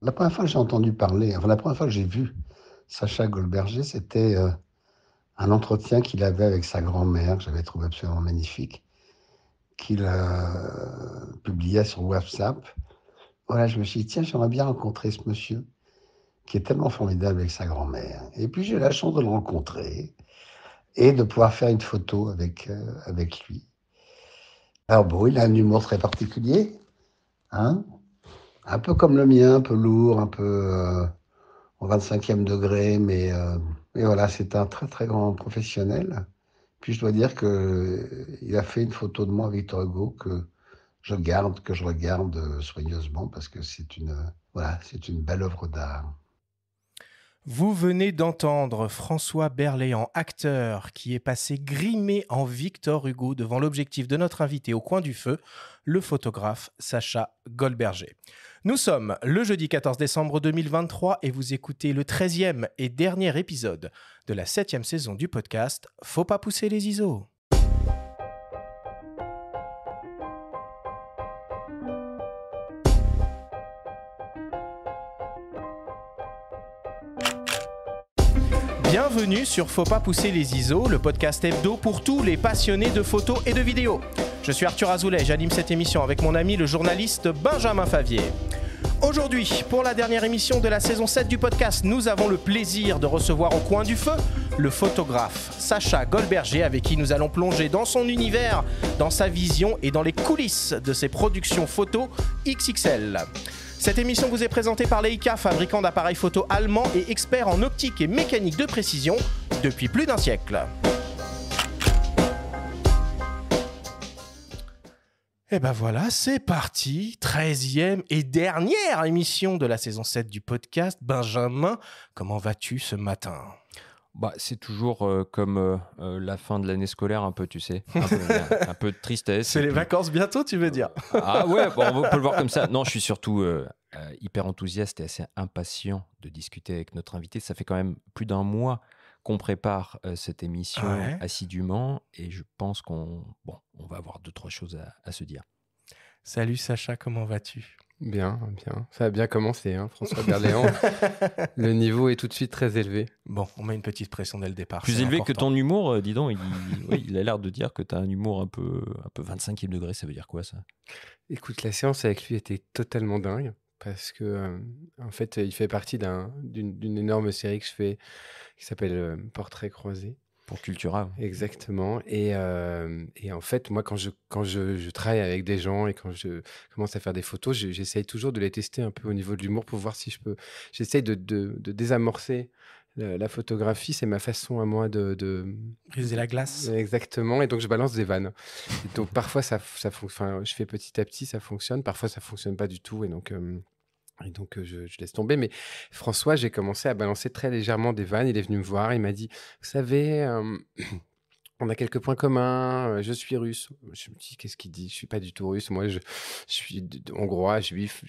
La première fois que j'ai entendu parler, enfin la première fois que j'ai vu Sacha Goldberger, c'était euh, un entretien qu'il avait avec sa grand-mère, j'avais trouvé absolument magnifique, qu'il euh, publiait sur WhatsApp. Voilà, je me suis dit, tiens, j'aimerais bien rencontrer ce monsieur qui est tellement formidable avec sa grand-mère. Et puis j'ai eu la chance de le rencontrer et de pouvoir faire une photo avec, euh, avec lui. Alors bon, il a un humour très particulier, hein, un peu comme le mien, un peu lourd, un peu euh, au 25e degré, mais, euh, voilà, c'est un très très grand professionnel. Puis je dois dire qu'il a fait une photo de moi, Victor Hugo, que je garde, que je regarde euh, soigneusement, parce que c'est une, voilà, c'est une belle œuvre d'art. Vous venez d'entendre François Berléand, acteur, qui est passé grimé en Victor Hugo devant l'objectif de notre invité au coin du feu, le photographe Sacha Goldberger. Nous sommes le jeudi 14 décembre 2023 et vous écoutez le 13e et dernier épisode de la 7 saison du podcast Faut pas pousser les ISO. bienvenue sur Faut pas pousser les ISO, le podcast hebdo pour tous les passionnés de photos et de vidéos. Je suis Arthur Azoulay, j'anime cette émission avec mon ami le journaliste Benjamin Favier. Aujourd'hui, pour la dernière émission de la saison 7 du podcast, nous avons le plaisir de recevoir au coin du feu le photographe Sacha Goldberger avec qui nous allons plonger dans son univers, dans sa vision et dans les coulisses de ses productions photos XXL. Cette émission vous est présentée par Leica, fabricant d'appareils photo allemands et expert en optique et mécanique de précision depuis plus d'un siècle. Et eh ben voilà, c'est parti, 13e et dernière émission de la saison 7 du podcast. Benjamin, comment vas-tu ce matin bah, c'est toujours euh, comme euh, euh, la fin de l'année scolaire, un peu, tu sais. Un peu, de tristesse. C'est les vacances bientôt, tu veux dire Ah, ah ouais, on peut le voir comme ça. Non, je suis surtout hyper enthousiaste et assez impatient de discuter avec notre invité. Ça fait quand même plus d'un mois qu'on prépare cette émission assidûment et je pense qu'on on va avoir deux, trois choses à se dire. Salut Sacha, comment vas-tu Bien, bien. Ça a bien commencé, hein, François Berléand. le niveau est tout de suite très élevé. Bon, on met une petite pression dès le départ. Plus élevé que ton humour, euh, dis donc. Il, a l'air de dire que tu as un humour un peu, un peu 25e degré. Ça veut dire quoi, ça Écoute, la séance avec lui était totalement dingue. Parce que, euh, en fait, il fait partie d'une énorme série que je fais qui s'appelle euh, Portrait croisé pour Cultura. Exactement. Euh, et, en fait, moi, quand, je, quand je, travaille avec des gens et quand je commence à faire des photos, j'essaye toujours de les tester un peu au niveau de l'humour pour voir si je peux. J'essaye de, désamorcer. La, photographie, c'est ma façon à moi de, de... Briser la glace. Exactement. Et donc, je balance des vannes. donc, parfois, ça, ça je fais petit à petit, ça fonctionne. Parfois, ça fonctionne pas du tout. Et donc, euh, et donc, je, laisse tomber. Mais François, j'ai commencé à balancer très légèrement des vannes. Il est venu me voir. Il m'a dit Vous savez, on a quelques points communs, je suis russe. Je me dis, qu'est-ce qu'il dit Je suis pas du tout russe. Moi, je, suis hongrois, juif.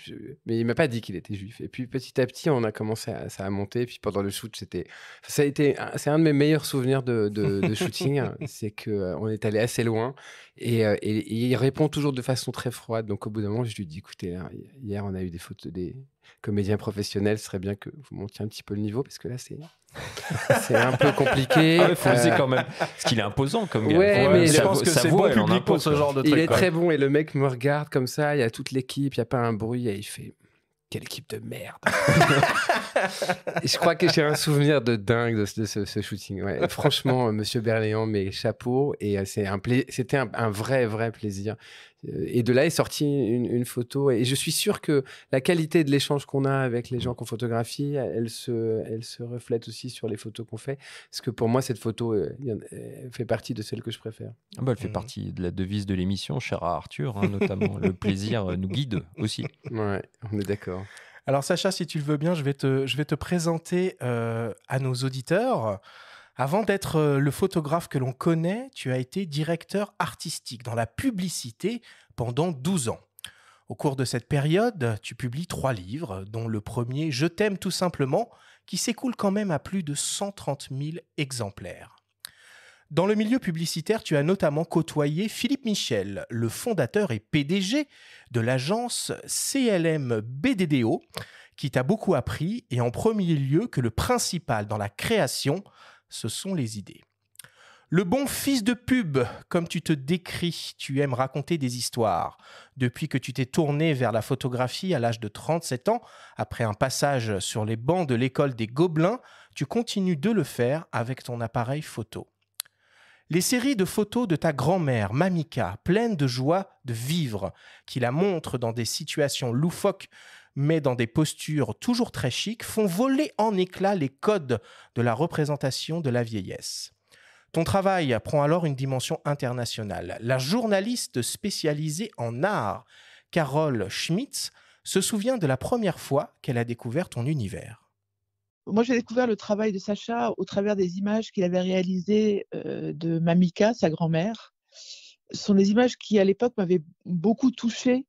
Mais il m'a pas dit qu'il était juif. Et puis, petit à petit, on a commencé à, ça a Puis pendant le shoot, c'était, ça a été, c'est un de mes meilleurs souvenirs de, shooting. Hein. c'est que euh, on est allé assez loin. Euh, et, il répond toujours de façon très froide. Donc, au bout d'un moment, je lui dis, écoutez, hein, hier, on a eu des photos des, comédien professionnel, ce serait bien que vous montiez un petit peu le niveau parce que là, c'est. c'est un peu compliqué. Ah il faut euh... quand même. Parce qu'il est imposant comme gars. mais je pense que c'est bon public pour ce genre de truc. Il est très bon et le mec me regarde comme ça. Il y a toute l'équipe, il n'y a pas un bruit et il fait quelle équipe de merde Je crois que j'ai un souvenir de dingue de, ce, shooting. Franchement, euh, Monsieur Berléand, mes chapeaux. Et euh, c'est un c'était un, vrai, vrai plaisir. Euh, et de là est sortie une, photo. Et je suis sûr que la qualité de l'échange qu'on a avec les gens mm. qu'on photographie, elle se, elle se reflète aussi sur les photos qu'on fait. Parce que pour moi, cette photo euh, fait partie de celle que je préfère. Ah bah, elle fait mm. partie de la devise de l'émission, chère Arthur, hein, notamment. le plaisir euh, nous guide aussi. Ouais, on est d'accord. Alors Sacha, si tu le veux bien, je vais te, je vais te présenter à nos auditeurs. Avant d'être euh, le photographe que l'on connaît, tu as été directeur artistique dans la publicité pendant 12 ans. Au cours de cette période, tu publies trois livres, dont le premier Je t'aime tout simplement, qui s'écoule quand même à plus de 130 000 exemplaires. Dans le milieu publicitaire, tu as notamment côtoyé Philippe Michel, le fondateur et PDG de l'agence CLM BDDO, qui t'a beaucoup appris et en premier lieu que le principal dans la création, ce sont les idées. Le bon fils de pub, comme tu te décris, tu aimes raconter des histoires. Depuis que tu t'es tourné vers la photographie à l'âge de 37 ans, après un passage sur les bancs de l'école des Gobelins, tu continues de le faire avec ton appareil photo. Les séries de photos de ta grand-mère, Mamika, pleine de joie de vivre, qui la montre dans des situations loufoques mais dans des postures toujours très chics, font voler en éclats les codes de la représentation de la vieillesse. Ton travail prend alors une dimension internationale. La journaliste spécialisée en art, Carole Schmitz, se souvient de la première fois qu'elle a découvert ton univers. Moi, j'ai découvert le travail de Sacha au travers des images qu'il avait réalisées euh, de Mamika, sa grand-mère. Ce sont des images qui, à l'époque, m'avaient beaucoup touchée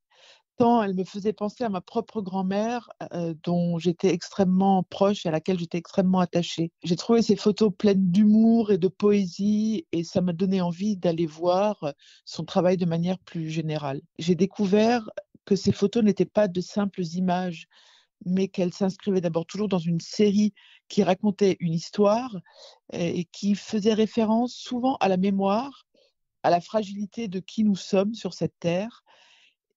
elle me faisait penser à ma propre grand-mère, euh, dont j'étais extrêmement proche et à laquelle j'étais extrêmement attachée. J'ai trouvé ces photos pleines d'humour et de poésie, et ça m'a donné envie d'aller voir euh, son travail de manière plus générale. J'ai découvert que ces photos n'étaient pas de simples images, mais qu'elles s'inscrivaient d'abord toujours dans une série qui racontait une histoire euh, et qui faisait référence souvent à la mémoire, à la fragilité de qui nous sommes sur cette terre,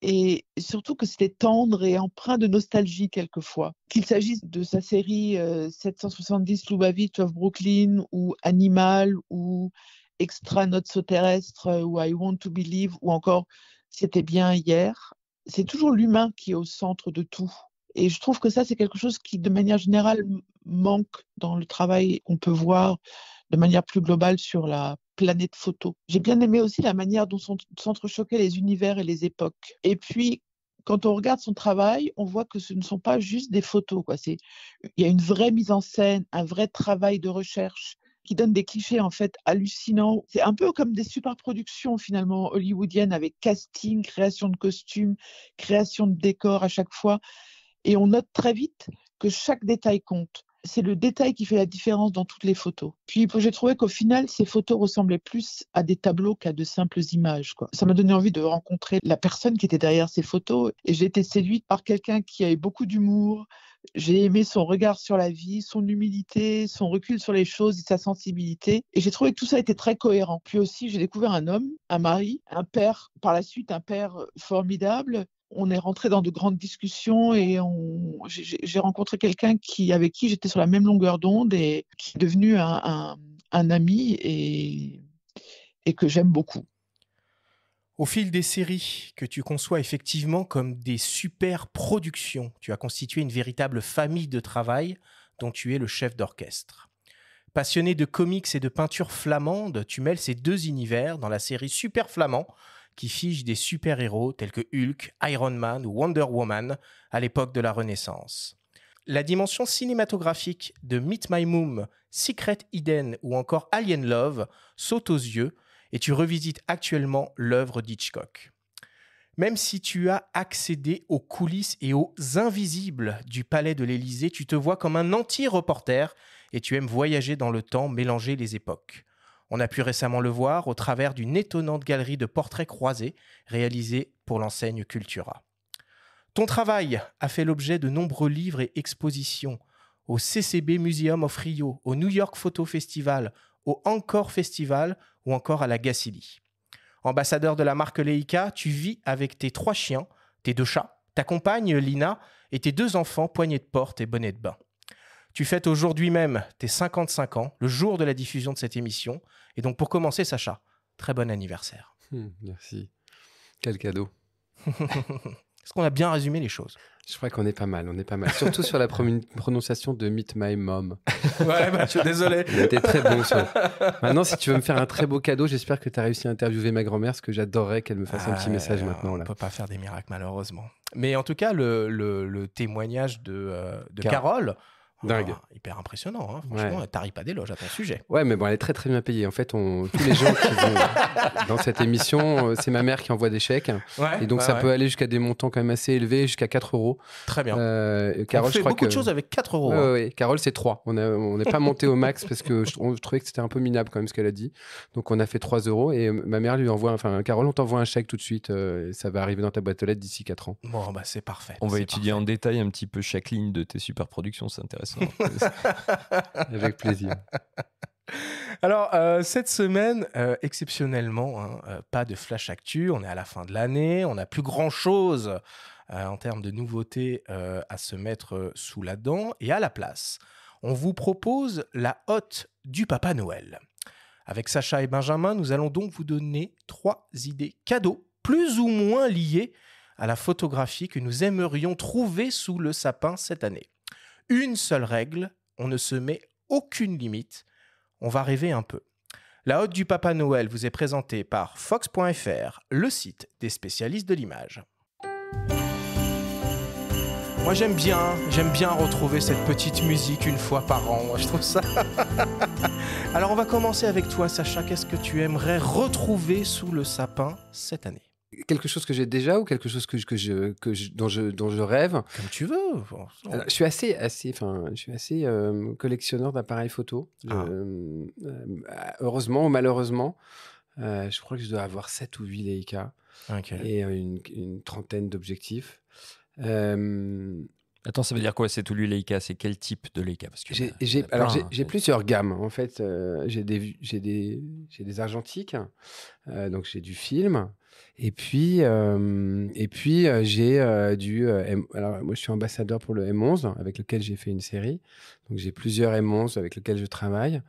et surtout que c'était tendre et empreint de nostalgie quelquefois. Qu'il s'agisse de sa série 770 euh, Lubavitch of Brooklyn ou Animal ou Extra Notes terrestre euh, ou I Want to Believe ou encore C'était bien hier, c'est toujours l'humain qui est au centre de tout. Et je trouve que ça, c'est quelque chose qui, de manière générale, manque dans le travail qu'on peut voir de manière plus globale sur la planète photo. J'ai bien aimé aussi la manière dont s'entrechoquaient les univers et les époques. Et puis, quand on regarde son travail, on voit que ce ne sont pas juste des photos. Quoi. il y a une vraie mise en scène, un vrai travail de recherche qui donne des clichés en fait hallucinants. C'est un peu comme des productions finalement hollywoodiennes avec casting, création de costumes, création de décors à chaque fois. Et on note très vite que chaque détail compte c'est le détail qui fait la différence dans toutes les photos. Puis j'ai trouvé qu'au final, ces photos ressemblaient plus à des tableaux qu'à de simples images. Ça m'a donné envie de rencontrer la personne qui était derrière ces photos et j'ai été séduite par quelqu'un qui avait beaucoup d'humour. J'ai aimé son regard sur la vie, son humilité, son recul sur les choses et sa sensibilité. Et j'ai trouvé que tout ça était très cohérent. Puis aussi, j'ai découvert un homme, un mari, un père, par la suite un père formidable, on est rentré dans de grandes discussions et j'ai rencontré quelqu'un qui, avec qui j'étais sur la même longueur d'onde et qui est devenu un, ami et, et que j'aime beaucoup. Au fil des séries que tu conçois effectivement comme des super productions, tu as constitué une véritable famille de travail dont tu es le chef d'orchestre. Passionné de comics et de peinture flamande, tu mêles ces deux univers dans la série Super Flamand, qui fige des super-héros tels que Hulk, Iron Man ou Wonder Woman à l'époque de la Renaissance. La dimension cinématographique de Meet My Moon, Secret Eden ou encore Alien Love saute aux yeux et tu revisites actuellement l'œuvre d'Hitchcock. Même si tu as accédé aux coulisses et aux invisibles du palais de l'Élysée, tu te vois comme un anti-reporter et tu aimes voyager dans le temps, mélanger les époques. On a pu récemment le voir au travers d'une étonnante galerie de portraits croisés réalisés pour l'enseigne Cultura. Ton travail a fait l'objet de nombreux livres et expositions au CCB Museum of Rio, au New York Photo Festival, au Encore Festival ou encore à la Gacilly. Ambassadeur de la marque Leica, tu vis avec tes trois chiens, tes deux chats, ta compagne Lina et tes deux enfants poignées de porte et bonnet de bain. Tu fêtes aujourd'hui même tes 55 ans, le jour de la diffusion de cette émission. Et donc, pour commencer, Sacha, très bon anniversaire. Hmm, merci. Quel cadeau. Est-ce qu'on a bien résumé les choses Je crois qu'on est pas mal, on est pas mal. Surtout sur la prononciation de Meet My Mom. ouais, bah, je suis désolé. tu très bon Maintenant, si tu veux me faire un très beau cadeau, j'espère que tu as réussi à interviewer ma grand-mère, parce que j'adorerais qu'elle me fasse un petit ah, message maintenant. On ne peut pas faire des miracles, malheureusement. Mais en tout cas, le, témoignage de, euh, Carole Dingue. hyper impressionnant, hein. franchement. T'arrives pas loges à ton sujet. Ouais, mais bon, elle est très très bien payée. En fait, on... tous les gens qui vont dans cette émission, euh, c'est ma mère qui envoie des chèques. et donc, bah ça peut aller jusqu'à des montants quand même assez élevés, jusqu'à 4 euros. Très bien. Euh, Carole, on fait je crois beaucoup de choses avec 4 euros. oui, hein. Carole, c'est 3. On n'est pas monté au max parce que je, on, trouvais que c'était un peu minable quand même ce qu'elle a dit. Donc, on a fait 3 euros et ma mère lui envoie, enfin, Carole, on t'envoie un chèque tout de suite. Euh, ça va arriver dans ta boîte aux lettres d'ici 4 ans. Bon, bah, c'est parfait. On va étudier en détail un petit peu chaque ligne de tes super productions, c'est intéressant. Avec plaisir. Alors, euh, cette semaine, euh, exceptionnellement, hein, euh, pas de flash actu. On est à la fin de l'année. On n'a plus grand chose en termes de nouveautés à se mettre sous la dent. Et à la place, on vous propose la hotte du Papa Noël. Avec Sacha et Benjamin, nous allons donc vous donner trois idées cadeaux, plus ou moins liées à la photographie que nous aimerions trouver sous le sapin cette année une seule règle, on ne se met aucune limite, on va rêver un peu. La Haute du Papa Noël vous est présentée par Fox.fr, le site des spécialistes de l'image. Moi j'aime bien, j'aime bien retrouver cette petite musique une fois par an, moi je trouve ça. Alors on va commencer avec toi Sacha, qu'est-ce que tu aimerais retrouver sous le sapin cette année Quelque chose que j'ai déjà ou quelque chose que, que, je, que je, dont, je, je rêve Comme tu veux. Euh, je suis assez, assez, enfin, je suis assez euh, collectionneur d'appareils photo. Ah. Euh, heureusement ou malheureusement, je crois que je dois avoir 7 ou 8 Leica et une, trentaine d'objectifs. Attends, ça veut dire quoi C'est ou 8 Leica C'est quel type de Leica Parce que j'ai, alors hein. j'ai, plusieurs gammes. En fait, j'ai des j'ai des j'ai des argentiques, donc j'ai du film, et puis, euh, et puis euh, j'ai euh, du. Euh, alors, moi, je suis ambassadeur pour le M11, avec lequel j'ai fait une série. Donc, j'ai plusieurs M11 avec lesquels je travaille.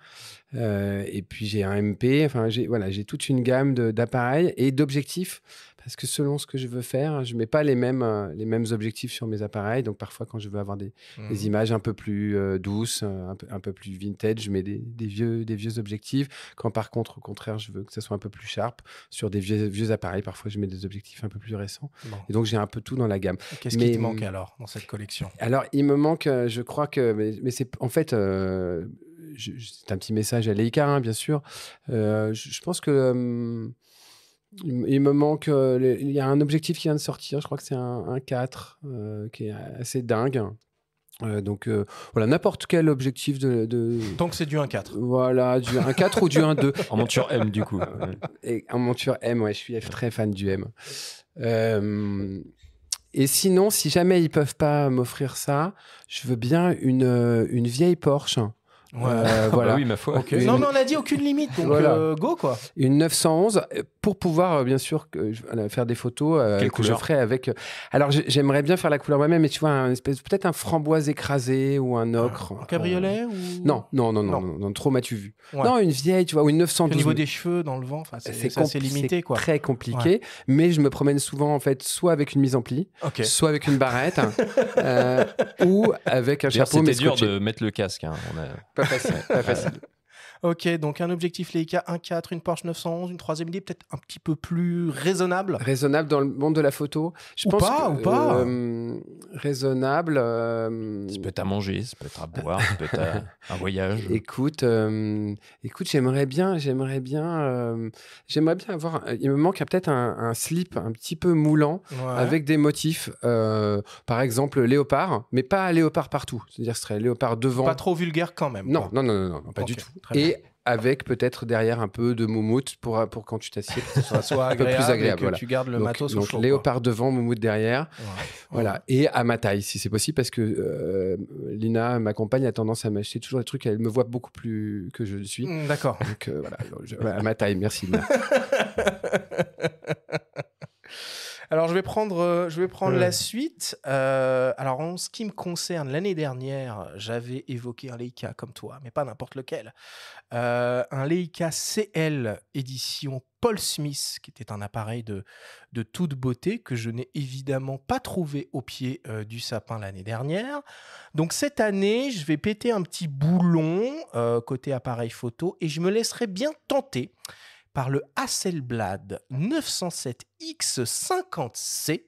et puis, j'ai un MP. Enfin, j'ai voilà, toute une gamme d'appareils et d'objectifs parce que selon ce que je veux faire, je ne mets pas les mêmes, euh, les mêmes objectifs sur mes appareils. Donc parfois, quand je veux avoir des, mmh. images un peu plus euh, douces, euh, un peu, plus vintage, je mets des, vieux, des vieux objectifs. Quand par contre, au contraire, je veux que ce soit un peu plus sharp, sur des vieux, vieux appareils, parfois je mets des objectifs un peu plus récents. Et donc j'ai un peu tout dans la gamme. Qu'est-ce qui te manque alors dans cette collection Alors il me manque, je crois que, mais, c'est en fait. c'est un petit message à Leica, hein, bien sûr. je, pense que il, me manque. Euh, il y a un objectif qui vient de sortir, je crois que c'est un, un, 4, euh, qui est assez dingue. Euh, donc voilà, n'importe quel objectif de, Tant que c'est du 1.4 Voilà, du 1.4 ou du 1.2 En monture M du coup. Et en monture M, ouais, je suis très fan du M. et sinon, si jamais ils peuvent pas m'offrir ça, je veux bien une, une vieille Porsche Ouais. Euh, bah voilà. oui, ma foi. Non, mais on a dit aucune limite, donc euh, go quoi. Une 911 euh, pour pouvoir bien sûr faire des photos que je ferai avec. Alors j'aimerais bien faire la couleur moi-même, mais tu vois un espèce peut-être un framboise écrasé ou un ah, ocre. Un cabriolet non non non non, non. trop m'as-tu vu Non une vieille, tu vois, ou une 912. Au niveau des cheveux dans le vent, c'est limité quoi. Très compliqué, mais je me promène souvent en fait soit avec une mise en pli, soit avec une barrette, ou avec un chapeau. C'était dur de mettre le casque. Hein pas facile. Pas facile. Ok, donc un objectif Leica 1.4, une Porsche 911, une troisième idée peut-être un petit peu plus raisonnable. Raisonnable dans le monde de la photo. Je ou pense pas, ou pas. Euh, raisonnable. Euh, ça peut être à manger, ça peut être à boire, ça peut être à un voyage. Écoute, euh, écoute, j'aimerais bien, j'aimerais bien, j'aimerais bien avoir. Il me manque peut-être un, slip un petit peu moulant avec des motifs, par exemple léopard, mais pas léopard partout. C'est-à-dire ce serait léopard devant. Pas trop vulgaire quand même. Non, non, non, non, non, pas du tout. Et avec peut-être derrière un peu de moumoute pour, pour quand tu t'assieds, que ce soit, un peu plus agréable. tu gardes le matos donc, au Léopard devant, moumoute derrière. voilà. Et à ma taille, si c'est possible, parce que euh, Lina, ma compagne, a tendance à m'acheter toujours des trucs. Elle me voit beaucoup plus que je le suis. Hmm, d'accord. Donc euh, voilà, à ma taille, merci Lina. Alors, je vais prendre, euh, je vais prendre la suite. Euh, alors, en ce qui me concerne, l'année dernière, j'avais évoqué un Leica comme toi, mais pas n'importe lequel. Euh, un Leica CL édition Paul Smith, qui était un appareil de, toute beauté que je n'ai évidemment pas trouvé au pied du sapin l'année dernière. Donc cette année, je vais péter un petit boulon côté appareil photo et je me laisserai bien tenter par le Hasselblad 907X50C,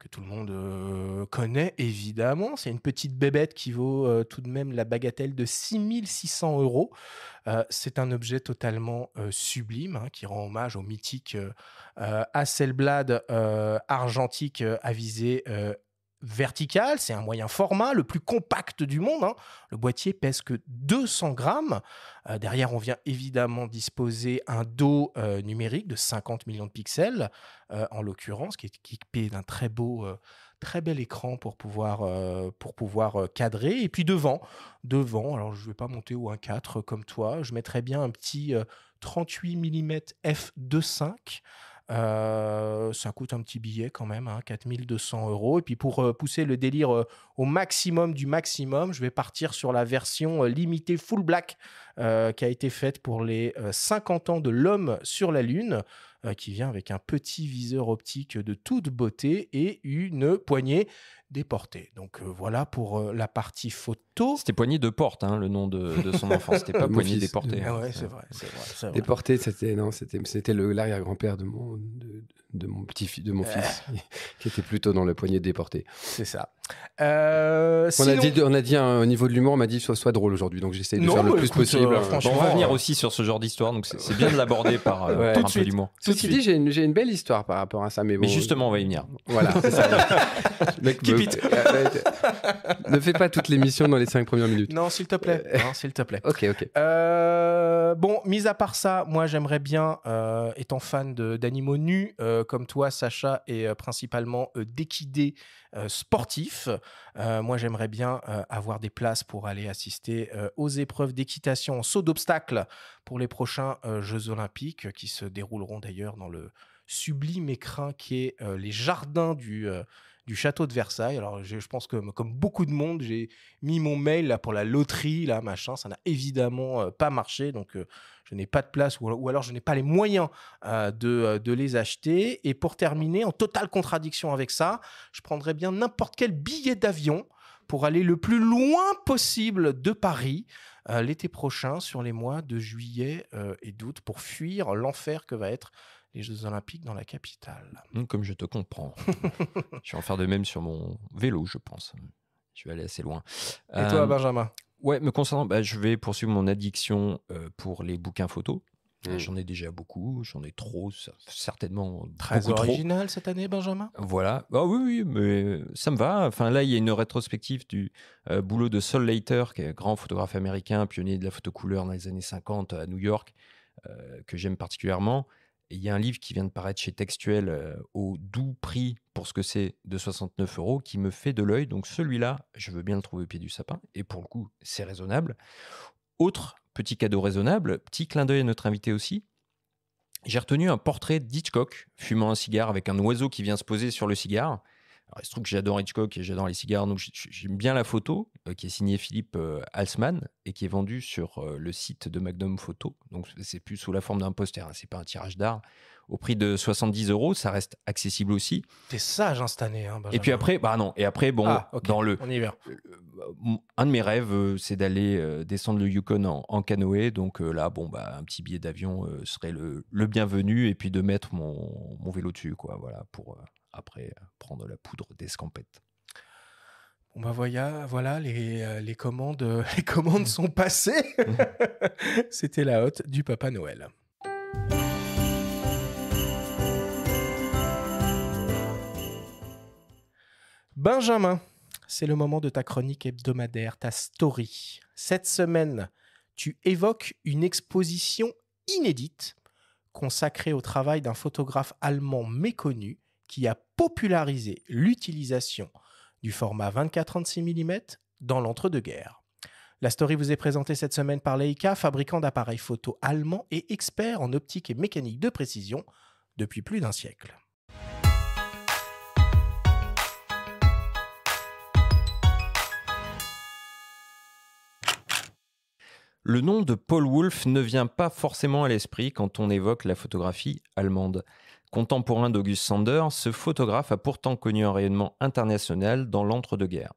que tout le monde euh, connaît évidemment. C'est une petite bébête qui vaut euh, tout de même la bagatelle de 6600 euros. Euh, c'est un objet totalement sublime hein, qui rend hommage au mythique Hasselblad argentique avisé vertical, c'est un moyen format, le plus compact du monde. Hein. Le boîtier pèse que 200 grammes. Euh, derrière, on vient évidemment disposer un dos euh, numérique de 50 millions de pixels, euh, en l'occurrence, qui est équipé d'un très beau très bel écran pour pouvoir, pour pouvoir cadrer. Et puis devant, devant, alors je ne vais pas monter au 1.4 comme toi, je mettrais bien un petit 38 mm f2.5 euh, ça coûte un petit billet quand même, 4200 hein, euros. Et puis pour euh, pousser le délire euh, au maximum du maximum, je vais partir sur la version limitée full black qui a été faite pour les 50 ans de l'homme sur la Lune, qui vient avec un petit viseur optique de toute beauté et une poignée déporté. Donc euh, voilà pour euh, la partie photo. C'était Poignée de Porte, hein, le nom de, son enfant. C'était pas Poignée déporté. Ah c'est vrai, Déporté, c'était non, c'était l'arrière-grand-père de mon de mon petit fils, de mon euh. fils qui était plutôt dans le poignet déporté C'est ça. Euh, on, a dit, on a dit au niveau de l'humour, on m'a dit soit drôle aujourd'hui, donc j'essaie de faire le plus euh, possible. on va venir aussi sur ce genre d'histoire, donc c'est bien de l'aborder par, un peu d'humour. Ceci dit, j'ai une, belle histoire par rapport à ça, mais Mais justement, on va y venir. Voilà. ne fais pas toute l'émission dans les cinq premières minutes. Non, s'il te plaît. Non, s'il te plaît. ok, ok bon, mis à part ça, moi j'aimerais bien, euh, étant fan d'animaux nus euh, comme toi, Sacha, et euh, principalement d'équidés sportifs, moi j'aimerais bien avoir des places pour aller assister aux épreuves d'équitation en saut d'obstacles pour les prochains Jeux olympiques qui se dérouleront d'ailleurs dans le sublime écrin qui est les jardins du du château de Versailles. Alors, je, pense que, comme beaucoup de monde, j'ai mis mon mail là, pour la loterie, là, machin. Ça n'a évidemment euh, pas marché. Donc, euh, je n'ai pas de place ou, alors je n'ai pas les moyens euh, de, de, les acheter. Et pour terminer, en totale contradiction avec ça, je prendrais bien n'importe quel billet d'avion pour aller le plus loin possible de Paris l'été prochain sur les mois de juillet et d'août pour fuir l'enfer que va être les Jeux Olympiques dans la capitale. Hum, comme je te comprends. je vais en faire de même sur mon vélo, je pense. Je vais aller assez loin. Et toi, euh, Benjamin Ouais, me concernant, bah, je vais poursuivre mon addiction euh, pour les bouquins photos. Euh, hmm. J'en ai déjà beaucoup, j'en ai trop, certainement. Très original cette année, Benjamin. Voilà. Ah oui, oui, mais ça me va. Enfin, là, il y a une rétrospective du boulot de Sol Leiter, qui est un grand photographe américain, pionnier de la photo couleur dans les années 50 à New York, que j'aime particulièrement. Il y a un livre qui vient de paraître chez Textuel euh, au doux prix pour ce que c'est de 69 euros qui me fait de l'œil. Donc celui-là, je veux bien le trouver au pied du sapin. Et pour le coup, c'est raisonnable. Autre petit cadeau raisonnable, petit clin d'œil à notre invité aussi. J'ai retenu un portrait d'Hitchcock fumant un cigare avec un oiseau qui vient se poser sur le cigare. Alors, il se trouve que j'adore Hitchcock et j'adore les cigares, donc j'aime bien la photo euh, qui est signée Philippe Halsman euh, et qui est vendue sur euh, le site de Magnum Photo. Donc c'est plus sous la forme d'un poster, hein, c'est pas un tirage d'art. Au prix de 70 euros, ça reste accessible aussi. T'es sage hein, cette année. Hein, et puis après, bah non. Et après, bon, ah, dans le, un de mes rêves, c'est d'aller descendre le Yukon en, canoë. Donc là, bon, bah un petit billet d'avion serait le, bienvenu et puis de mettre mon, vélo dessus, quoi. Voilà pour après euh, prendre la poudre d'escampette. Bon bah voilà, voilà les, euh, commandes, euh, les commandes sont passées. C'était la hôte du Papa Noël. Benjamin, c'est le moment de ta chronique hebdomadaire, ta story. Cette semaine, tu évoques une exposition inédite consacrée au travail d'un photographe allemand méconnu qui a popularisé l'utilisation du format 24-36 mm dans l'entre-deux-guerres. La story vous est présentée cette semaine par Leica, fabricant d'appareils photo allemands et expert en optique et mécanique de précision depuis plus d'un siècle. Le nom de Paul Wolf ne vient pas forcément à l'esprit quand on évoque la photographie allemande. Contemporain d'August Sander, ce photographe a pourtant connu un rayonnement international dans l'entre-deux-guerres.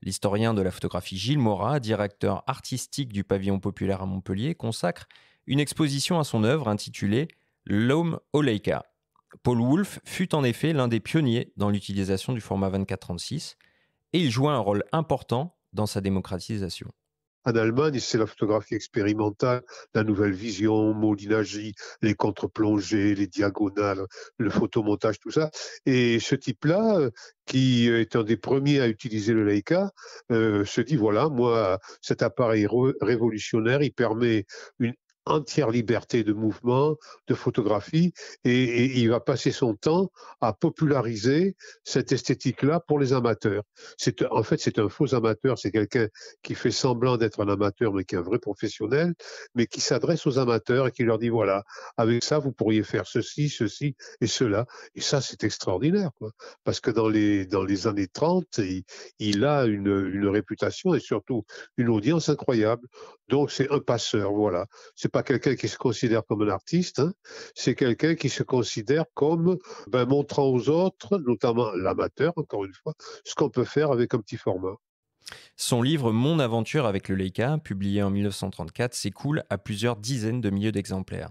L'historien de la photographie Gilles Mora, directeur artistique du pavillon populaire à Montpellier, consacre une exposition à son œuvre intitulée L'homme Oleika. Paul Wolff fut en effet l'un des pionniers dans l'utilisation du format 24-36 et il joua un rôle important dans sa démocratisation en Allemagne, c'est la photographie expérimentale, la nouvelle vision, Molinagi, les contre-plongées, les diagonales, le photomontage, tout ça. Et ce type-là, euh, qui est un des premiers à utiliser le Leica, euh, se dit voilà, moi, cet appareil révolutionnaire, il permet une entière liberté de mouvement, de photographie, et, il va passer son temps à populariser cette esthétique-là pour les amateurs. C'est en fait c'est un faux amateur, c'est quelqu'un qui fait semblant d'être un amateur mais qui est un vrai professionnel, mais qui s'adresse aux amateurs et qui leur dit voilà, avec ça vous pourriez faire ceci, ceci et cela. Et ça c'est extraordinaire, quoi. parce que dans les dans les années 30, il, a une, une réputation et surtout une audience incroyable. Donc c'est un passeur, voilà pas quelqu'un qui se considère comme un artiste, hein. c'est quelqu'un qui se considère comme ben, montrant aux autres, notamment l'amateur, encore une fois, ce qu'on peut faire avec un petit format. Son livre Mon aventure avec le Leica, publié en 1934, s'écoule à plusieurs dizaines de milliers d'exemplaires.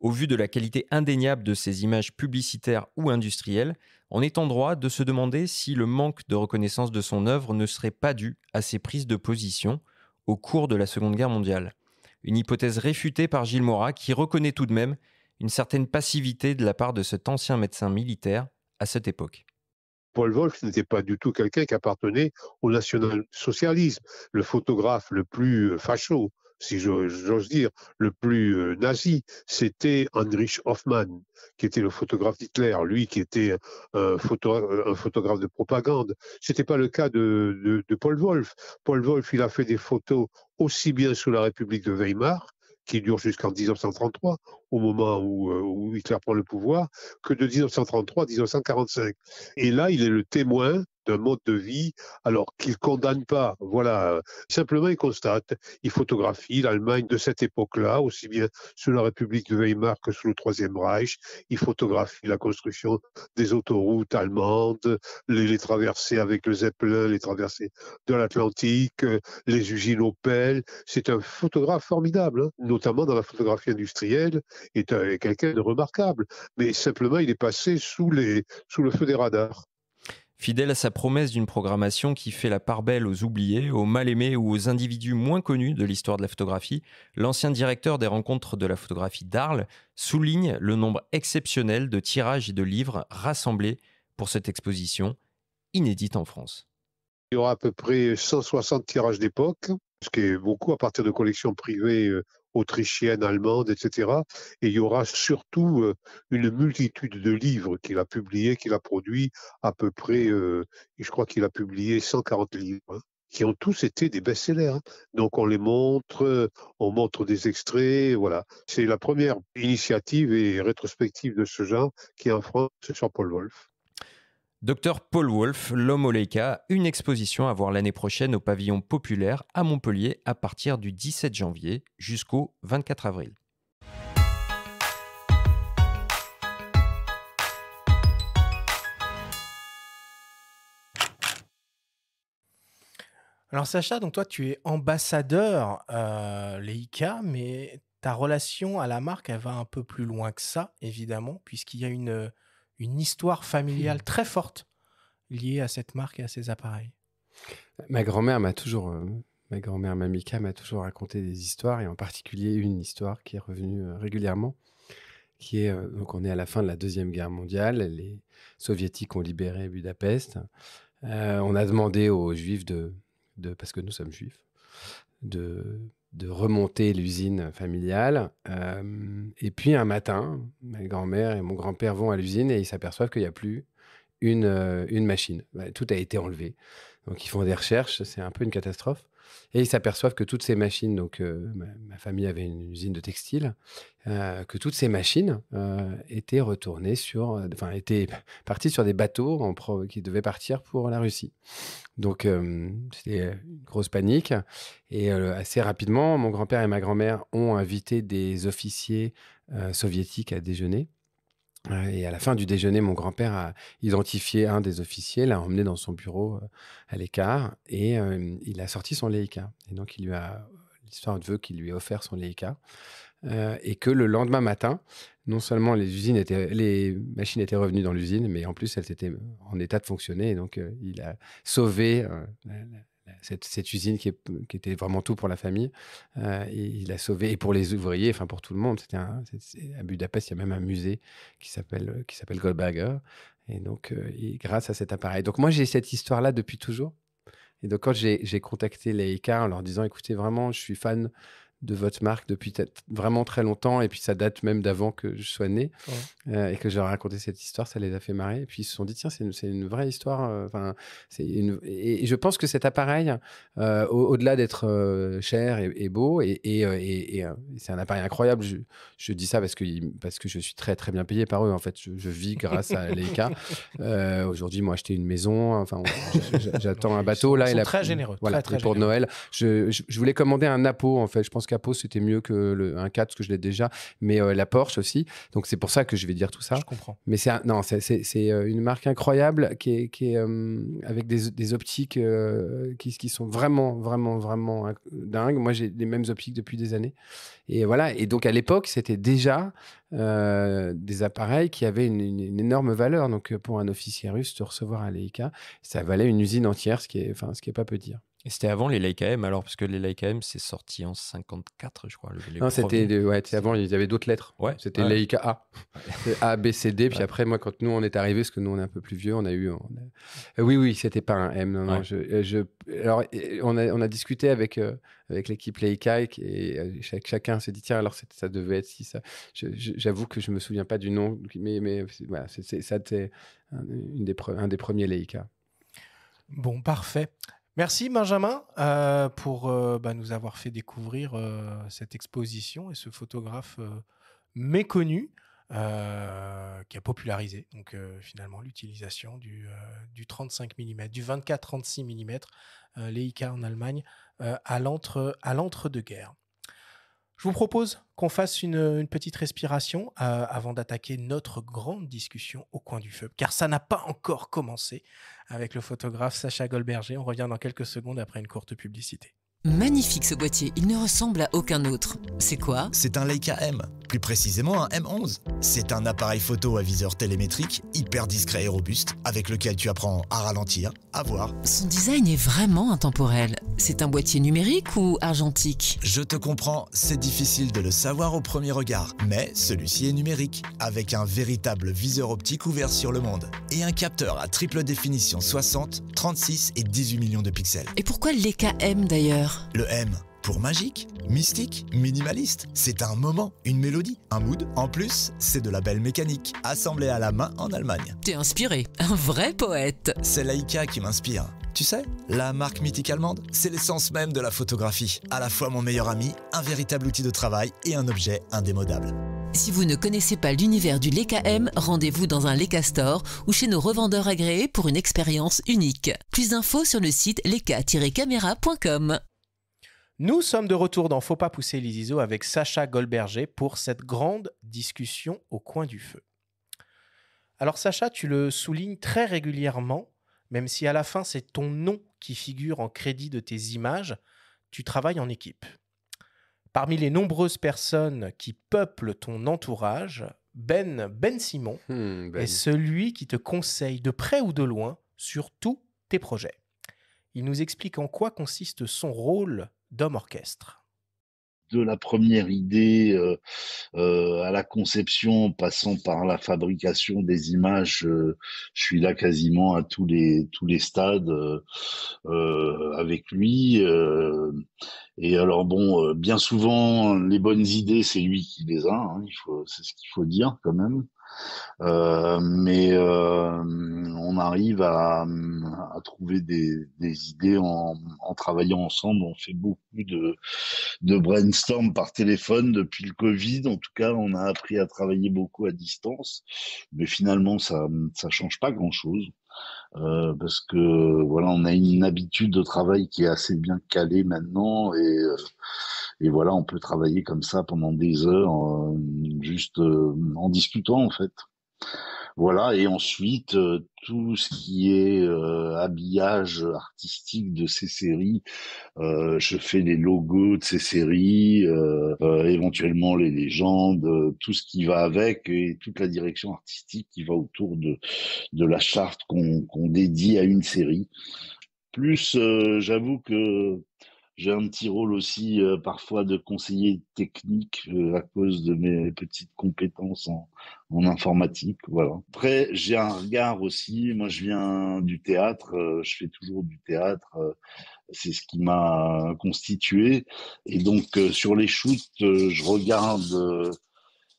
Au vu de la qualité indéniable de ses images publicitaires ou industrielles, on est en droit de se demander si le manque de reconnaissance de son œuvre ne serait pas dû à ses prises de position au cours de la Seconde Guerre mondiale une hypothèse réfutée par Gilles Morat qui reconnaît tout de même une certaine passivité de la part de cet ancien médecin militaire à cette époque. Paul Wolf n'était pas du tout quelqu'un qui appartenait au national-socialisme. Le photographe le plus euh, facho si j'ose dire, le plus euh, nazi, c'était Heinrich Hoffmann, qui était le photographe d'Hitler, lui qui était euh, euh, un, photographe de propagande. C'était pas le cas de, Paul Wolf. Paul Wolf il a fait des photos aussi bien sous la République de Weimar, qui dure jusqu'en 1933, au moment où, Hitler prend le pouvoir, que de 1933 à 1945. Et là, il est le témoin un mode de vie, alors qu'il condamne pas. Voilà, simplement il constate, il photographie l'Allemagne de cette époque-là, aussi bien sous la République de Weimar que sous le Troisième Reich. Il photographie la construction des autoroutes allemandes, les, traversées avec le Zeppelin, les traversées de l'Atlantique, les usines Opel. C'est un photographe formidable, hein. notamment dans la photographie industrielle, est, est quelqu'un de remarquable. Mais simplement, il est passé sous le feu des radars. Fidèle à sa promesse d'une programmation qui fait la part belle aux oubliés, aux mal-aimés ou aux individus moins connus de l'histoire de la photographie, l'ancien directeur des rencontres de la photographie d'Arles souligne le nombre exceptionnel de tirages et de livres rassemblés pour cette exposition, inédite en France. Il y aura à peu près 160 tirages d'époque, ce qui est beaucoup à partir de collections privées euh, autrichienne, allemande, etc. Et il y aura surtout euh, une multitude de livres qu'il a publiés, qu'il a produits, à peu près, euh, je crois qu'il a publié 140 livres. Hein, qui ont tous été des best-sellers. Hein. Donc on les montre, euh, on montre des extraits, voilà. C'est la première initiative et rétrospective de ce genre qui est en France sur Paul Wolf. Docteur Paul Wolff, l'homme au Leica, une exposition à voir l'année prochaine au pavillon populaire à Montpellier à partir du 17 janvier jusqu'au 24 avril. Alors Sacha, donc toi tu es ambassadeur euh, Leica, mais ta relation à la marque, elle va un peu plus loin que ça, évidemment, puisqu'il y a une une histoire familiale hmm. très forte liée à cette marque et à ces appareils. Ma grand-mère m'a toujours, euh, ma grand-mère Mamika m'a toujours raconté des histoires et en particulier une histoire qui est revenue euh, régulièrement, qui est euh, donc on est à la fin de la deuxième guerre mondiale, les soviétiques ont libéré Budapest, on a demandé aux juifs de parce que nous sommes juifs, de de remonter l'usine familiale. Euh, et puis un matin, ma grand-mère et mon grand-père vont à l'usine et ils s'aperçoivent qu'il n'y a plus une, euh, une machine. Bah, tout a été enlevé. Donc ils font des recherches, c'est un peu une catastrophe. Et ils s'aperçoivent que toutes ces machines, donc euh, ma, famille avait une usine de textile, euh, que toutes ces machines euh, étaient retournées sur, enfin étaient parties sur des bateaux en qui devaient partir pour la Russie. Donc c'était une grosse panique. Et assez rapidement, mon grand-père et ma grand-mère ont invité des officiers soviétiques à déjeuner. Et à la fin du déjeuner, mon grand-père a identifié un des officiers, l'a emmené dans son bureau euh, à l'écart et il a sorti son Leica. Et donc, il lui a l'histoire de vœux qu'il lui a offert son Leica. Euh, et que le lendemain matin, non seulement les, usines étaient, les machines étaient revenues dans l'usine, mais en plus elles étaient en état de fonctionner. Et donc euh, il a sauvé cette, usine qui, était vraiment tout pour la famille. Euh, il a sauvé, et pour les ouvriers, enfin pour tout le monde. C'était à Budapest, il y a même un musée qui s'appelle Goldberger. Et donc, euh, grâce à cet appareil. Donc, moi, j'ai cette histoire-là depuis toujours. Et donc, quand j'ai contacté les Leica en leur disant, écoutez, vraiment, je suis fan de votre marque depuis vraiment très longtemps, et puis ça date même d'avant que je sois né, euh, et que je raconté cette histoire, ça les a fait marrer, et puis ils se sont dit, tiens, c'est une, vraie histoire, euh, enfin, c'est et, je pense que cet appareil, euh, au-delà d'être cher et, beau, et, c'est un appareil incroyable, je, dis ça parce que, parce que je suis très très bien payé par eux, en fait, je, vis grâce à Leica, aujourd'hui, moi, acheté une maison, enfin, j'attends un bateau, là, ils sont, très généreux, voilà, très, pour Noël, je, voulais commander un Napo, en fait, je pense Capo, c'était mieux que le, un 4, parce que je l'ai déjà, mais euh, la Porsche aussi. Donc c'est pour ça que je vais dire tout ça. Je comprends. Mais c'est non, c'est, euh, une marque incroyable qui euh, avec des, optiques qui, sont vraiment, vraiment, vraiment dingues. Moi, j'ai les mêmes optiques depuis des années. Et voilà. Et donc à l'époque, c'était déjà des appareils qui avaient une, énorme valeur. Donc, pour un officier russe, de recevoir un Leica, ça valait une usine entière, ce qui est, enfin, ce qui est pas peu dire c'était avant les Leica M alors, parce que les Leica M c'est sorti en 54, je crois. non, c'était avant, il y avait d'autres lettres. Ouais, c'était Leica A. A, B, C, D. Puis après, moi, quand nous on est arrivé, parce que nous on est un peu plus vieux, on a eu. Euh, oui, oui, c'était pas un M. Non, non, euh, je, alors, on a, on a discuté avec, euh, avec l'équipe Leica et, chacun s'est dit, tiens, alors ça devait être si ça. J'avoue que je me souviens pas du nom, mais, mais ça c'était un, un des premiers Leica. Bon, parfait. Merci Benjamin euh, pour euh, bah, nous avoir fait découvrir euh, cette exposition et ce photographe méconnu qui a popularisé donc finalement l'utilisation du, du, 35 mm, du 24-36 mm, Leica en Allemagne à l'entre-deux-guerres. Je vous propose qu'on fasse une, petite respiration euh, avant d'attaquer notre grande discussion au coin du feu, car ça n'a pas encore commencé avec le photographe Sacha Goldberger. On revient dans quelques secondes après une courte publicité. Magnifique ce boîtier, il ne ressemble à aucun autre. C'est quoi C'est un Leica M, plus précisément un M11. C'est un appareil photo à viseur télémétrique, hyper discret et robuste, avec lequel tu apprends à ralentir, à voir. Son design est vraiment intemporel. C'est un boîtier numérique ou argentique Je te comprends, c'est difficile de le savoir au premier regard, mais celui-ci est numérique, avec un véritable viseur optique ouvert sur le monde, et un capteur à triple définition 60, 36 et 18 millions de pixels. Et pourquoi Leica M d'ailleurs le M pour magique, mystique, minimaliste. C'est un moment, une mélodie, un mood. En plus, c'est de la belle mécanique, assemblée à la main en Allemagne. T'es inspiré, un vrai poète. C'est Laika qui m'inspire. Tu sais, la marque mythique allemande, c'est l'essence même de la photographie. À la fois mon meilleur ami, un véritable outil de travail et un objet indémodable. Si vous ne connaissez pas l'univers du M, rendez-vous dans un L'EKA Store ou chez nos revendeurs agréés pour une expérience unique. Plus d'infos sur le site leica-camera.com. Nous sommes de retour dans Faut pas pousser les ISO avec Sacha Goldberger pour cette grande discussion au coin du feu. Alors Sacha, tu le soulignes très régulièrement, même si à la fin c'est ton nom qui figure en crédit de tes images, tu travailles en équipe. Parmi les nombreuses personnes qui peuplent ton entourage, Ben, ben Simon hmm, ben. est celui qui te conseille de près ou de loin sur tous tes projets. Il nous explique en quoi consiste son rôle d'homme orchestre de la première idée euh, euh, à la conception, passant par la fabrication des images, euh, je suis là quasiment à tous les tous les stades avec lui. et alors bon, bien souvent les bonnes idées, c'est lui qui les a. Hein, il faut, c'est ce qu'il faut dire quand même. mais on arrive à à, trouver des, des idées en, en, travaillant ensemble. On fait beaucoup de, de brainstorm par téléphone depuis le Covid. En tout cas, on a appris à travailler beaucoup à distance, mais finalement, ça ça change pas grand-chose. Euh, parce que voilà, on a une habitude de travail qui est assez bien calée maintenant, et, euh, et voilà, on peut travailler comme ça pendant des heures, euh, juste euh, en discutant en fait. Voilà, et ensuite euh, tout ce qui est euh, habillage artistique de ces séries, euh, je fais les logos de ces séries, éventuellement les légendes, tout ce qui va avec et toute la direction artistique qui va autour de de la charte qu'on qu'on dédie à une série. Plus, j'avoue que j'ai un petit rôle aussi euh, parfois de conseiller technique euh, à cause de mes petites compétences en, en informatique. Voilà. Après, j'ai un regard aussi. Moi, je viens du théâtre. Euh, je fais toujours du théâtre. c'est ce qui m'a constitué. Et donc, sur les shoots, je regarde.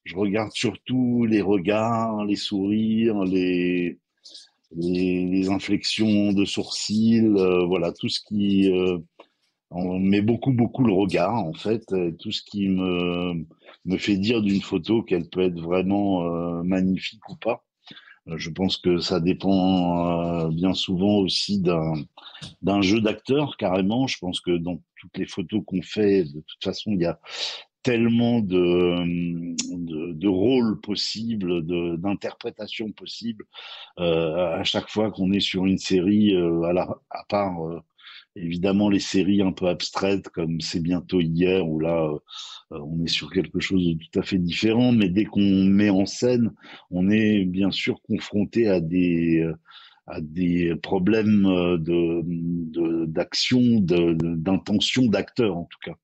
je regarde surtout les regards, les sourires, les, les, les inflexions de sourcils, voilà tout ce qui on met beaucoup, beaucoup le regard, en fait. Euh, tout ce qui me, me fait dire d'une photo qu'elle peut être vraiment euh, magnifique ou pas. Euh, je pense que ça dépend bien souvent aussi d'un jeu d'acteur, carrément. Je pense que dans toutes les photos qu'on fait, de toute façon, il y a tellement de, hum, de, de rôles possibles, d'interprétations possibles, euh, à chaque fois qu'on est sur une série, à, la, à part Évidemment, les séries un peu abstraites comme C'est bientôt hier, où là, euh, on est sur quelque chose de tout à fait différent, mais dès qu'on met en scène, on est bien sûr confronté à des, euh, à des problèmes euh, d'action, d'intention d'acteur en tout cas.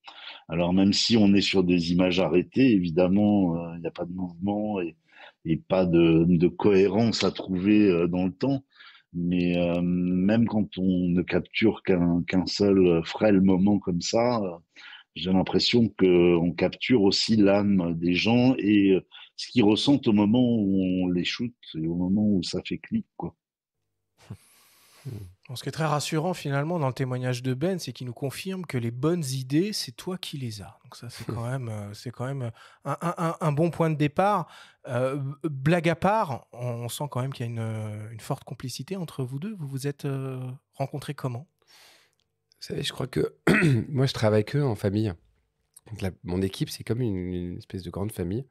Alors même si on est sur des images arrêtées, évidemment, il n'y a pas de mouvement et, pas de, de, cohérence à trouver dans le temps. Mais euh, même quand on ne capture qu'un seul euh, frêle moment comme ça, euh, j'ai l'impression qu'on capture aussi l'âme des gens et ce qu'ils ressentent au moment où on les shoot et au moment où ça fait clic. Quoi. Ce qui est très rassurant finalement dans le témoignage de Ben, c'est qu'il nous confirme que les bonnes idées, c'est toi qui les as. Donc ça, c'est quand même, euh, c'est quand même euh, un, bon point de départ. Euh, blague à part, on, sent quand même qu'il y a une, forte complicité entre vous deux. Vous vous êtes rencontrés comment Vous savez, je crois que moi, je travaille que en famille. mon équipe, c'est comme une, espèce de grande famille.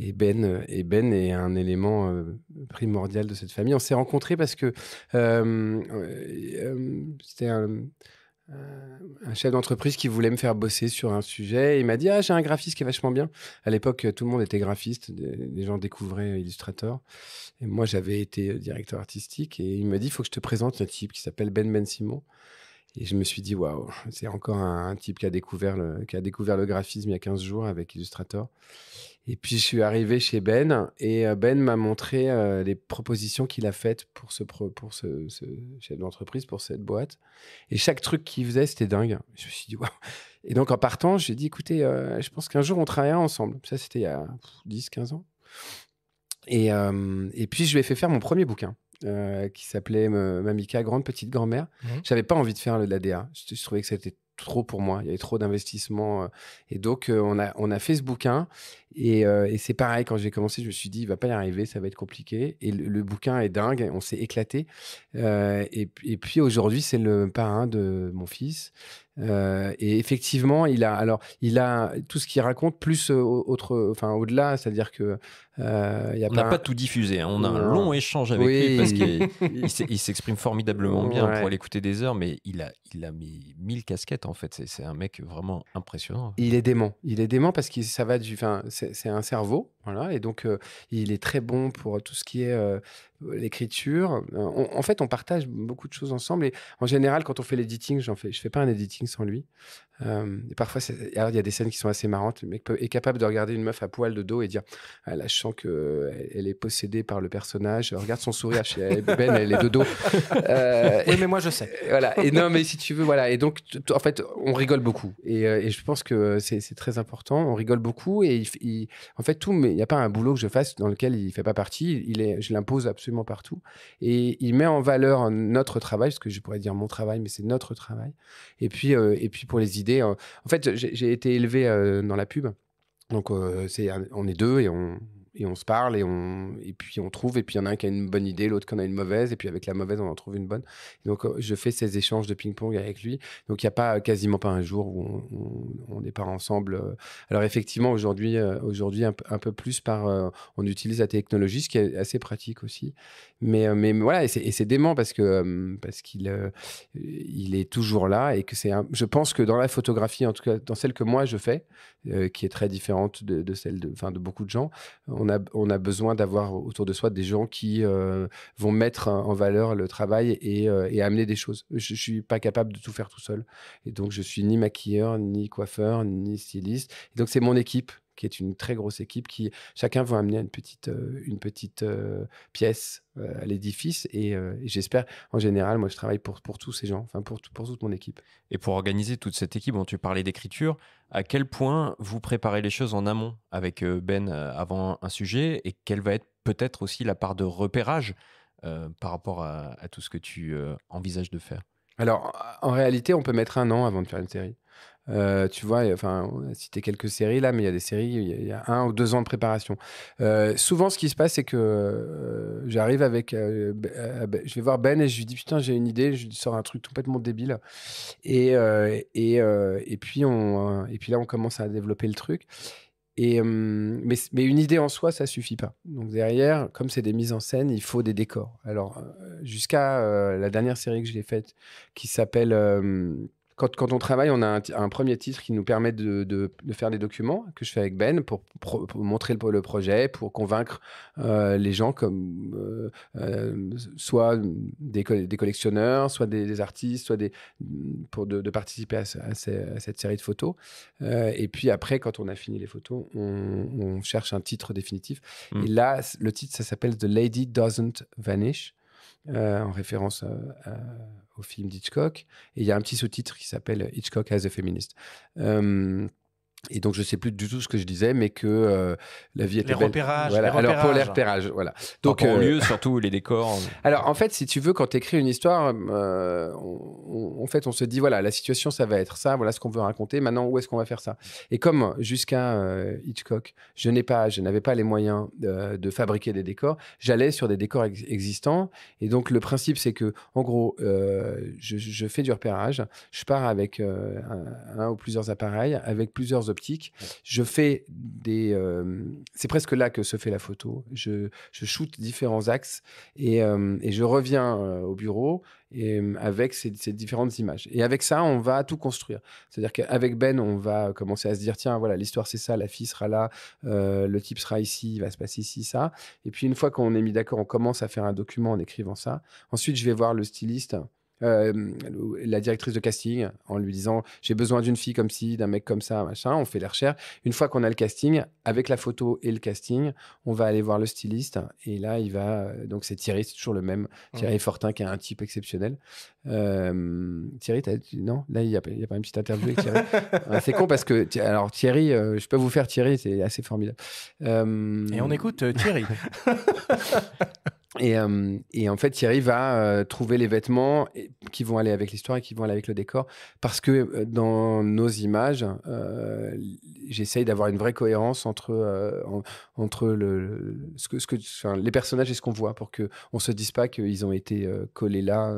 Et Ben, euh, et ben est un élément euh, primordial de cette famille. On s'est rencontrés parce que euh, c'était un chef d'entreprise qui voulait me faire bosser sur un sujet. Il m'a dit Ah, j'ai un graphiste qui est vachement bien. À l'époque, tout le monde était graphiste. Les gens découvraient Illustrator. Et moi, j'avais été directeur artistique. Et il m'a dit Il faut que je te présente un type qui s'appelle Ben Ben Simon. Et je me suis dit, waouh, c'est encore un, type qui a, découvert le, qui a découvert le graphisme il y a 15 jours avec Illustrator. Et puis je suis arrivé chez Ben et euh, Ben m'a montré euh, les propositions qu'il a faites pour ce, pour ce, chef d'entreprise, pour cette boîte. Et chaque truc qu'il faisait, c'était dingue. Je me suis dit, waouh. Et donc en partant, j'ai dit, écoutez, euh, je pense qu'un jour on travaillera ensemble. Ça, c'était il y a 10, 15 ans. Et, et puis je lui ai fait faire mon premier bouquin. Euh, qui s'appelait euh, Mamika, grande petite grand-mère. Mhm. J'avais pas envie de faire le de DA. Je, trouvais que c'était trop pour moi. Il y avait trop d'investissements. Euh. et donc, on, a, on a fait ce bouquin. Et, c'est pareil, quand j'ai commencé, je me suis dit, il va pas y arriver, ça va être compliqué. Et le, bouquin est dingue, on s'est éclaté. Et, et, puis aujourd'hui, c'est le parrain de mon fils. Euh, et effectivement, il a alors il a tout ce qu'il raconte plus euh, autre, enfin au-delà, c'est-à-dire que euh, y a on n'a pas, tout diffusé. Hein. On a un long échange avec lui parce qu'il s'exprime formidablement bien. pour On l'écouter des heures, mais il a il a mis mille casquettes en fait. C'est un mec vraiment impressionnant. Il est dément. Il est dément parce que ça va du, enfin c'est un cerveau, voilà. Et donc il est très bon pour tout ce qui est l'écriture. Euh, en fait, on partage beaucoup de choses ensemble. Et en général, quand on fait l'editing, j'en fais, je fais pas un editing sans lui. Euh, et parfois, il y a des scènes qui sont assez marrantes. Le mec est capable de regarder une meuf à poil de dos et dire ah là, je sens qu'elle elle est possédée par le personnage. Regarde son sourire, chez elle est ben, elle est de dos. Euh, mais moi, je sais. voilà. Et non, mais si tu veux, voilà. Et donc, en fait, on rigole beaucoup. Et, euh, je pense que c'est très important. On rigole beaucoup. Et il, en fait, tout, mais il n'y a pas un boulot que je fasse dans lequel il ne fait pas partie. Il est, je l'impose absolument partout. Et il met en valeur notre travail, parce que je pourrais dire mon travail, mais c'est notre travail. Et puis, euh, et puis pour les idées, Hein. en fait, j'ai été élevé euh, dans la pub. Donc, euh, on est deux et on, et on se parle et on et puis on trouve et puis il y en a un qui a une bonne idée l'autre qui en a une mauvaise et puis avec la mauvaise on en trouve une bonne donc euh, je fais ces échanges de ping pong avec lui donc il n'y a pas euh, quasiment pas un jour où on n'est pas ensemble euh. alors effectivement aujourd'hui aujourd'hui un, peu plus par on utilise la technologie ce qui est assez pratique aussi mais mais voilà et c'est dément parce que parce qu'il il est toujours là et que c'est je pense que dans la photographie en tout cas dans celle que moi je fais qui est très différente de, celle de de beaucoup de gens on on a, besoin d'avoir autour de soi des gens qui euh, vont mettre en valeur le travail et, euh, amener des choses. Je, ne suis pas capable de tout faire tout seul. Et donc, je suis ni maquilleur, ni coiffeur, ni styliste. donc, c'est mon équipe qui est une très grosse équipe qui chacun va amener une petite, euh, une petite euh, pièce euh, à l'édifice et, j'espère en général, moi je travaille pour, pour tous ces gens, enfin pour, pour toute mon équipe. Et pour organiser toute cette équipe dont tu parlais d'écriture, à quel point vous préparez les choses en amont avec Ben avant un sujet et quelle va être peut-être aussi la part de repérage par rapport à, tout ce que tu envisages de faire Alors, en réalité, on peut mettre un an avant de faire une série. Euh, tu vois, enfin, on a cité quelques séries là, mais il y a des séries, il y, a un ou deux ans de préparation. Euh, souvent, ce qui se passe, c'est que euh, j'arrive avec. je vais voir Ben et je lui dis Putain, j'ai une idée, je sors un truc complètement débile. Et, et, et, puis, on, et puis là, on commence à développer le truc. Et, mais, mais, une idée en soi, ça suffit pas. Donc derrière, comme c'est des mises en scène, il faut des décors. Alors, jusqu'à la dernière série que j'ai faite, qui s'appelle quand, on travaille, on a un, premier titre qui nous permet de, faire des documents que je fais avec Ben pour, montrer le, le, projet, pour convaincre euh, les gens comme euh, euh, soit des, collectionneurs, soit des, artistes, soit des pour de, participer à, cette série de photos. et puis après, quand on a fini les photos, on, cherche un titre définitif. Mmh. Et là, le titre, ça s'appelle The Lady Doesn't Vanish. Euh, en référence euh, euh, au film d'Hitchcock. Et il y a un petit sous-titre qui s'appelle Hitchcock as a Feminist. Et donc, je ne sais plus du tout ce que je disais, mais que euh, la vie était les belle. les repérages. Alors, pour les repérages, voilà. Donc, euh, lieu, surtout, les décors. Alors, en fait, si tu veux, quand tu écris une histoire, euh, en fait, on se dit, voilà, la situation, ça va être ça, voilà ce qu'on veut raconter, maintenant, où est-ce qu'on va faire ça Et comme jusqu'à euh, Hitchcock, je n'ai pas, je n'avais pas les moyens de fabriquer des décors, j'allais sur des décors existants. Et donc, le principe, c'est que, en gros, je, fais du repérage, je pars avec un ou plusieurs appareils, avec plusieurs optique. Je fais des. Euh, c'est presque là que se fait la photo. Je, je shoote différents axes et, euh, je reviens euh, au bureau et, avec ces, différentes images. Et avec ça, on va tout construire. C'est-à-dire qu'avec Ben, on va commencer à se dire tiens, voilà, l'histoire c'est ça, la fille sera là, le type sera ici, il va se passer ici, ça. Et puis une fois qu'on est mis d'accord, on commence à faire un document en écrivant ça. Ensuite, je vais voir le styliste la directrice de casting en lui disant j'ai besoin d'une fille comme ci, d'un mec comme ça, machin. On fait les recherches. Une fois qu'on a le casting, avec la photo et le casting, on va aller voir le styliste et là il va euh, donc c'est Thierry, c'est toujours le même mmh. Thierry Fortin qui est un type exceptionnel. Thierry, as non, là il n'y a, a, pas une petite interview avec Thierry. Ah, c'est con parce que alors Thierry, euh, je peux vous faire Thierry, c'est assez formidable. Et on écoute euh, Thierry. Et, euh, et, en fait, Thierry va à euh, trouver les vêtements qui vont aller avec l'histoire et qui vont aller avec le décor. Parce que euh, dans nos images, j'essaye d'avoir une vraie cohérence entre, entre le, ce que, ce que les personnages et ce qu'on voit pour qu'on ne se dise pas qu'ils ont été collés là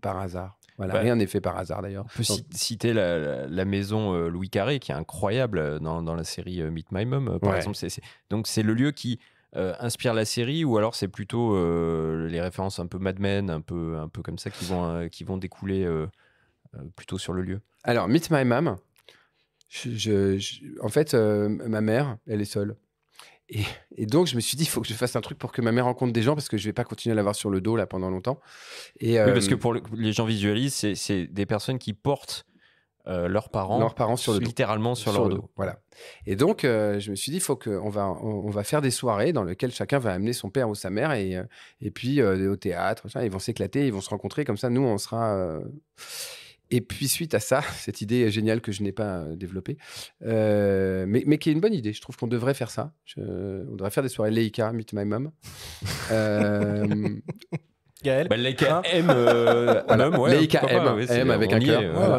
par hasard. Voilà, rien n'est fait par hasard d'ailleurs. On peut citer la, maison Louis Carré qui est incroyable dans, la série Meet My Mom, par exemple. Donc c'est le lieu qui euh, inspire la série ou alors c'est plutôt euh, les références un peu madmen un peu, un peu comme ça qui vont, euh, qui vont découler plutôt sur le lieu Alors, Meet My Mom, je, en fait, ma mère, elle est seule. Et, donc, je me suis dit, il faut que je fasse un truc pour que ma mère rencontre des gens parce que je vais pas continuer à l'avoir sur le dos là pendant longtemps. Et, parce que pour les gens visualisent, c'est des personnes qui portent euh, leurs parents, leurs parents sur littéralement sur, leur dos. Voilà. Et donc, euh, je me suis dit, faut que on va, on, va faire des soirées dans lesquelles chacun va amener son père ou sa mère et, euh, et puis au théâtre, ils vont s'éclater, ils vont se rencontrer comme ça. Nous, on sera. Et puis suite à ça, cette idée géniale que je n'ai pas développée, mais, mais, qui est une bonne idée. Je trouve qu'on devrait faire ça. on devrait faire des soirées Leica, Meet My Mom. Gaël. Bah, M, avec un cœur.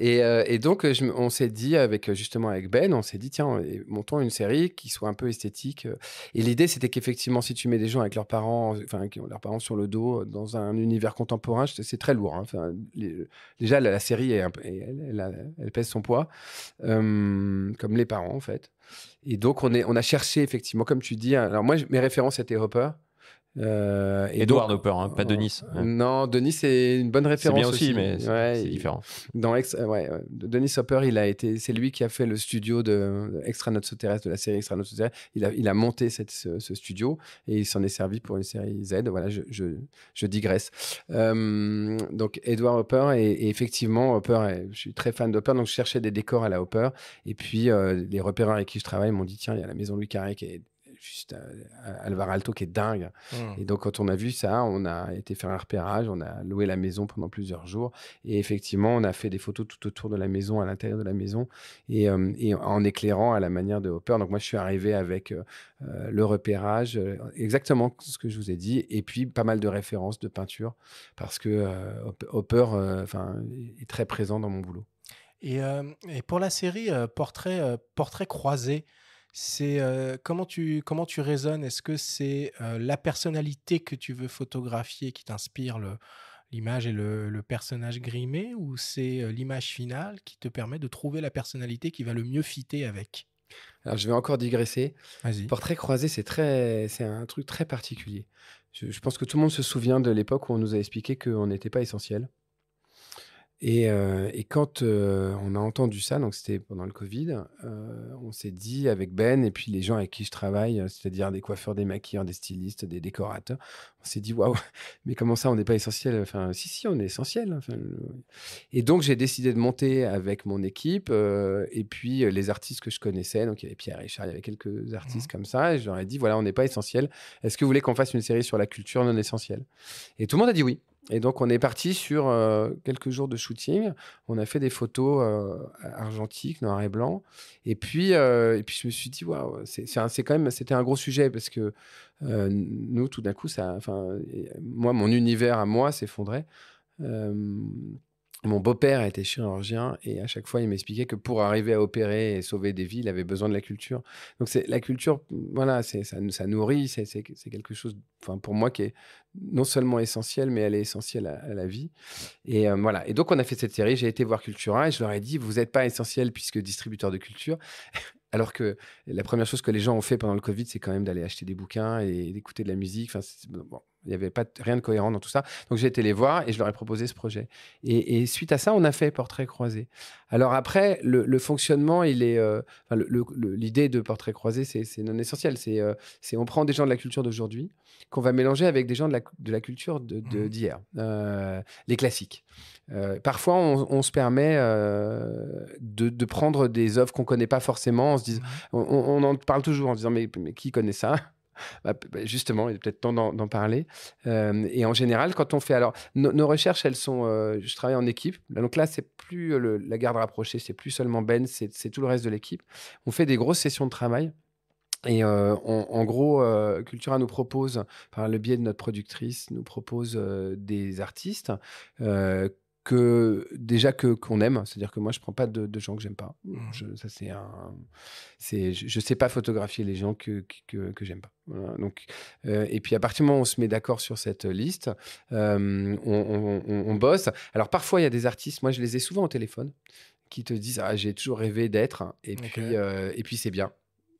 Et, donc, on s'est dit, avec, justement avec Ben, on s'est dit, tiens, montons une série qui soit un peu esthétique. Euh. Et l'idée, c'était qu'effectivement, si tu mets des gens avec leurs parents, enfin, leurs parents sur le dos, euh, dans un univers contemporain, c'est très lourd. Hein. Enfin, déjà, la, série, elle, pèse son poids, euh, comme les parents, en fait. Et donc, on, est, on a cherché, effectivement, comme tu dis, hein. alors moi, mes références étaient Hopper. Euh, Edouard Hopper, hein, pas euh, Denis. Hein. non, Denis c'est une bonne référence. aussi, mais c'est différent. Dans euh, euh, Denis Hopper, il a été, c'est lui qui a fait le studio de Extra Notes de la série Extra Notes Il il a monté cette, ce, studio et il s'en est servi pour une série Z. Voilà, je, digresse. donc Edouard Hopper et, effectivement Hopper, je suis très fan d'Hopper, donc je cherchais des décors à la Hopper et puis les repéreurs avec qui je travaille m'ont dit tiens, il y a la maison Louis Carré qui est juste euh, Alvar Alto qui est dingue. Mmh. Et donc, quand on a vu ça, on a été faire un repérage, on a loué la maison pendant plusieurs jours. Et effectivement, on a fait des photos tout autour de la maison, à l'intérieur de la maison, et, euh, en éclairant à la manière de Hopper. Donc, moi, je suis arrivé avec euh, le repérage, exactement ce que je vous ai dit, et puis pas mal de références de peinture, parce que Hopper est très présent dans mon boulot. Et, et pour la série Portrait, Portrait croisé, c'est euh, comment, tu, comment tu raisonnes Est-ce que c'est euh, la personnalité que tu veux photographier qui t'inspire l'image et le, personnage grimé ou c'est euh, l'image finale qui te permet de trouver la personnalité qui va le mieux fitter avec alors, je vais encore digresser. Portrait croisé, c'est très, c'est un truc très particulier. Je, je, pense que tout le monde se souvient de l'époque où on nous a expliqué qu'on n'était pas essentiel. Euh, et, quand euh, on a entendu ça, donc c'était pendant le Covid, euh, on s'est dit avec Ben et puis les gens avec qui je travaille, c'est-à-dire des coiffeurs, des maquilleurs, des stylistes, des décorateurs, on s'est dit waouh, mais comment ça, on n'est pas essentiel Enfin, si, si, on est essentiel. et donc j'ai décidé de monter avec mon équipe et puis les artistes que je connaissais, donc il y avait Pierre Richard, il y avait quelques mmh artistes comme ça, et je leur ai dit voilà, on n'est pas essentiel, est-ce que vous voulez qu'on fasse une série sur la culture non essentielle Et tout le monde a dit oui. Et donc, on est parti sur euh, quelques jours de shooting. On a fait des photos euh, argentiques, noir et blanc. Et puis, euh, et puis je me suis dit, waouh, c'est quand même, c'était un gros sujet parce que nous, tout d'un coup, ça, enfin, moi, mon univers à moi s'effondrait. Mon beau-père était chirurgien et à chaque fois, il m'expliquait que pour arriver à opérer et sauver des vies, il avait besoin de la culture. Donc, c'est la culture, voilà, c'est ça, ça nourrit, c'est quelque chose, enfin, pour moi, qui est non seulement essentiel, mais elle est essentielle à, la vie. Et euh, voilà. Et donc, on a fait cette série. J'ai été voir Cultura et je leur ai dit, vous n'êtes pas essentiel puisque distributeur de culture. Alors que la première chose que les gens ont fait pendant le Covid, c'est quand même d'aller acheter des bouquins et d'écouter de la musique. Enfin, il n'y avait pas rien de cohérent dans tout ça. Donc j'ai été les voir et je leur ai proposé ce projet. Et, suite à ça, on a fait Portrait croisé. Alors après, le, fonctionnement, il est, euh, l'idée de Portrait croisé, c'est non essentiel. Euh, c'est on prend des gens de la culture d'aujourd'hui qu'on va mélanger avec des gens de la, culture mmh. d'hier, euh, les classiques. parfois, on, se permet de, prendre des œuvres qu'on connaît pas forcément. Mmh. On se dit, on, en parle toujours en se disant mais, mais qui connaît ça bah, bah, justement, il est peut-être temps d'en parler. et en général, quand on fait. Alors, nos recherches, elles sont. je travaille en équipe. Donc là, c'est plus la garde rapprochée, c'est plus seulement Ben, c'est tout le reste de l'équipe. On fait des grosses sessions de travail. Et en gros, Cultura nous propose, par le biais de notre productrice, nous propose des artistes que déjà que qu'on aime. C'est-à-dire que moi, je prends pas de, gens que j'aime pas. Mmh. Je, ça c'est c'est, je, sais pas photographier les gens que que, j'aime pas. Donc, euh, et puis à partir du moment où on se met d'accord sur cette liste, euh, on, bosse. Alors parfois, il y a des artistes. Moi, je les ai souvent au téléphone qui te disent ah j'ai toujours rêvé d'être et puis euh, et puis c'est bien.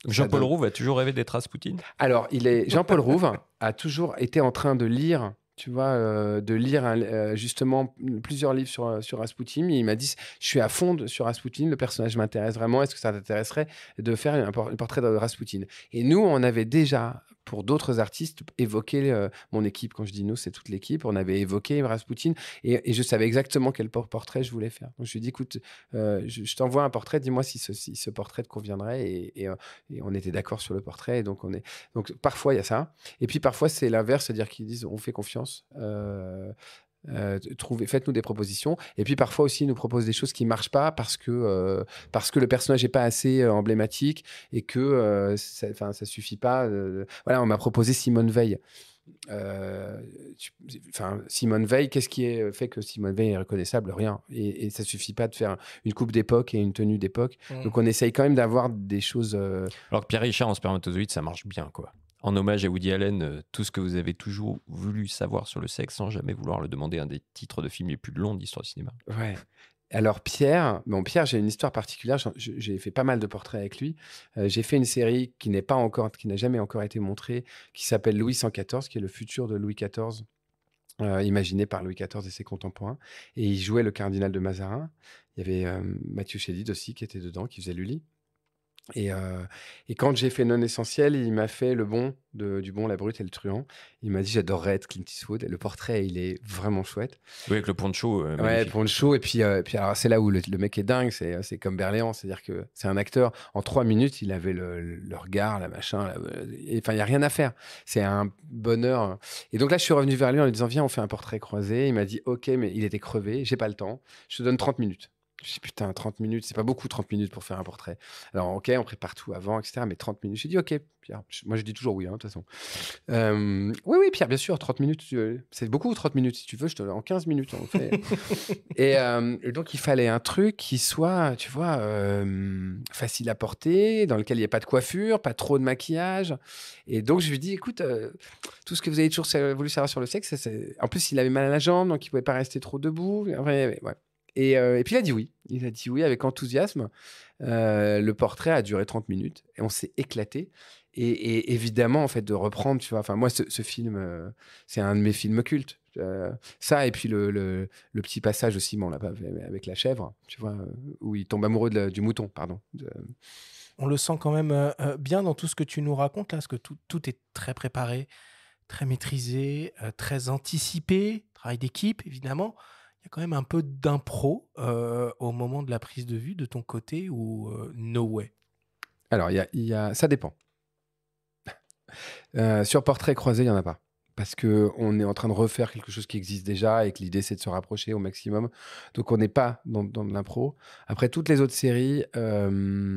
Jean-Paul Rouve a toujours rêvé d'être Aspoutine. Alors, il est Jean-Paul Rouve a toujours été en train de lire tu vois, euh, de lire euh, justement plusieurs livres sur, euh, sur Rasputin. il m'a dit Je suis à fond sur Rasputin, le personnage m'intéresse vraiment, est-ce que ça t'intéresserait de faire un, un, portrait de Rasputin Et nous, on avait déjà pour d'autres artistes, évoquer euh, mon équipe. Quand je dis nous, c'est toute l'équipe. On avait évoqué Rasputin Poutine et, je savais exactement quel portrait je voulais faire. je lui ai dit, écoute, euh, je, t'envoie un portrait, dis-moi si ce, portrait te conviendrait. Euh, et, on était d'accord sur le portrait. donc, donc parfois, il y a ça. Et puis parfois, c'est l'inverse, c'est-à-dire qu'ils disent, on fait confiance. Euh, faites-nous des propositions. Et puis parfois aussi, ils nous proposent des choses qui marchent pas parce que euh, parce que le personnage n'est pas assez euh, emblématique et que ça, ne suffit pas. voilà, on m'a proposé Simone Veil. Enfin, Simone Veil, qu'est-ce qui est fait que Simone Veil est reconnaissable Rien. Et, et, ça suffit pas de faire une coupe d'époque et une tenue d'époque. Mmh. Donc on essaye quand même d'avoir des choses. Alors que Pierre Richard en spermatozoïde, ça marche bien, quoi en hommage à Woody Allen euh, tout ce que vous avez toujours voulu savoir sur le sexe sans jamais vouloir le demander, un des titres de films les plus longs de l'histoire du cinéma. Ouais. Alors Pierre, bon Pierre, j'ai une histoire particulière. J'ai fait pas mal de portraits avec lui. Euh, j'ai fait une série qui n'est pas encore, qui n'a jamais encore été montrée, qui s'appelle Louis 114, qui est le futur de Louis XIV. Euh, imaginé par Louis XIV et ses contemporains. Et il jouait le cardinal de Mazarin. Il y avait Mathieu Chédid aussi qui était dedans, qui faisait Lully. Et, quand j'ai fait Non Essentiel, il m'a fait le bon du bon, la brute et le truand. Il m'a dit j'adorerais être Clint Eastwood. le portrait, il est vraiment chouette. Oui, avec le poncho. Euh, ouais, le poncho. Et puis, c'est là où le, mec est dingue. C'est, comme Berléand. C'est-à-dire que c'est un acteur. En trois minutes, il avait le, regard, la machin. Enfin, il n'y a rien à faire. C'est un bonheur. Et donc là, je suis revenu vers lui en lui disant viens, on fait un portrait croisé. Il m'a dit ok, mais il était crevé. J'ai pas le temps. Je te donne 30 minutes. Je dis, putain, 30 minutes, c'est pas beaucoup 30 minutes pour faire un portrait. Alors, ok, on prépare tout avant, etc. Mais 30 minutes, j'ai dit, ok, Pierre. Moi, je dis toujours oui, hein, de toute façon. oui, oui, Pierre, bien sûr, 30 minutes, euh, c'est beaucoup 30 minutes. Si tu veux, je te le en 15 minutes, on fait. et, donc, il fallait un truc qui soit, tu vois, facile à porter, dans lequel il n'y a pas de coiffure, pas trop de maquillage. Et donc, je lui dis, écoute, euh, tout ce que vous avez toujours voulu savoir sur le sexe, en plus, il avait mal à la jambe, donc il pouvait pas rester trop debout. ouais. Euh, et, puis il a dit oui. Il a dit oui avec enthousiasme. Euh, le portrait a duré 30 minutes et on s'est éclaté. Et, évidemment, en fait, de reprendre, tu vois, enfin, moi, ce, film, euh, c'est un de mes films cultes. ça, et puis le, petit passage aussi, bon, là, avec la chèvre, tu vois, où il tombe amoureux du mouton, pardon. On le sent quand même bien dans tout ce que tu nous racontes là, parce que tout, tout est très préparé, très maîtrisé, très anticipé, travail d'équipe, évidemment y a quand même un peu d'impro euh, au moment de la prise de vue de ton côté ou euh, no way Alors, il y a... ça dépend. Euh, sur portrait croisé, il n'y en a pas. Parce qu'on est en train de refaire quelque chose qui existe déjà et que l'idée c'est de se rapprocher au maximum. Donc on n'est pas dans, dans l'impro. Après toutes les autres séries, il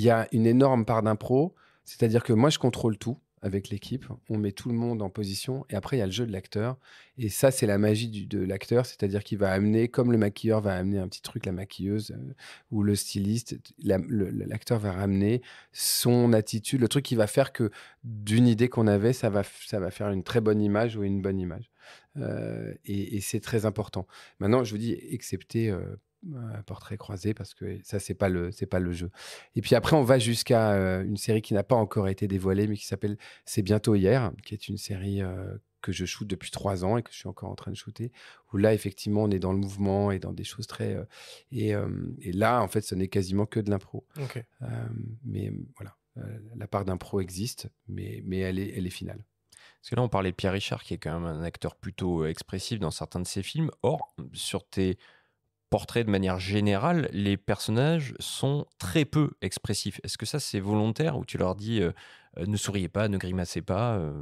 y a une énorme part d'impro. C'est-à-dire que moi je contrôle tout avec l'équipe. On met tout le monde en position. Et après, il y a le jeu de l'acteur. Et ça, c'est la magie de l'acteur. C'est-à-dire qu'il va amener, comme le maquilleur va amener un petit truc, la maquilleuse euh, ou le styliste, l'acteur va ramener son attitude, le truc qui va faire que d'une idée qu'on avait, ça va, ça va faire une très bonne image ou une bonne image. Euh, et, c'est très important. Maintenant, je vous dis, excepté euh, euh, portrait croisé parce que ça c'est pas le c'est pas le jeu. Et puis après on va jusqu'à euh, une série qui n'a pas encore été dévoilée mais qui s'appelle C'est bientôt hier, qui est une série euh, que je shoote depuis trois ans et que je suis encore en train de shooter. Où là effectivement on est dans le mouvement et dans des choses très et, et, là en fait ce n'est quasiment que de l'impro. mais voilà, la part d'impro existe mais mais elle est elle est finale. Parce que là, on parlait de Pierre Richard, qui est quand même un acteur plutôt expressif dans certains de ses films. Or, sur tes portrait de manière générale, les personnages sont très peu expressifs. Est-ce que ça, c'est volontaire ou tu leur dis euh, euh, ne souriez pas, ne grimacez pas euh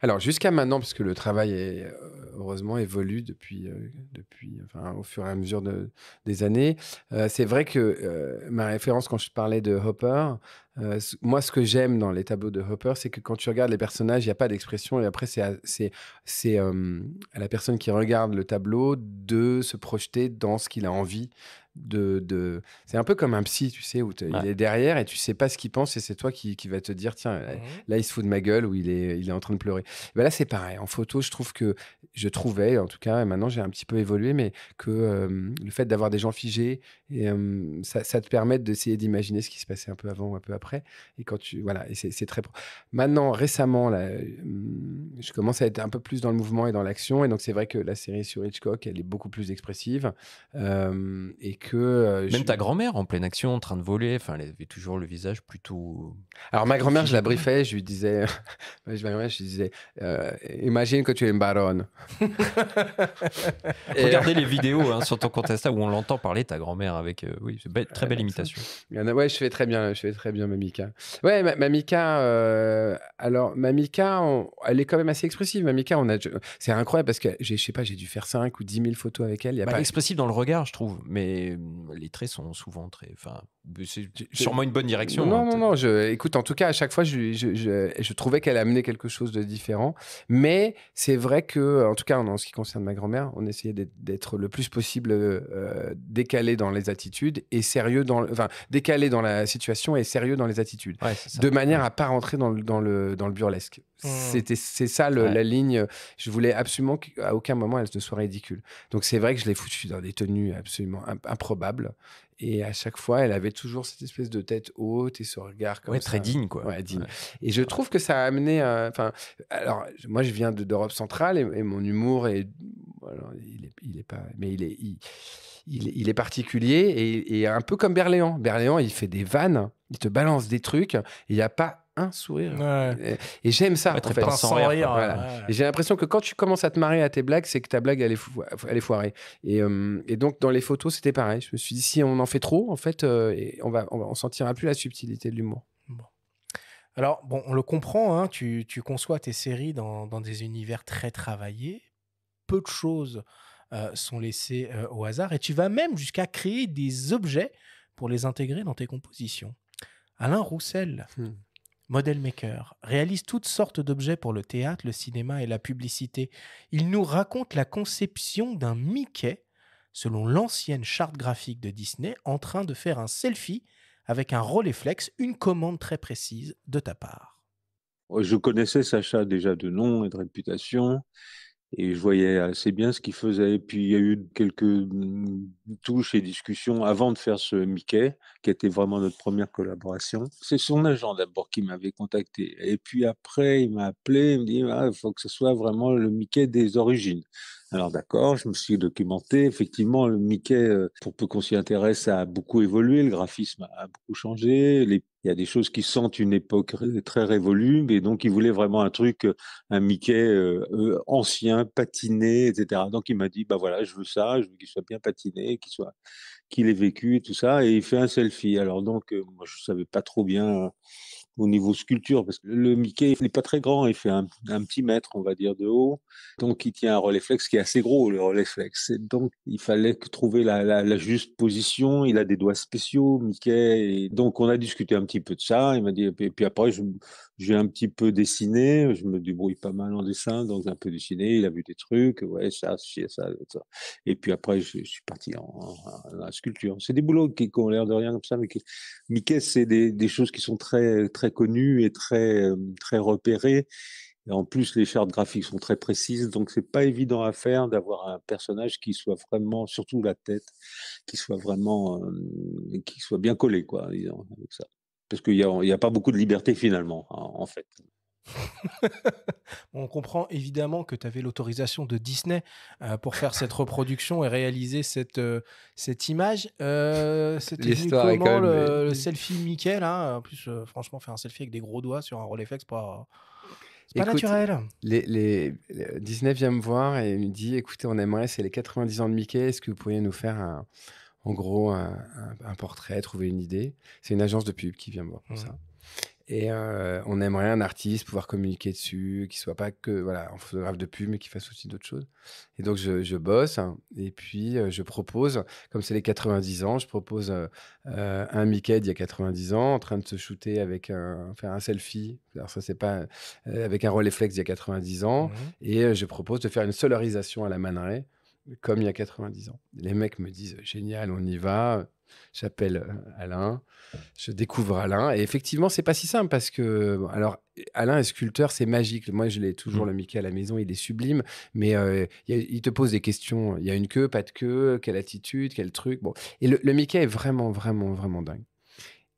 alors jusqu'à maintenant, puisque le travail est euh, heureusement évolué depuis, euh, depuis au fur et à mesure des années, euh, c'est vrai que ma référence quand je parlais de Hopper, moi ce que j'aime dans les tableaux de Hopper, c'est que quand tu regardes les personnages, il n'y a pas d'expression et après c'est c'est, à la personne qui regarde le tableau de se projeter dans ce qu'il a envie de, c'est un peu comme un psy tu sais où il est derrière et tu sais pas ce qu'il pense et c'est toi qui, qui, va te dire tiens mmh. là il se fout de ma gueule ou il est il est en train de pleurer bah là c'est pareil en photo je trouve que je trouvais en tout cas et maintenant j'ai un petit peu évolué mais que le fait d'avoir des gens figés et ça, te permet d'essayer d'imaginer ce qui se passait un peu avant ou un peu après et quand tu voilà c'est très maintenant récemment là je commence à être un peu plus dans le mouvement et dans l'action et donc c'est vrai que la série sur Hitchcock elle est beaucoup plus expressive et que que. Euh, même ta grand-mère en pleine action, en train de voler, enfin, elle avait toujours le visage plutôt. Alors, ma grand-mère, je la briefais, je lui disais, je, disais, euh, imagine que tu es une baronne. Regardez euh, les vidéos hein, sur ton compte Insta où on l'entend parler, ta grand-mère, avec. oui, très belle imitation. Ouais, je fais très bien, je fais très bien Mamika. Ouais, Mamika, alors, Mamika, elle est quand même assez expressive. Mamika, on a... c'est incroyable parce que, je sais pas, j'ai dû faire 5 ou 10 000 photos avec elle. Y a bah, pas... Expressive dans le regard, je trouve, mais Mm, les traits sont souvent très. Enfin, c'est sûrement une bonne direction. Non, hein, non, non. Je, écoute, en tout cas, à chaque fois, je, je, trouvais qu'elle amenait quelque chose de différent. Mais c'est vrai que, en tout cas, en, ce qui concerne ma grand-mère, on essayait d'être le plus possible euh, décalé dans les attitudes et sérieux dans. enfin, décalé dans la situation et sérieux dans les attitudes. de manière à pas rentrer dans le, dans le, dans le burlesque. Mmh. C'était c'est ça la ligne. Euh, je voulais absolument qu'à aucun moment elle ne soit ridicule. Donc c'est vrai que je l'ai foutue dans des tenues absolument improbables. Et à chaque fois, elle avait toujours cette espèce de tête haute et ce regard comme très digne quoi. Et je trouve que ça a amené. Enfin, alors moi je viens d'Europe centrale et, mon humour est, il est, pas, mais il est. Il, est particulier et, un peu comme Berléand. Berléand, il fait des vannes, il te balance des trucs. Il n'y a pas un sourire. Et, j'aime ça. J'ai l'impression que quand tu commences à te marrer à tes blagues, c'est que ta blague, elle est, elle est foirée. Et, euh, et, donc, dans les photos, c'était pareil. Je me suis dit, si on en fait trop, en fait, euh, on va, on, sentira plus la subtilité de l'humour. Alors, bon, on le comprend, hein, tu, tu, conçois tes séries dans, dans, des univers très travaillés. Peu de choses euh, sont laissées au hasard et tu vas même jusqu'à créer des objets pour les intégrer dans tes compositions. Alain Roussel, hmm model maker, réalise toutes sortes d'objets pour le théâtre, le cinéma et la publicité. Il nous raconte la conception d'un Mickey, selon l'ancienne charte graphique de Disney, en train de faire un selfie avec un Rolleiflex, une commande très précise de ta part. Oh, je connaissais Sacha déjà de nom et de réputation et je voyais assez bien ce qu'il faisait. Et puis il y a eu quelques mmh, touches et discussions avant de faire ce Mickey, qui était vraiment notre première collaboration. C'est son agent d'abord qui m'avait contacté. Et puis après, il m'a appelé, il me dit, «Ah, il faut que ce soit vraiment le Mickey des origines. Alors d'accord, je me suis documenté. Effectivement, le Mickey, euh, pour peu qu'on s'y intéresse, a beaucoup évolué. Le graphisme a beaucoup changé. Les il y a des choses qui sentent une époque très révolue, mais donc il voulait vraiment un truc, euh, un Mickey euh, euh, ancien, patiné, etc. Donc il m'a dit, bah voilà, je veux ça, je veux qu'il soit bien patiné, qu'il soit, qu'il ait vécu, tout ça, et il fait un selfie. Alors donc, moi je savais pas trop bien au niveau sculpture, parce que le Mickey n'est pas très grand, il fait un, petit mètre, on va dire, de haut, donc il tient un relais flex qui est assez gros, le relais flex. donc il fallait trouver la, la, juste position, il a des doigts spéciaux, Mickey, et donc on a discuté un petit peu de ça, il m'a dit, et puis après j'ai un petit peu dessiné, je me débrouille pas mal en dessin, donc un peu dessiné, il a vu des trucs, ouais, ça, ça, Et puis après, je, suis parti en, sculpture. C'est des boulots qui, ont l'air de rien comme ça, mais Mickey, c'est des, des choses qui sont très, très connu et très, euh, très repéré. Et en plus, les chartes graphiques sont très précises, donc c'est pas évident à faire d'avoir un personnage qui soit vraiment, surtout la tête, qui soit vraiment, euh, qui soit bien collé, quoi, ça. Parce qu'il n'y a, pas beaucoup de liberté finalement, en fait. on comprend évidemment que tu avais l'autorisation de Disney euh, pour faire cette reproduction et réaliser cette, euh, cette image. Euh, C'était comment le, selfie Mickey En plus, euh, franchement, faire un selfie avec des gros doigts sur un Rolex, pas. C'est pas naturel. Les, Disney vient me voir et me dit écoutez, on aimerait, c'est les 90 ans de Mickey, est-ce que vous pourriez nous faire un, en gros un, portrait, trouver une idée C'est une agence de pub qui vient me voir pour ça. Et euh, on aimerait un artiste pouvoir communiquer dessus, qu'il soit pas que voilà en photographe de pub, mais qu'il fasse aussi d'autres choses. Et donc je, je bosse hein. et puis euh, je propose, comme c'est les 90 ans, je propose euh, un Mickey d'il y a 90 ans en train de se shooter avec un, faire un selfie. Alors ça c'est pas avec un Rolleiflex d'il y a 90 ans. Mmh et je propose de faire une solarisation à la Manerey comme il y a 90 ans. Les mecs me disent génial, on y va. J'appelle euh, Alain, je découvre Alain et effectivement c'est pas si simple parce que alors Alain est sculpteur, c'est magique. Moi je l'ai toujours mm. le Mickey à la maison, il est sublime, mais euh, il te pose des questions. Il y a une queue, pas de queue, quelle attitude, quel truc. Bon et le, Mickey est vraiment vraiment vraiment dingue.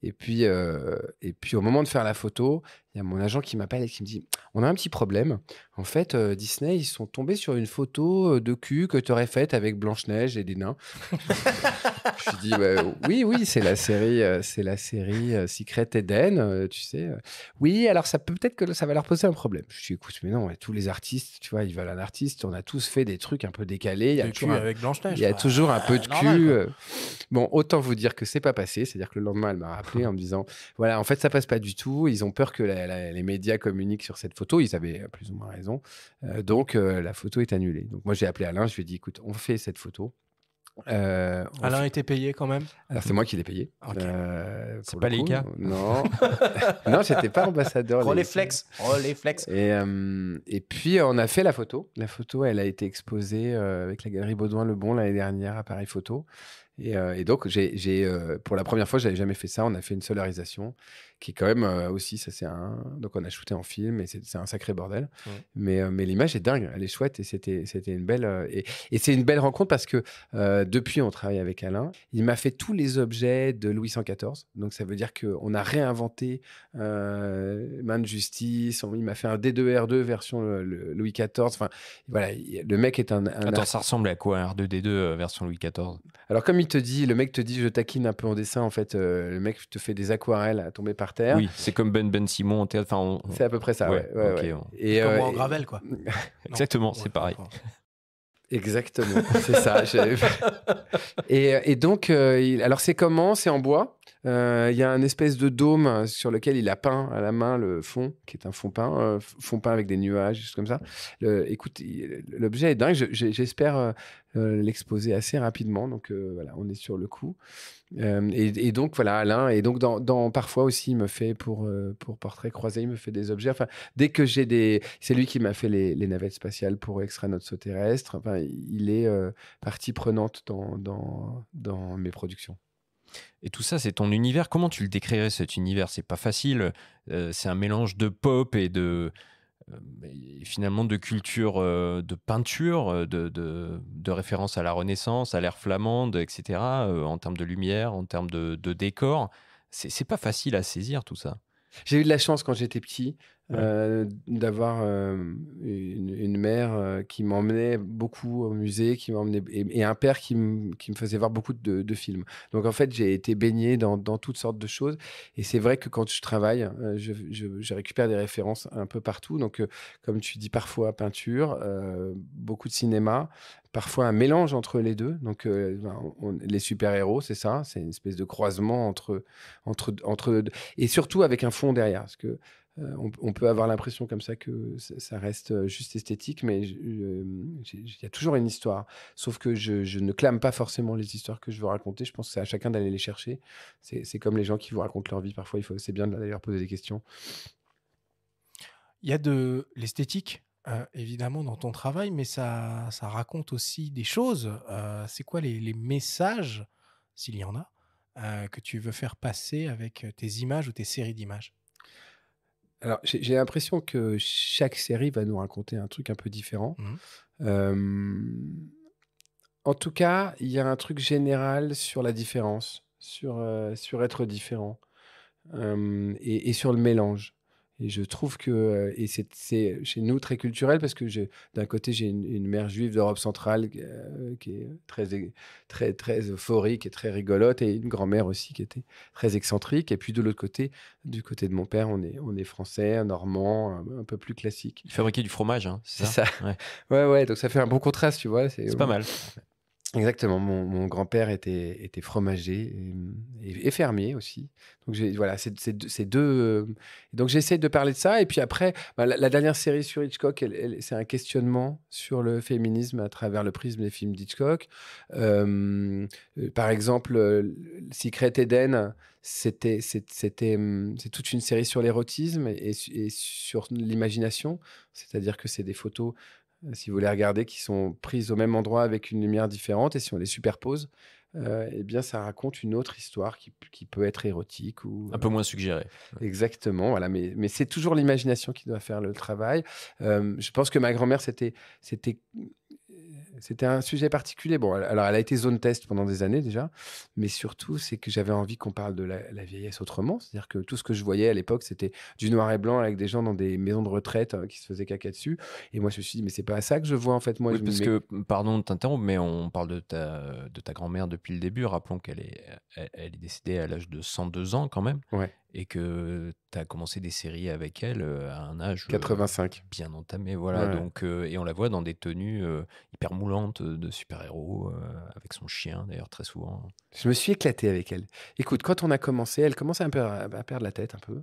Et puis, euh, et puis au moment de faire la photo, il y a mon agent qui m'appelle et qui me dit On a un petit problème. En fait, euh, Disney, ils sont tombés sur une photo euh, de cul que tu aurais faite avec Blanche-Neige et des nains. je lui dis Oui, oui, c'est la série, euh, c'est la série Secret Eden, tu sais. Oui, alors ça peut peut-être que ça va leur poser un problème. Je lui dis Écoute, mais non, tous les artistes, tu vois, ils veulent un artiste. On a tous fait des trucs un peu décalés. Il y a, toujours, un, peu de cul. Bon, autant vous dire que c'est pas passé. C'est-à-dire que le lendemain, elle m'a rappelé en me disant Voilà, en fait, ça passe pas du tout. Ils ont peur que la les médias communiquent sur cette photo. Ils avaient plus ou moins raison. Euh, donc, euh, la photo est annulée. Donc, moi, j'ai appelé Alain. Je lui ai dit, écoute, on fait cette photo. Euh, Alain a été payé quand même Alors, c'est moi qui l'ai payé. c'est pas les Non. non, j'étais pas ambassadeur. Oh, les flex. Et, puis, on a fait la photo. La photo, elle a été exposée avec la galerie Baudouin-Lebon l'année dernière à Paris Photo. Euh, et, donc, j'ai, euh, pour la première fois, j'avais jamais fait ça. On a fait une solarisation qui, est quand même, euh, aussi, ça c'est un. Donc, on a shooté en film et c'est, un sacré bordel. Mais, mais l'image est dingue, elle est chouette et c'était, c'était une belle. et, c'est une belle rencontre parce que depuis, on travaille avec Alain. Il m'a fait tous les objets de Louis 114. Donc, ça veut dire qu'on a réinventé Main de justice. On, il m'a fait un D2R2 version Louis XIV. Enfin, voilà, le mec est un. Attends, ça ressemble à quoi, un R2D2 version Louis XIV Alors, comme il te dit, le mec te dit, je taquine un peu en dessin en fait. Euh, le mec te fait des aquarelles à tomber par terre. Oui, c'est comme Ben Ben Simon en théâtre. C'est à peu près ça. Ouais. Et comme euh, en gravel quoi. Exactement, c'est pareil. Hein. Exactement, c'est ça. Euh, et, donc, alors c'est comment C'est en bois euh, il y a un espèce de dôme euh, sur lequel il a peint à la main le fond, qui est un fond peint, euh, fond peint avec des nuages, juste comme ça. écoute, l'objet est dingue. J'espère l'exposer assez rapidement. Donc voilà, on est sur le coup. Et, donc voilà, Alain. Et donc dans, parfois aussi, il me fait pour pour portrait croisé, il me fait des objets. Enfin, dès que j'ai des, c'est lui qui m'a fait les, navettes spatiales pour extraire notre saut terrestre. Enfin, il est partie prenante dans dans mes productions. Et tout ça, c'est ton univers. Comment tu le décrirais cet univers C'est pas facile. Euh, c'est un mélange de pop et de euh, finalement de culture, euh, de peinture, de, de, référence à la Renaissance, à l'ère flamande, etc. en termes de lumière, en termes de, de décor, c'est pas facile à saisir tout ça. J'ai eu de la chance quand j'étais petit. Euh, d'avoir euh, une, mère euh, qui m'emmenait beaucoup au musée, qui m'emmenait et, un père qui, qui, me faisait voir beaucoup de, films. Donc en fait, j'ai été baigné dans, dans, toutes sortes de choses. Et c'est vrai que quand je travaille, je, récupère des références un peu partout. Donc comme tu dis parfois peinture, beaucoup de cinéma, parfois un mélange entre les deux. Donc, ben, les super-héros, c'est ça, c'est une espèce de croisement entre, entre, entre, et surtout avec un fond derrière. Parce que euh, on, peut avoir l'impression comme ça que ça reste euh, juste esthétique, mais euh, il y a toujours une histoire. Sauf que je, ne clame pas forcément les histoires que je veux raconter. Je pense que c'est à chacun d'aller les chercher. C'est comme les gens qui vous racontent leur vie. Parfois, il faut c'est bien d'aller leur poser des questions. Il y a de l'esthétique, évidemment, dans ton travail, mais ça, raconte aussi des choses. c'est quoi les, messages, s'il y en a, que tu veux faire passer avec tes images ou tes séries d'images alors, j'ai l'impression que chaque série va nous raconter un truc un peu différent. Mmh. en tout cas, il y a un truc général sur la différence, sur, euh, sur être différent et, sur le mélange. Et je trouve que, euh, et c'est chez nous très culturel, parce que d'un côté, j'ai une, mère juive d'Europe centrale qui euh, est très, très, très euphorique et très rigolote, et une grand-mère aussi qui était très excentrique. Et puis de l'autre côté, du côté de mon père, on est, on est français, normand, un, peu plus classique. Il fabriquait du fromage, hein, c'est ça, Ouais. ouais. ouais, donc ça fait un bon contraste, tu vois. C'est pas mal. Exactement. Mon, grand-père était, était fromager et, fermier aussi. Donc voilà, c'est deux. donc j'essaie de parler de ça. Et puis après, bah, la, dernière série sur Hitchcock, c'est un questionnement sur le féminisme à travers le prisme des films d'Hitchcock. Euh, par exemple, Secret Eden, c'était c'est toute une série sur l'érotisme et, et sur l'imagination. C'est-à-dire que c'est des photos euh, si vous les regardez, qui sont prises au même endroit avec une lumière différente. Et si on les superpose, euh, eh bien, ça raconte une autre histoire qui, peut être érotique ou un peu euh, moins suggérée. Exactement, voilà. Mais, mais c'est toujours l'imagination qui doit faire le travail. je pense que ma grand-mère, c'était c'était c'était un sujet particulier. Bon, alors elle a été zone test pendant des années déjà, mais surtout, c'est que j'avais envie qu'on parle de la, vieillesse autrement. C'est-à-dire que tout ce que je voyais à l'époque, c'était du noir et blanc avec des gens dans des maisons de retraite euh, qui se faisaient caca dessus. Et moi, je me suis dit, mais c'est pas ça que je vois en fait. Moi, oui, parce que, pardon de t'interrompre, mais on parle de ta, de ta grand-mère depuis le début. Rappelons qu'elle est, est décédée à l'âge de 102 ans quand même. Ouais et que tu as commencé des séries avec elle euh, à un âge 85 euh, bien entamé voilà donc euh, et on la voit dans des tenues hyper moulantes de super-héros avec son chien d'ailleurs très souvent je me suis éclaté avec elle écoute quand on a commencé elle commençait un peu à, perdre la tête un peu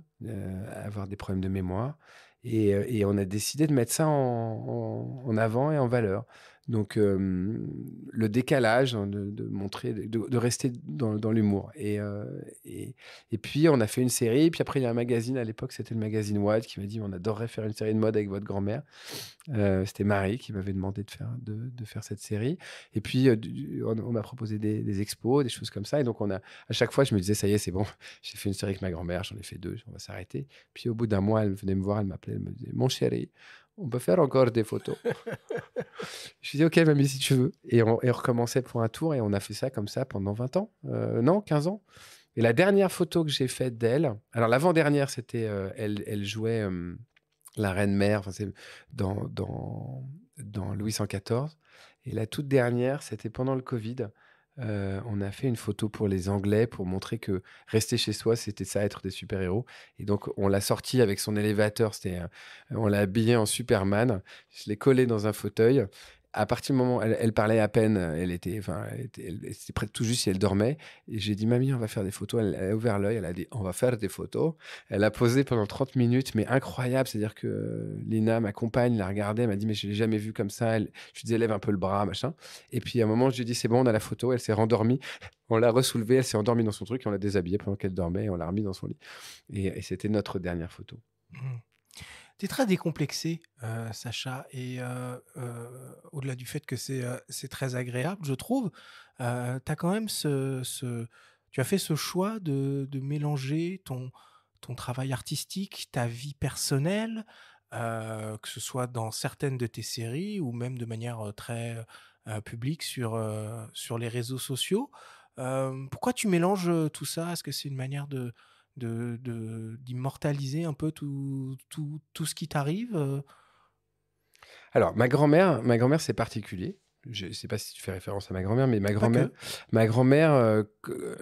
à avoir des problèmes de mémoire et, on a décidé de mettre ça en avant et en valeur donc, euh, le décalage, hein, de, montrer, de, rester dans, l'humour. Euh, et, et, puis, on a fait une série. puis après, il y a un magazine, à l'époque, c'était le magazine Wild, qui m'a dit On adorerait faire une série de mode avec votre grand-mère. Euh, c'était Marie qui m'avait demandé de faire, de, faire cette série. Et puis, on, m'a proposé des, expos, des choses comme ça. Et donc, on a, à chaque fois, je me disais Ça y est, c'est bon, j'ai fait une série avec ma grand-mère, j'en ai fait deux, on va s'arrêter. Puis, au bout d'un mois, elle venait me voir, elle m'appelait, elle me disait Mon chéri, on peut faire encore des photos. je lui dis, ok, mamie, si tu veux. Et on, et recommençait pour un tour et on a fait ça comme ça pendant 20 ans. Euh, non, 15 ans. Et la dernière photo que j'ai faite d'elle, alors l'avant-dernière, c'était, euh, elle, jouait euh, la reine-mère dans, dans, dans Louis XIV. Et la toute dernière, c'était pendant le Covid. Euh, on a fait une photo pour les Anglais pour montrer que rester chez soi, c'était ça, être des super-héros. Et donc, on l'a sorti avec son élévateur. on l'a habillé en Superman. Je l'ai collé dans un fauteuil à partir du moment où elle, parlait à peine, elle était, enfin, elle était, près de tout juste si elle dormait. Et j'ai dit, mamie, on va faire des photos. Elle, a ouvert l'œil, elle a dit, on va faire des photos. Elle a posé pendant 30 minutes, mais incroyable. C'est-à-dire que Lina, ma compagne, la regardait, m'a dit, mais je l'ai jamais vue comme ça. Elle, je lui lève un peu le bras, machin. Et puis à un moment, je lui ai dit, c'est bon, on a la photo. Elle s'est rendormie. On l'a ressoulevée, elle s'est endormie dans son truc on l'a déshabillée pendant qu'elle dormait et on l'a remis dans son lit. Et, c'était notre dernière photo. Mmh. Tu es très décomplexé, euh, Sacha, et euh, euh, au-delà du fait que c'est très agréable, je trouve, tu as quand même ce, Tu as fait ce choix de, de mélanger ton, ton travail artistique, ta vie personnelle, que ce soit dans certaines de tes séries ou même de manière très publique sur, sur les réseaux sociaux. pourquoi tu mélanges tout ça Est-ce que c'est une manière de d'immortaliser de, un peu tout, tout, tout ce qui t'arrive euh? Alors, ma grand-mère, ma grand-mère c'est particulier. Je ne sais pas si tu fais référence à ma grand-mère, mais ma grand-mère, ma grand-mère euh,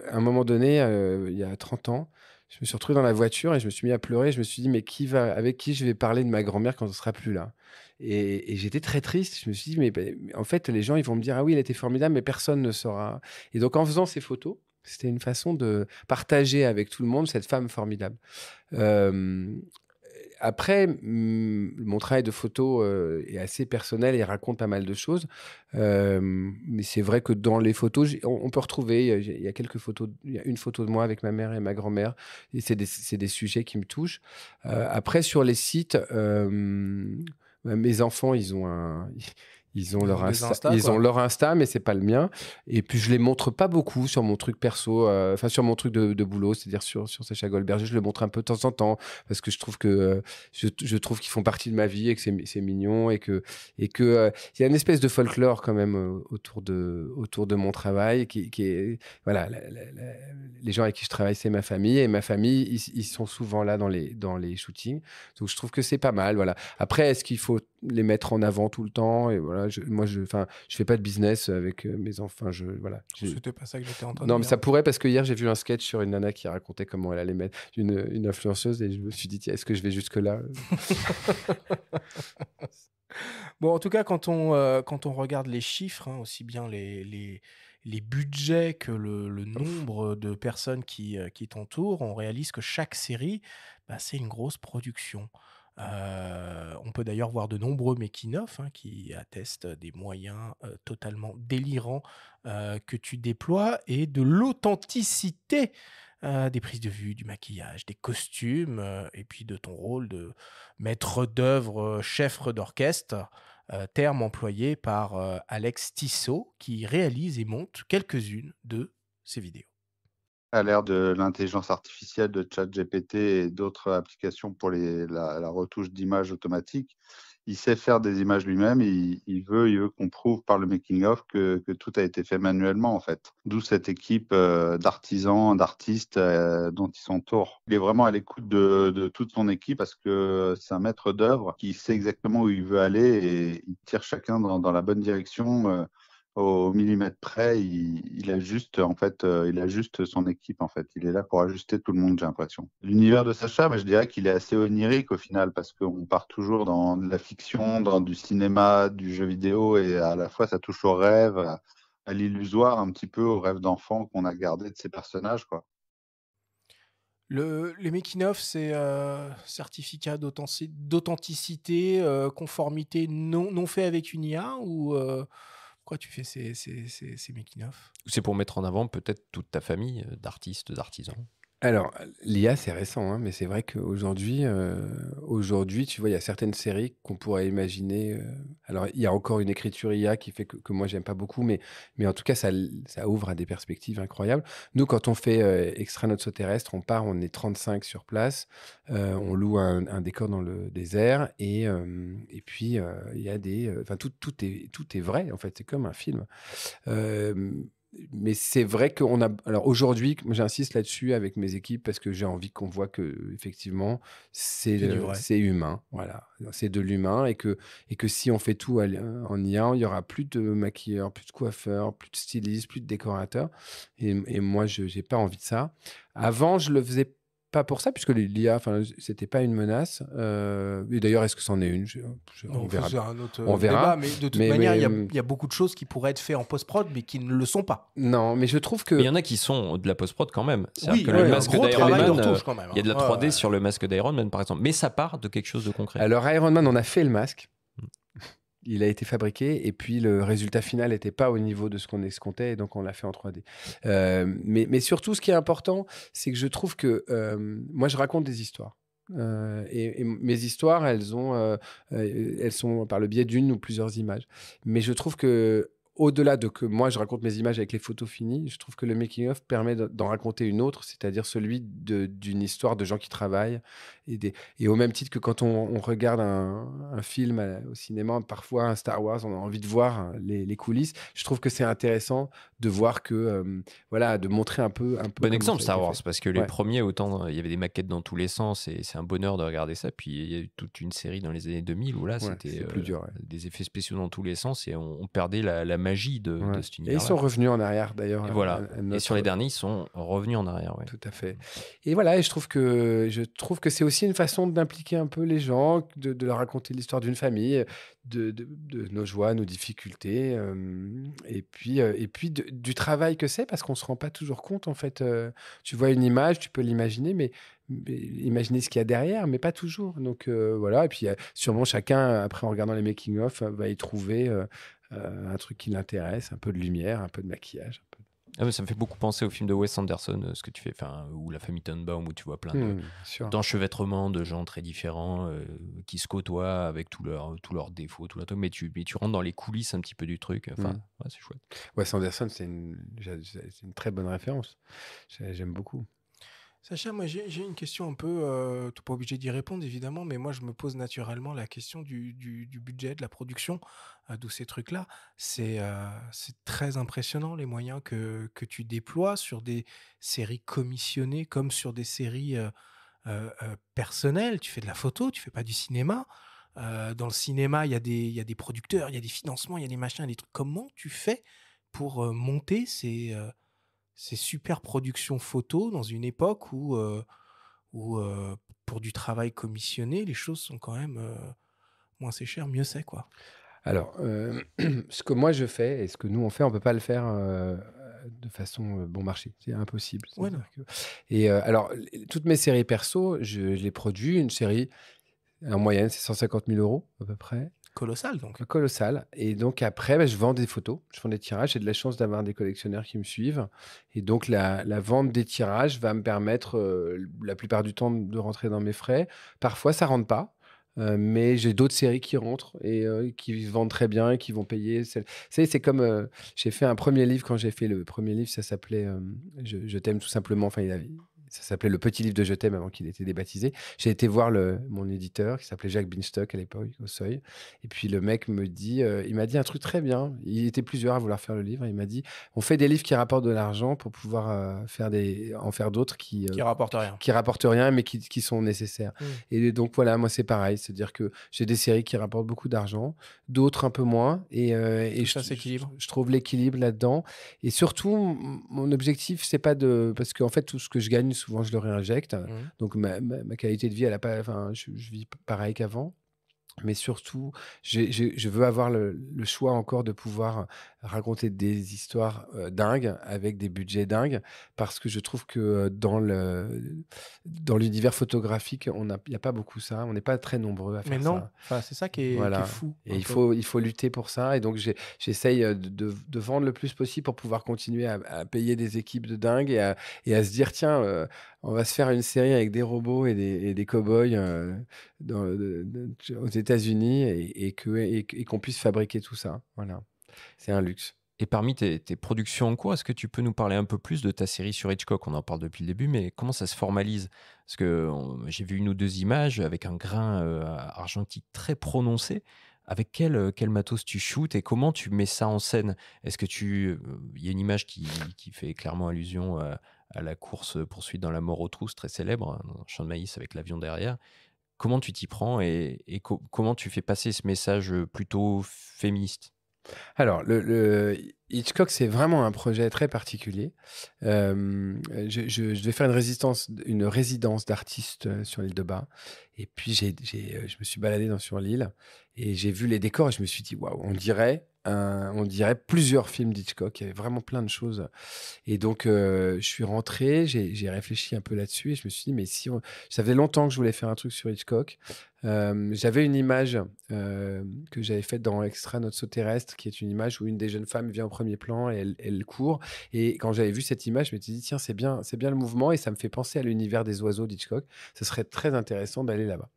à un moment donné, euh, il y a 30 ans, je me suis retrouvé dans la voiture et je me suis mis à pleurer. Je me suis dit, mais qui va, avec qui je vais parler de ma grand-mère quand ne sera plus là Et, j'étais très triste. Je me suis dit, mais, mais ben, en fait, les gens, ils vont me dire, ah oui, elle était formidable, mais personne ne saura. Et donc, en faisant ces photos, c'était une façon de partager avec tout le monde cette femme formidable. après, mon travail de photo est assez personnel et raconte pas mal de choses. mais c'est vrai que dans les photos, on, peut retrouver, il y a quelques photos, une photo de moi avec ma mère et ma grand-mère. Et c'est des, sujets qui me touchent. après, sur les sites, bah, mes enfants, ils ont un. Ils ont, leur, Insta, ils ont leur mais c'est pas le mien. Et puis je les montre pas beaucoup sur mon truc perso, euh, enfin sur mon truc de, boulot, c'est-à-dire sur, sur Sacha Goldberger. Je le montre un peu de temps en temps parce que je trouve que euh, je, trouve qu'ils font partie de ma vie et que c'est mignon et que et que euh, il y a une espèce de folklore quand même autour de autour de mon travail qui, est voilà les gens avec qui je travaille c'est ma famille et ma famille ils, ils, sont souvent là dans les dans les shootings. Donc je trouve que c'est pas mal. Voilà. Après est-ce qu'il faut les mettre en avant tout le temps et voilà moi je enfin je fais pas de business avec euh, mes enfants je voilà oh, c'était pas ça que j'étais en train non mais ça pourrait parce que hier j'ai vu un sketch sur une nana qui racontait comment elle allait mettre une, influenceuse et je me suis dit est-ce que je vais jusque là bon en tout cas quand on euh, quand on regarde les chiffres hein, aussi bien les, budgets que le, nombre de personnes euh, qui, t'entourent, on réalise que chaque série, bah, c'est une grosse production. Euh, on peut d'ailleurs voir de nombreux making hein, qui attestent des moyens euh, totalement délirants euh, que tu déploies et de l'authenticité des prises de vue, du maquillage, des costumes et puis de ton rôle de maître d'œuvre, chef d'orchestre. terme employé par Alex Tissot qui réalise et monte quelques-unes de ces vidéos à l'ère de l'intelligence artificielle, de ChatGPT et d'autres applications pour la, retouche d'images automatique, il sait faire des images lui-même. Il, il, veut, qu'on prouve par le making of que, tout a été fait manuellement en fait. D'où cette équipe euh, d'artisans, d'artistes euh, dont il s'entoure. Il est vraiment à l'écoute de, toute son équipe parce que c'est un maître d'œuvre qui sait exactement où il veut aller et il tire chacun dans, la bonne direction. Euh, au millimètre près, il, il, ajuste en fait, euh, son équipe en fait. Il est là pour ajuster tout le monde, j'ai l'impression. L'univers de Sacha, je dirais qu'il est assez onirique au final parce qu'on part toujours dans la fiction, dans du cinéma, du jeu vidéo et à la fois ça touche au rêve, à, l'illusoire, un petit peu au rêve d'enfant qu'on a gardé de ces personnages quoi. Le, les making c'est certificat d'authenticité, euh, conformité non, non fait avec une IA ou euh, pourquoi tu fais ces, ces, ces, making C'est pour mettre en avant peut-être toute ta famille euh, d'artistes, d'artisans. Alors, l'IA, c'est récent, hein, mais c'est vrai qu'aujourd'hui, euh, aujourd'hui, tu vois, il y a certaines séries qu'on pourrait imaginer. Euh, alors, il y a encore une écriture IA qui fait que, que moi, j'aime pas beaucoup, mais, mais en tout cas, ça, ouvre à des perspectives incroyables. Nous, quand on fait euh, Extra Notre Terrestre, on part, on est 35 sur place, on loue un, décor dans le désert, et, puis, il y a des. Enfin, tout, tout, est, tout est vrai, en fait, c'est comme un film mais c'est vrai qu'on a. Alors aujourd'hui, j'insiste là-dessus avec mes équipes parce que j'ai envie qu'on voit que effectivement, c'est c'est humain. Voilà, c'est de l'humain et que et que si on fait tout en IA, il y aura plus de maquilleurs, plus de coiffeurs, plus de stylistes, plus de décorateurs. Et, moi, je n'ai pas envie de ça. Avant, je le faisais pour ça, puisque l'IA, c'était pas une menace. Euh, et d'ailleurs, est-ce que c'en est une On verra. Euh, mais de toute manière, il y, a beaucoup de choses qui pourraient être faites en post-prod, mais qui ne le sont pas. Non, mais je trouve que. Il y en a qui sont de la post-prod quand même. que le masque euh, Il y a de la 3D hein. sur le masque d'Iron Man, par exemple. Mais ça part de quelque chose de concret. Alors, Iron Man, on a fait le masque il a été fabriqué et puis le résultat final n'était pas au niveau de ce qu'on escomptait et donc on l'a fait en 3D. Euh, mais, surtout, ce qui est important, c'est que je trouve que euh, moi, je raconte des histoires. Euh, et, mes histoires, elles, ont, elles sont par le biais d'une ou plusieurs images. Mais je trouve que au-delà de que moi je raconte mes images avec les photos finies, je trouve que le making-of permet d'en raconter une autre, c'est-à-dire celui d'une histoire de gens qui travaillent. Et, au même titre que quand on, regarde un, film euh, au cinéma, parfois un Star Wars, on a envie de voir hein, les coulisses. Je trouve que c'est intéressant de voir que, euh, voilà, de montrer un peu. Un peu bon exemple, Star Wars, parce que les premiers, autant euh, il y avait des maquettes dans tous les sens et c'est un bonheur de regarder ça. Puis il y a eu toute une série dans les années 2000 où là, c'était euh, plus dur, des effets spéciaux dans tous les sens et on, perdait la, magie de, de cet Et ils sont revenus en arrière d'ailleurs. voilà. Et sur les derniers, ils sont revenus en arrière. Tout à fait. Et voilà, et je trouve que je trouve que c'est aussi une façon d'impliquer un peu les gens, de leur raconter l'histoire d'une famille de, nos joies, nos difficultés, et puis, et puis du travail que c'est, parce qu'on se rend pas toujours compte, en fait. tu vois une image, tu peux l'imaginer, mais, imaginer ce qu'il y a derrière, mais pas toujours. Donc voilà, et puis sûrement chacun, après en regardant les making-of, va y trouver un truc qui l'intéresse, un peu de lumière, un peu de maquillage, un peu ah ça me fait beaucoup penser au film de Wes Anderson, euh, ce que tu fais, enfin, euh, ou La famille Tunbaum où tu vois plein hmm, d'enchevêtrements de, gens très différents euh, qui se côtoient avec tous leurs défauts, tout mais tu, tu rentres dans les coulisses un petit peu du truc. Enfin, hmm. c'est chouette. Wes Anderson, c'est une, une, très bonne référence. J'aime beaucoup. Sacha, moi j'ai une question un peu, euh, tu n'es pas obligé d'y répondre évidemment, mais moi je me pose naturellement la question du, du, budget, de la production, euh, de d'où ces trucs-là. C'est euh, très impressionnant les moyens que, que, tu déploies sur des séries commissionnées comme sur des séries euh, personnelles. Tu fais de la photo, tu fais pas du cinéma. dans le cinéma, il y, des, y a des producteurs, il y a des financements, il y a des machins, des trucs. Comment tu fais pour monter ces ces super productions photo dans une époque où, euh, où euh, pour du travail commissionné, les choses sont quand même euh, moins c'est cher, mieux c'est quoi. Alors, ce que moi je fais et ce que nous on fait, on peut pas le faire de façon bon marché. C'est impossible. Et alors, toutes mes séries perso, je, je les produis. Une série en moyenne, c'est 150 000 euros à peu près. Colossal, donc. Colossal. Et donc, après, bah, je vends des photos, je vends des tirages. J'ai de la chance d'avoir des collectionneurs qui me suivent. Et donc, la, vente des tirages va me permettre, euh, la plupart du temps, de rentrer dans mes frais. Parfois, ça rentre pas. Euh, mais j'ai d'autres séries qui rentrent et euh, qui vendent très bien et qui vont payer. c'est comme j'ai fait un premier livre quand j'ai fait le premier livre, ça s'appelait Je, t'aime tout simplement. Enfin, il ça s'appelait Le Petit Livre de Je avant qu'il ait été débaptisé. J'ai été voir le, mon éditeur qui s'appelait Jacques Binstock à l'époque, au Seuil. Et puis le mec me dit, euh, il m'a dit un truc très bien. Il était plusieurs à vouloir faire le livre. Il m'a dit, on fait des livres qui rapportent de l'argent pour pouvoir euh, faire des, en faire d'autres qui, euh, qui rapportent rien, qui rapportent rien, mais qui, qui sont nécessaires. Mmh. Et donc voilà, moi c'est pareil, c'est-à-dire que j'ai des séries qui rapportent beaucoup d'argent, d'autres un peu moins. Et, et ça Je, je trouve l'équilibre là-dedans. Et surtout, mon objectif, c'est pas de, parce qu'en fait tout ce que je gagne souvent je le réinjecte. Mmh. Donc ma, ma, qualité de vie, elle a pas, je vis pareil qu'avant mais surtout, je, veux avoir le, choix encore de pouvoir raconter des histoires dingues avec des budgets dingues, parce que je trouve que dans le dans l'univers photographique, on il n'y a pas beaucoup ça, on n'est pas très nombreux à faire mais non. ça. c'est ça qui est, fou. Et il faut il faut lutter pour ça, et donc j'essaye de, vendre le plus possible pour pouvoir continuer à, payer des équipes de dingues et à, se dire tiens, on va se faire une série avec des robots et des, cow-boys euh, aux États-Unis et, qu'on puisse fabriquer tout ça. Voilà, c'est un luxe. Et parmi tes, productions en cours, est-ce que tu peux nous parler un peu plus de ta série sur Hitchcock On en parle depuis le début, mais comment ça se formalise Parce que j'ai vu une ou deux images avec un grain euh, argentique très prononcé. Avec quel, euh, matos tu shootes et comment tu mets ça en scène Est-ce que tu. y a une image qui, fait clairement allusion à la course euh, poursuite dans la mort aux trousses, très célèbre, hein, un champ de maïs avec l'avion derrière. Comment tu t'y prends et, comment tu fais passer ce message euh, plutôt féministe alors, le, Hitchcock, c'est vraiment un projet très particulier. Euh, je, vais faire une, résidence d'artiste sur l'île de Bas. Et puis, je me suis baladé sur l'île et j'ai vu les décors et je me suis dit, waouh, on dirait euh, on dirait plusieurs films d'Hitchcock. Il y avait vraiment plein de choses. Et donc, euh, je suis rentré, j'ai réfléchi un peu là-dessus et je me suis dit, mais si on... ça faisait longtemps que je voulais faire un truc sur Hitchcock j'avais une image que j'avais faite dans Extra Notre Saut Terrestre, qui est une image où une des jeunes femmes vient en premier plan et elle, court. Et quand j'avais vu cette image, je me suis dit, tiens, c'est bien, c'est bien le mouvement et ça me fait penser à l'univers des oiseaux d'Hitchcock. Ce serait très intéressant d'aller là-bas.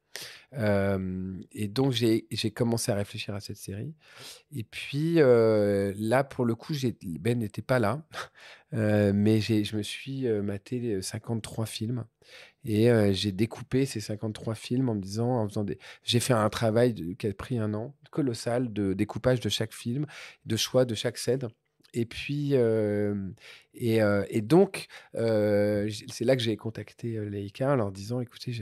et donc j'ai, commencé à réfléchir à cette série. Et puis là, pour le coup, j'ai, Ben n'était pas là mais je me suis maté 53 films et j'ai découpé ces 53 films en me disant, en faisant des... j'ai fait un travail qui a pris un an, colossal, de découpage de chaque film, de choix de chaque scène. Et puis, et, et, donc, c'est là que j'ai contacté Leica en leur disant écoutez,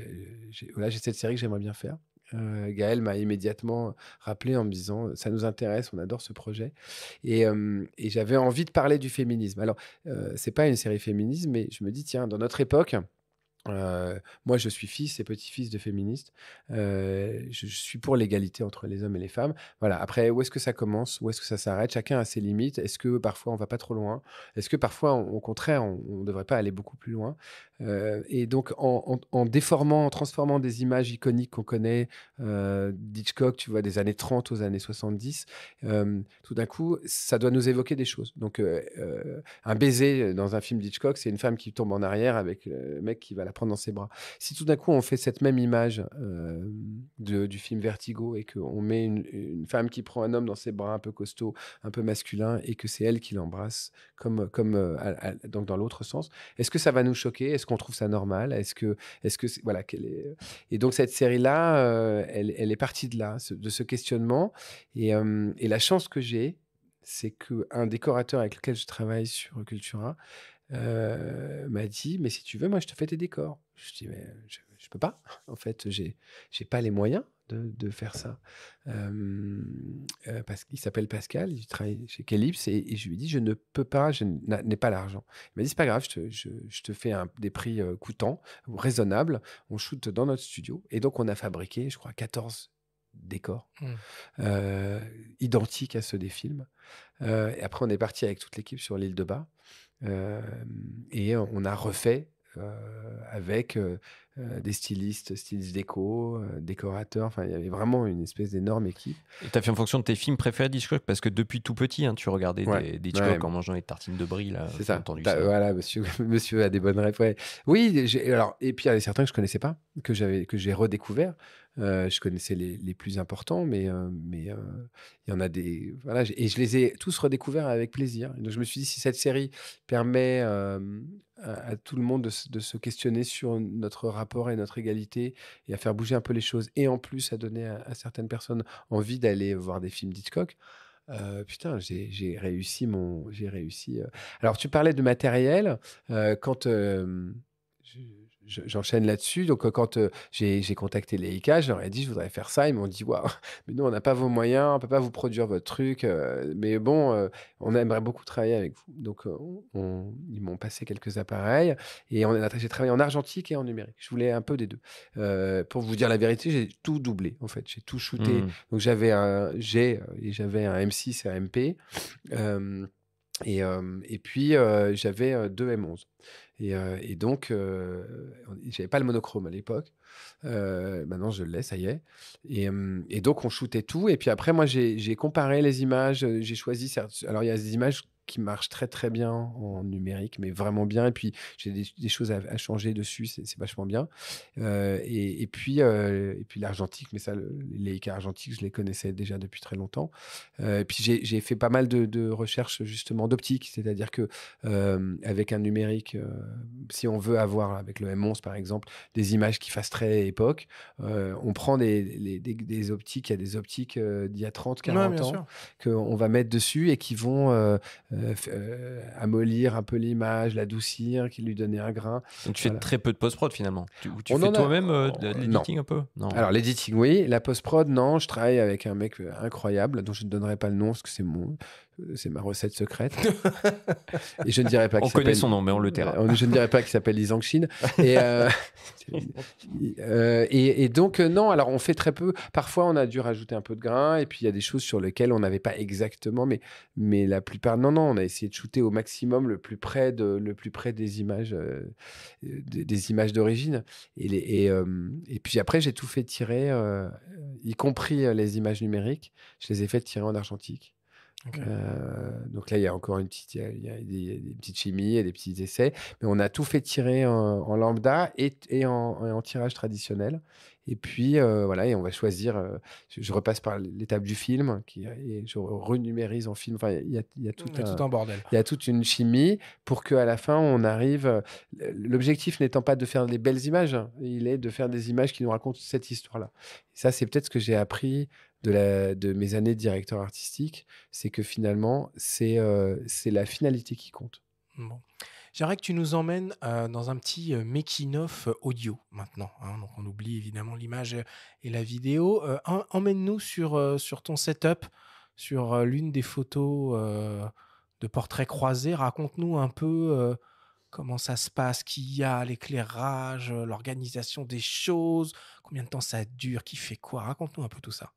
voilà, j'ai cette série que j'aimerais bien faire. Gaël m'a immédiatement rappelé en me disant ça nous intéresse, on adore ce projet. Et, j'avais envie de parler du féminisme. Alors, c'est pas une série féministe, mais je me dis tiens, dans notre époque, moi, je suis fils et petit-fils de féministes. je, suis pour l'égalité entre les hommes et les femmes. Voilà. Après, où est-ce que ça commence Où est-ce que ça s'arrête Chacun a ses limites. Est-ce que parfois on va pas trop loin Est-ce que parfois, au contraire, on ne devrait pas aller beaucoup plus loin euh, et donc, en, déformant, en transformant des images iconiques qu'on connaît euh, d'Hitchcock, tu vois, des années 30 aux années 70, euh, tout d'un coup, ça doit nous évoquer des choses. Donc, euh, un baiser dans un film d'Hitchcock, c'est une femme qui tombe en arrière avec le mec qui va la prendre dans ses bras. Si tout d'un coup, on fait cette même image du film Vertigo et qu'on met une, femme qui prend un homme dans ses bras un peu costaud, un peu masculin, et que c'est elle qui l'embrasse, comme, comme donc dans l'autre sens, est-ce que ça va nous choquer qu'on trouve ça normal Est-ce que, est-ce que, voilà, qu'elle est... Et donc cette série-là, euh, elle, est partie de là, de ce questionnement. Et, la chance que j'ai, c'est qu'un décorateur avec lequel je travaille sur Cultura euh, m'a dit, mais si tu veux, moi je te fais tes décors. Je dis, mais je, je peux pas. En fait, j'ai, j'ai pas les moyens de, faire ça. Euh, parce qu'il s'appelle Pascal, il travaille chez Calypse, et, je lui dis Je ne peux pas, je n'ai pas l'argent. Il m'a dit C'est pas grave, je te, fais des prix euh, coûtants, raisonnables. On shoot dans notre studio. Et donc, on a fabriqué, je crois, 14 décors mmh. euh, identiques à ceux des films. Euh, et après, on est parti avec toute l'équipe sur l'île de Bas. et on a refait avec euh, des stylistes, stylistes déco, euh, décorateurs. Enfin, il y avait vraiment une espèce d'énorme équipe. Et tu as fait en fonction de tes films préférés d'Hitchcock Parce que depuis tout petit, hein, tu regardais des, des en mangeant des tartines de brie. C'est ça. Entendu ça. Voilà, monsieur, monsieur a des bonnes réponses Oui, alors, et puis il y a certains que je connaissais pas, que j'ai redécouvert. Euh, je connaissais les, plus importants, mais euh, mais euh, il y en a des voilà et je les ai tous redécouverts avec plaisir. donc je me suis dit si cette série permet à, tout le monde de, se questionner sur notre rapport et notre égalité et à faire bouger un peu les choses et en plus à donner à, certaines personnes envie d'aller voir des films d'Hitchcock. putain, j'ai réussi mon, j'ai réussi. Alors tu parlais de matériel quand j'enchaîne là-dessus. Donc, euh, quand euh, j'ai contacté les IK, je leur ai dit, je voudrais faire ça. Ils m'ont dit, waouh, mais nous, on n'a pas vos moyens, on peut pas vous produire votre truc. Euh, mais bon, on aimerait beaucoup travailler avec vous. Donc, ils m'ont passé quelques appareils et j'ai travaillé en argentique et en numérique. Je voulais un peu des deux. pour vous dire la vérité, j'ai tout doublé, en fait. J'ai tout shooté. Mmh. Donc, j'avais un, j'ai, j'avais un M6 et un MP. et, et, puis, j'avais deux M11. Euh, et, donc, euh, j'avais pas le monochrome à l'époque. Euh, maintenant, je l'ai, ça y est. Et, et, donc, on shootait tout. Et puis après, moi, j'ai comparé les images. J'ai choisi. Alors, il y a des images qui marche très très bien en numérique, mais vraiment bien. Et puis j'ai des, choses à, changer dessus, c'est vachement bien. Euh, et, puis euh, et puis l'argentique, mais ça, les IK argentiques, je les connaissais déjà depuis très longtemps. Euh, et puis j'ai fait pas mal de, recherches justement d'optique, c'est-à-dire que avec un numérique, si on veut avoir avec le M11 par exemple des images qui fassent très époque, on prend des, des, optiques, il y a des optiques d'il y a 30, 40 ans qu'on va mettre dessus et qui vont euh, euh, amolir amollir un peu l'image, l'adoucir, qui lui donnait un grain. tu fais très peu de post-prod finalement. Tu, tu fais toi-même euh, de oh, l'éditing un peu non. Alors l'éditing oui, la post-prod non, je travaille avec un mec incroyable dont je ne donnerai pas le nom parce que c'est mon c'est ma recette secrète. et je ne dirais pas. On connaît son nom, mais on le taira. Euh, je ne dirais pas qu'il s'appelle les Zhangxin euh, euh, Et, et, donc non, alors on fait très peu. Parfois, on a dû rajouter un peu de grain. Et puis il y a des choses sur lesquelles on n'avait pas exactement, mais mais la plupart, non, non, on a essayé de shooter au maximum le plus près de le plus près des images des, images d'origine. Et, les, et puis après, j'ai tout fait tirer, y compris les images numériques. Je les ai fait tirer en argentique. Euh, donc là, il y a encore une petite, il y a des, petites chimies et des petits essais, mais on a tout fait tirer en, lambda et, en, tirage traditionnel. Et puis euh, voilà, et on va choisir. Euh, je, repasse par l'étape du film, qui et je renumérise en film. Enfin, il y a, tout, un, bordel. Il y a toute une chimie pour que à la fin on arrive. L'objectif n'étant pas de faire des belles images, hein, il est de faire des images qui nous racontent cette histoire-là. Et ça, c'est peut-être ce que j'ai appris de, mes années de directeur artistique, c'est que finalement, c'est euh, la finalité qui compte. J'aimerais que tu nous emmènes euh, dans un petit euh, making-of audio maintenant. Hein. donc on oublie évidemment l'image et la vidéo. Emmène-nous sur, sur ton setup, sur l'une des photos de portraits croisés. Raconte-nous un peu comment ça se passe, qui y a, l'éclairage, l'organisation des choses, combien de temps ça dure, qui fait quoi. Raconte-nous un peu tout ça.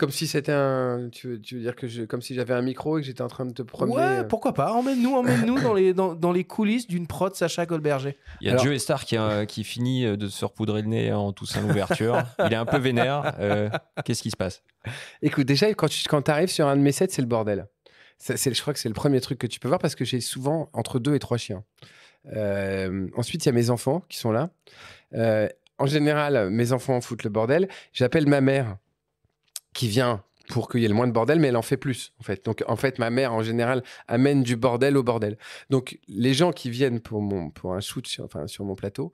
Comme si c'était un. Tu veux, dire que comme si j'avais un micro et que j'étais en train de te promener. Ouais, euh. pourquoi pas Emmène-nous, dans les coulisses d'une prod Sacha Goldberger. Il y a Dieu Star euh, qui, finit euh, de se repoudrer le nez en toussant l'ouverture. Il est un peu vénère. Qu'est-ce qui se passe Écoute, déjà quand tu arrives sur un de mes sets, c'est le bordel. je crois que c'est le premier truc que tu peux voir parce que j'ai souvent entre deux et trois chiens. ensuite, il y a mes enfants qui sont là. en général, mes enfants en foutent le bordel. J'appelle ma mère qui vient pour qu'il y ait le moins de bordel, mais elle en fait plus, en fait. Donc, en fait, ma mère, en général, amène du bordel au bordel. Donc, les gens qui viennent pour, mon, pour un shoot sur, mon plateau,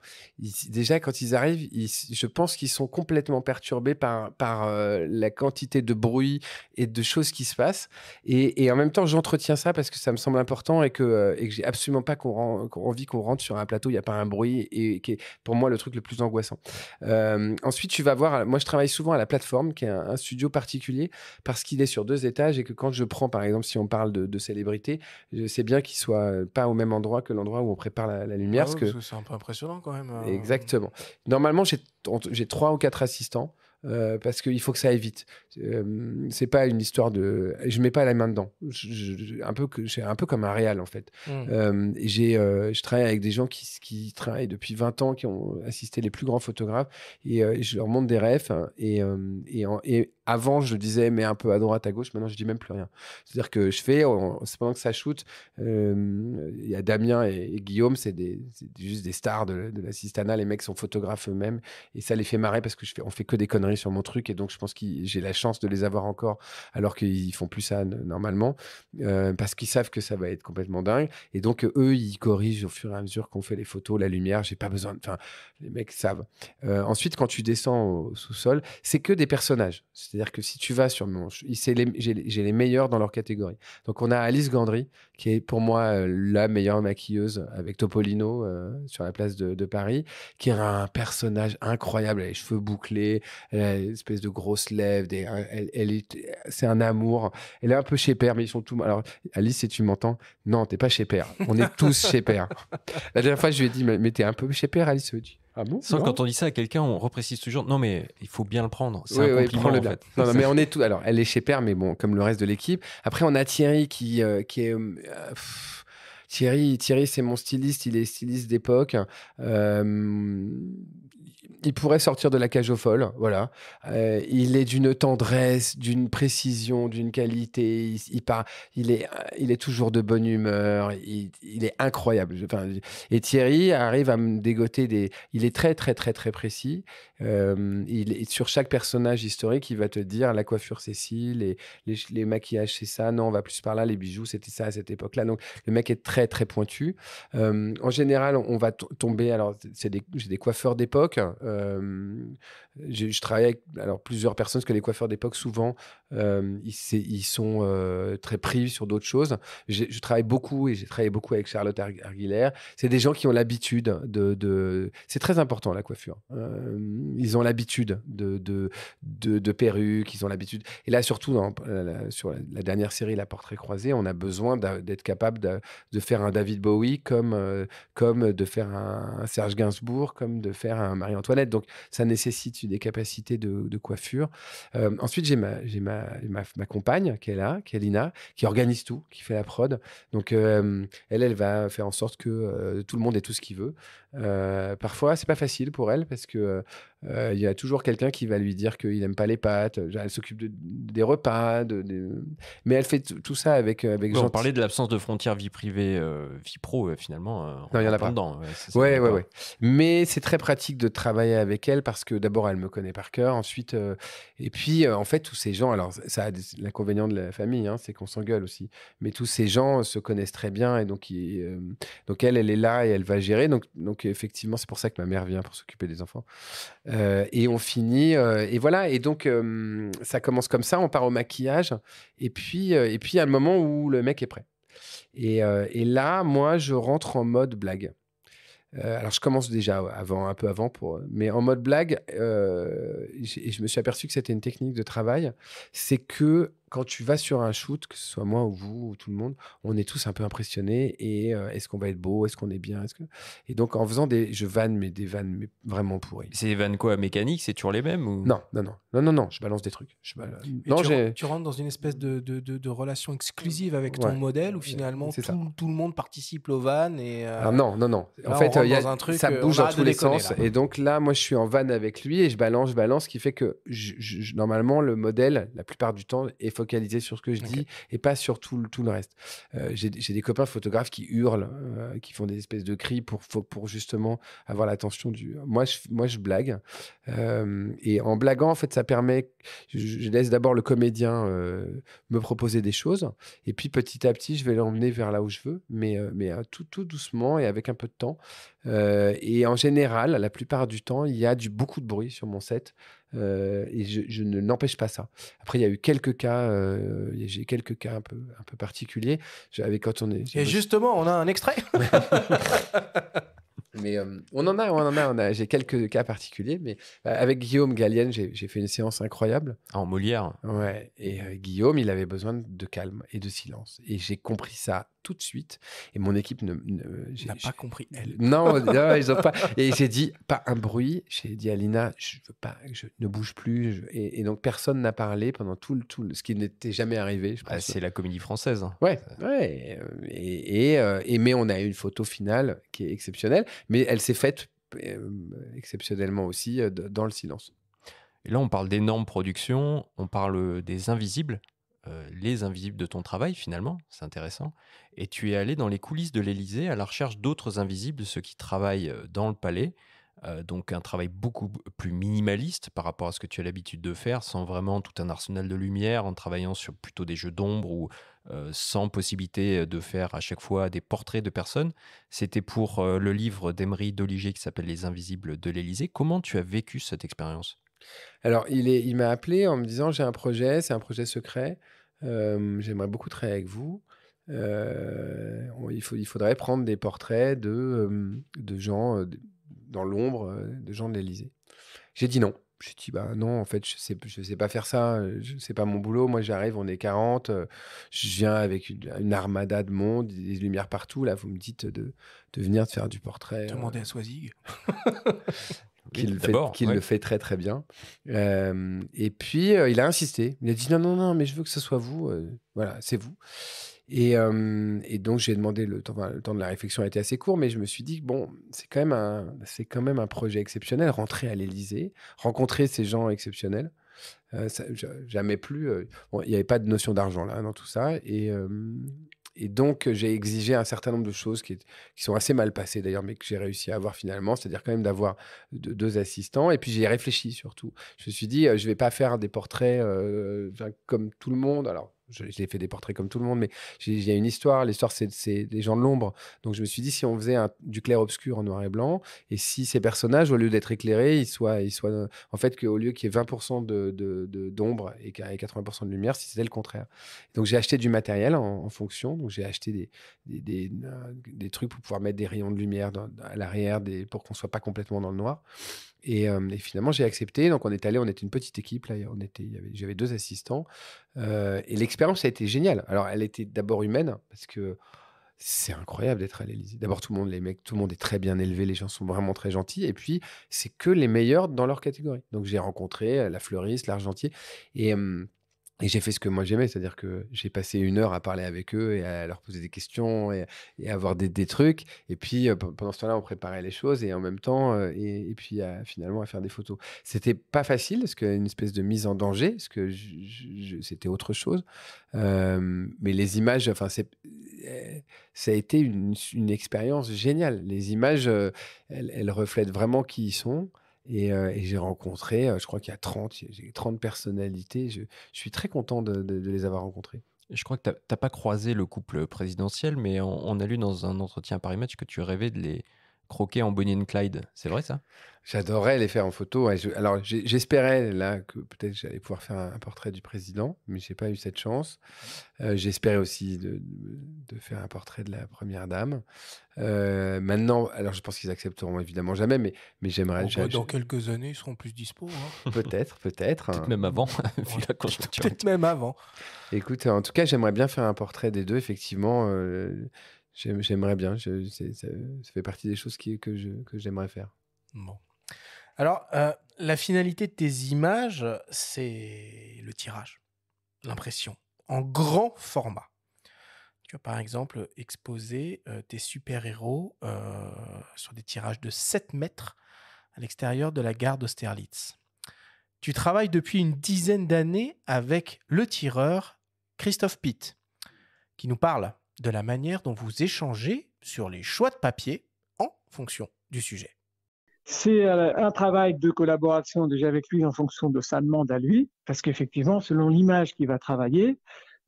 déjà, quand ils arrivent, je pense qu'ils sont complètement perturbés par, euh, la quantité de bruit et de choses qui se passent. Et, en même temps, j'entretiens ça parce que ça me semble important et que, euh, j'ai absolument pas qu'on envie qu'on rentre sur un plateau, il n'y a pas un bruit, et, qui est pour moi le truc le plus angoissant. Euh, ensuite, tu vas voir, moi, je travaille souvent à la plateforme, qui est un studio particulier parce qu'il est sur deux étages et que quand je prends, par exemple, si on parle de, célébrité, je bien qu'il soit euh, pas au même endroit que l'endroit où on prépare la, lumière. ce c'est un impressionnant quand même. Euh. Exactement. Normalement, j'ai trois ou quatre assistants. Euh, parce qu'il faut que ça aille vite. Euh, c'est pas une histoire de. Je mets pas la main dedans. un peu, j'ai un peu comme un réal en fait. Hmm. Euh, j'ai, je travaille avec des gens qui, qui, travaillent depuis 20 ans, qui ont assisté les plus grands photographes, et je leur montre des refs. Hein, et, et, avant, je disais mais un peu à droite, à gauche. Maintenant, je dis même plus rien. C'est-à-dire que je fais, c'est pendant que ça shoot, il y a Damien et, Guillaume, c'est, juste des stars de, de la Les mecs sont photographes eux-mêmes, et ça les fait marrer parce que je fais, on fait que des conneries sur mon truc et donc je pense que j'ai la chance de les avoir encore alors qu'ils font plus ça normalement euh, parce qu'ils savent que ça va être complètement dingue et donc eux ils corrigent au fur et à mesure qu'on fait les photos, la lumière, j'ai pas besoin, enfin les mecs savent. Euh, ensuite quand tu descends au, sous-sol, c'est que des personnages, c'est-à-dire que si tu vas sur mon, j'ai les, meilleurs dans leur catégorie. Donc on a Alice Gandry qui est pour moi euh, la meilleure maquilleuse avec Topolino sur la place de, Paris, qui est un personnage incroyable, les cheveux bouclés, une espèce de grosse lèvre des, elle, c'est un amour. Elle est un peu chez Père, mais ils sont tous. Alors, Alice, si tu m'entends, non, t'es pas chez Père. On est tous chez Père. La dernière fois, je lui ai dit, mais t'es un peu chez Père, Alice. Ah bon Sans quand on dit ça à quelqu'un, on reprécise toujours. Non, mais il faut bien le prendre. C'est oui, un compliment, le en Non, mais on est tout. Alors, elle est chez Père, mais bon, comme le reste de l'équipe. Après, on a Thierry qui, euh, qui est. Euh, Thierry, Thierry c'est mon styliste. Il est styliste d'époque. Euh, il pourrait sortir de la cage au folles, voilà. Euh, il est d'une tendresse, d'une précision, d'une qualité. Il, est, toujours de bonne humeur. Il, est incroyable. et Thierry arrive à me dégoter des. Il est très, très, très, très précis. Euh, sur chaque personnage historique, il va te dire la coiffure c'est ci, les, maquillages c'est ça, non, on va plus par là, les bijoux c'était ça à cette époque-là. Donc le mec est très très pointu. Euh, en général, on va tomber, alors c'est des, j'ai des coiffeurs d'époque, euh, je, travaille avec alors, plusieurs personnes, parce que les coiffeurs d'époque, souvent, ils, sont très pris sur d'autres choses. je travaille beaucoup et j'ai travaillé beaucoup avec Charlotte Arguilère C'est des gens qui ont l'habitude de, C'est très important la coiffure. Hein ils ont l'habitude de, de, de, perruques, ils ont l'habitude. Et là, surtout dans, hein, sur la, dernière série, La Portrait croisée, on a besoin d'être capable de, faire un David Bowie comme, euh, comme de faire un, Serge Gainsbourg, comme de faire un Marie-Antoinette. Donc, ça nécessite des capacités de, coiffure. Euh, ensuite, j'ai ma, ma, ma, compagne qui est là, qui est Lina, qui organise tout, qui fait la prod. Donc, euh, elle, elle va faire en sorte que tout le monde ait tout ce qu'il veut. Euh, parfois, c'est pas facile pour elle parce que euh, il y a toujours quelqu'un qui va lui dire qu'il n'aime pas les pâtes. Euh, elle s'occupe des repas, de, mais elle fait tout ça avec avec. On parlait de l'absence de frontières vie privée, vie pro finalement. non, il y en a pas. Ouais, ouais, ouais, Mais c'est très pratique de travailler avec elle parce que d'abord elle me connaît par cœur, ensuite et puis en fait tous ces gens. Alors ça a l'inconvénient de la famille, hein, c'est qu'on s'engueule aussi, mais tous ces gens se connaissent très bien et donc donc elle elle est là et elle va gérer donc donc effectivement, c'est pour ça que ma mère vient pour s'occuper des enfants. Euh, et on finit, euh, et voilà. Et donc ça commence comme ça, on part au maquillage, et puis euh, et puis il y a le moment où le mec est prêt. Et, et là, moi, je rentre en mode blague. alors je commence déjà avant, un peu avant pour, mais en mode blague. et je me suis aperçu que c'était une technique de travail, c'est que quand tu vas sur un shoot, que ce soit moi ou vous ou tout le monde, on est tous un peu impressionnés. Et euh, est-ce qu'on va être beau Est-ce qu'on est bien est-ce que... Et donc, en faisant des. Je vannes mais des vannes mais vraiment pourries. C'est des vannes quoi Mécaniques C'est toujours les mêmes ou... Non, non, non. Non, non, non. Je balance des trucs. Je mmh. non, tu, tu, rentres dans une espèce de, de, de, relation exclusive avec ton modèle où finalement tout, le monde participe aux vannes. Et, euh, ah non, non, non. en fait, y a, truc, ça euh, bouge dans tous les sens. Et donc là, moi, je suis en vanne avec lui et je balance, je balance, ce qui fait que normalement, le modèle, la plupart du temps, est focaliser sur ce que je dis et pas sur tout, tout le reste. Euh, j'ai des copains photographes qui hurlent, euh, qui font des espèces de cris pour, pour justement avoir l'attention du. Moi je, moi, je blague. Euh, et en blaguant, en fait, ça permet. Je, laisse d'abord le comédien me proposer des choses. Et puis, petit à petit, je vais l'emmener vers là où je veux, mais, mais tout, tout doucement et avec un peu de temps. et en général, la plupart du temps, il y a du, beaucoup de bruit sur mon set. Euh, et je, ne n'empêche pas ça. Après, il y a eu quelques cas, euh, j'ai quelques cas un peu, un peu particuliers. J'avais quand on est. Et justement, on a un extrait. Mais euh, on en a, on en a, J'ai quelques cas particuliers, mais euh, avec Guillaume Gallienne, j'ai fait une séance incroyable. Ah, en Molière. Ouais. Et euh, Guillaume, il avait besoin de calme et de silence. Et j'ai compris ça tout de suite. Et mon équipe ne. n'a pas compris, elle. Non, ils ont pas. Et j'ai dit, pas un bruit. J'ai dit à Lina, je veux pas, je ne bouge plus. Et, donc, personne n'a parlé pendant tout le. Tout ce qui n'était jamais arrivé. Ah, c'est la comédie française. Ouais, ouais. Et, et, et, mais on a eu une photo finale qui est exceptionnelle mais elle s'est faite euh, exceptionnellement aussi euh, dans le silence. Et là, on parle d'énormes productions, on parle euh, des invisibles, les invisibles de ton travail finalement, c'est intéressant. Et tu es allé dans les coulisses de l'Élysée à la recherche d'autres invisibles, ceux qui travaillent dans le palais. Euh, donc un travail beaucoup plus minimaliste par rapport à ce que tu as l'habitude de faire, sans vraiment tout un arsenal de lumière, en travaillant sur plutôt des jeux d'ombre ou euh, sans possibilité euh, de faire à chaque fois des portraits de personnes. C'était pour le livre d'Emery Doliger qui s'appelle Les Invisibles de l'Élysée. Comment tu as vécu cette expérience Alors il, m'a appelé en me disant j'ai un projet, c'est un projet secret, j'aimerais beaucoup travailler avec vous. il, faudrait prendre des portraits de, gens, dans l'ombre euh, de gens de l'Elysée. J'ai dit non. J'ai dit, bah non, en fait, je ne sais, je sais pas faire ça, n'est pas mon boulot. Moi, j'arrive, on est 40, euh, je viens avec une, armada de monde, des lumières partout. Là, vous me dites de, de venir de faire du portrait. Demandez euh, à Soisig. qu'il le, fait, le fait très très bien. et puis, il a insisté. Il a dit, non, non, non, mais je veux que ce soit vous. voilà, c'est vous. Et, donc, j'ai demandé le temps, le temps de la réflexion a été assez court, mais je me suis dit bon, c'est quand, même un, c'est quand même un projet exceptionnel, rentrer à l'Élysée, rencontrer ces gens exceptionnels. Euh, jamais plus. il n'y avait pas de notion d'argent là dans tout ça. Et, et donc, j'ai exigé un certain nombre de choses qui, qui sont assez mal passées d'ailleurs, mais que j'ai réussi à avoir finalement, c'est-à-dire quand même d'avoir deux assistants. Et puis, j'ai réfléchi surtout. Je me suis dit, je ne vais pas faire des portraits comme tout le monde. Alors, j'ai fait des portraits comme tout le monde, mais il y a une histoire. L'histoire, c'est des gens de l'ombre. Donc je me suis dit, si on faisait un, du clair-obscur en noir et blanc, et si ces personnages, au lieu d'être éclairés, ils soient, ils soient. Euh, en fait, qu'au lieu qu'il y ait 20% d'ombre de, et 80% de lumière, si c'était le contraire. Donc j'ai acheté du matériel en, fonction. Donc j'ai acheté des euh, des, trucs pour pouvoir mettre des rayons de lumière à l'arrière pour qu'on soit pas complètement dans le noir. Et, finalement, j'ai accepté. Donc, on est allé, on était une petite équipe. Là, on était, j'avais deux assistants. et l'expérience a été géniale. Alors, elle était d'abord humaine hein, parce que c'est incroyable d'être à l'Élysée. D'abord, tout le monde, les mecs, tout le monde est très bien élevé. Les gens sont vraiment très gentils. Et puis, c'est que les meilleurs dans leur catégorie. Donc, j'ai rencontré la fleuriste, l'argentier, et et j'ai fait ce que moi j'aimais, c'est-à-dire que j'ai passé une heure à parler avec eux et à leur poser des questions et, à avoir des, trucs. Et puis pendant ce temps-là, on préparait les choses et en même temps, et, puis finalement à faire des photos. C'était pas facile parce qu'il une espèce de mise en danger, parce que c'était autre chose. mais les images, enfin, eh, ça a été une, expérience géniale. Les images, elles, elles, reflètent vraiment qui ils sont. Et, j'ai rencontré, je crois qu'il y a 30, j'ai 30 personnalités. Je, suis très content de, les avoir rencontrées. Je crois que tu n'as pas croisé le couple présidentiel, mais on, a lu dans un entretien à Paris match que tu rêvais de les croquer en Bonnie and Clyde. C'est vrai ça J'adorais les faire en photo. Hein, alors, j'espérais là que peut-être j'allais pouvoir faire un portrait du président, mais j'ai pas eu cette chance. Euh, j'espérais aussi de, faire un portrait de la première dame. Euh, maintenant, alors je pense qu'ils accepteront évidemment jamais, mais, mais j'aimerais. Dans quelques années, ils seront plus dispo. Hein. Peut-être, peut-être. peut-être hein. même avant, Peut-être même avant. Écoute, en tout cas, j'aimerais bien faire un portrait des deux, effectivement. Euh, j'aimerais bien. ça, ça, fait partie des choses qui, que j'aimerais que faire. Bon. Alors, euh, la finalité de tes images, c'est le tirage, l'impression, en grand format. Tu as par exemple exposé euh, tes super-héros euh, sur des tirages de 7 mètres à l'extérieur de la gare d'Austerlitz. Tu travailles depuis une dizaine d'années avec le tireur Christophe Pitt, qui nous parle de la manière dont vous échangez sur les choix de papier en fonction du sujet. C'est euh, un travail de collaboration déjà avec lui en fonction de sa demande à lui, parce qu'effectivement, selon l'image qu'il va travailler,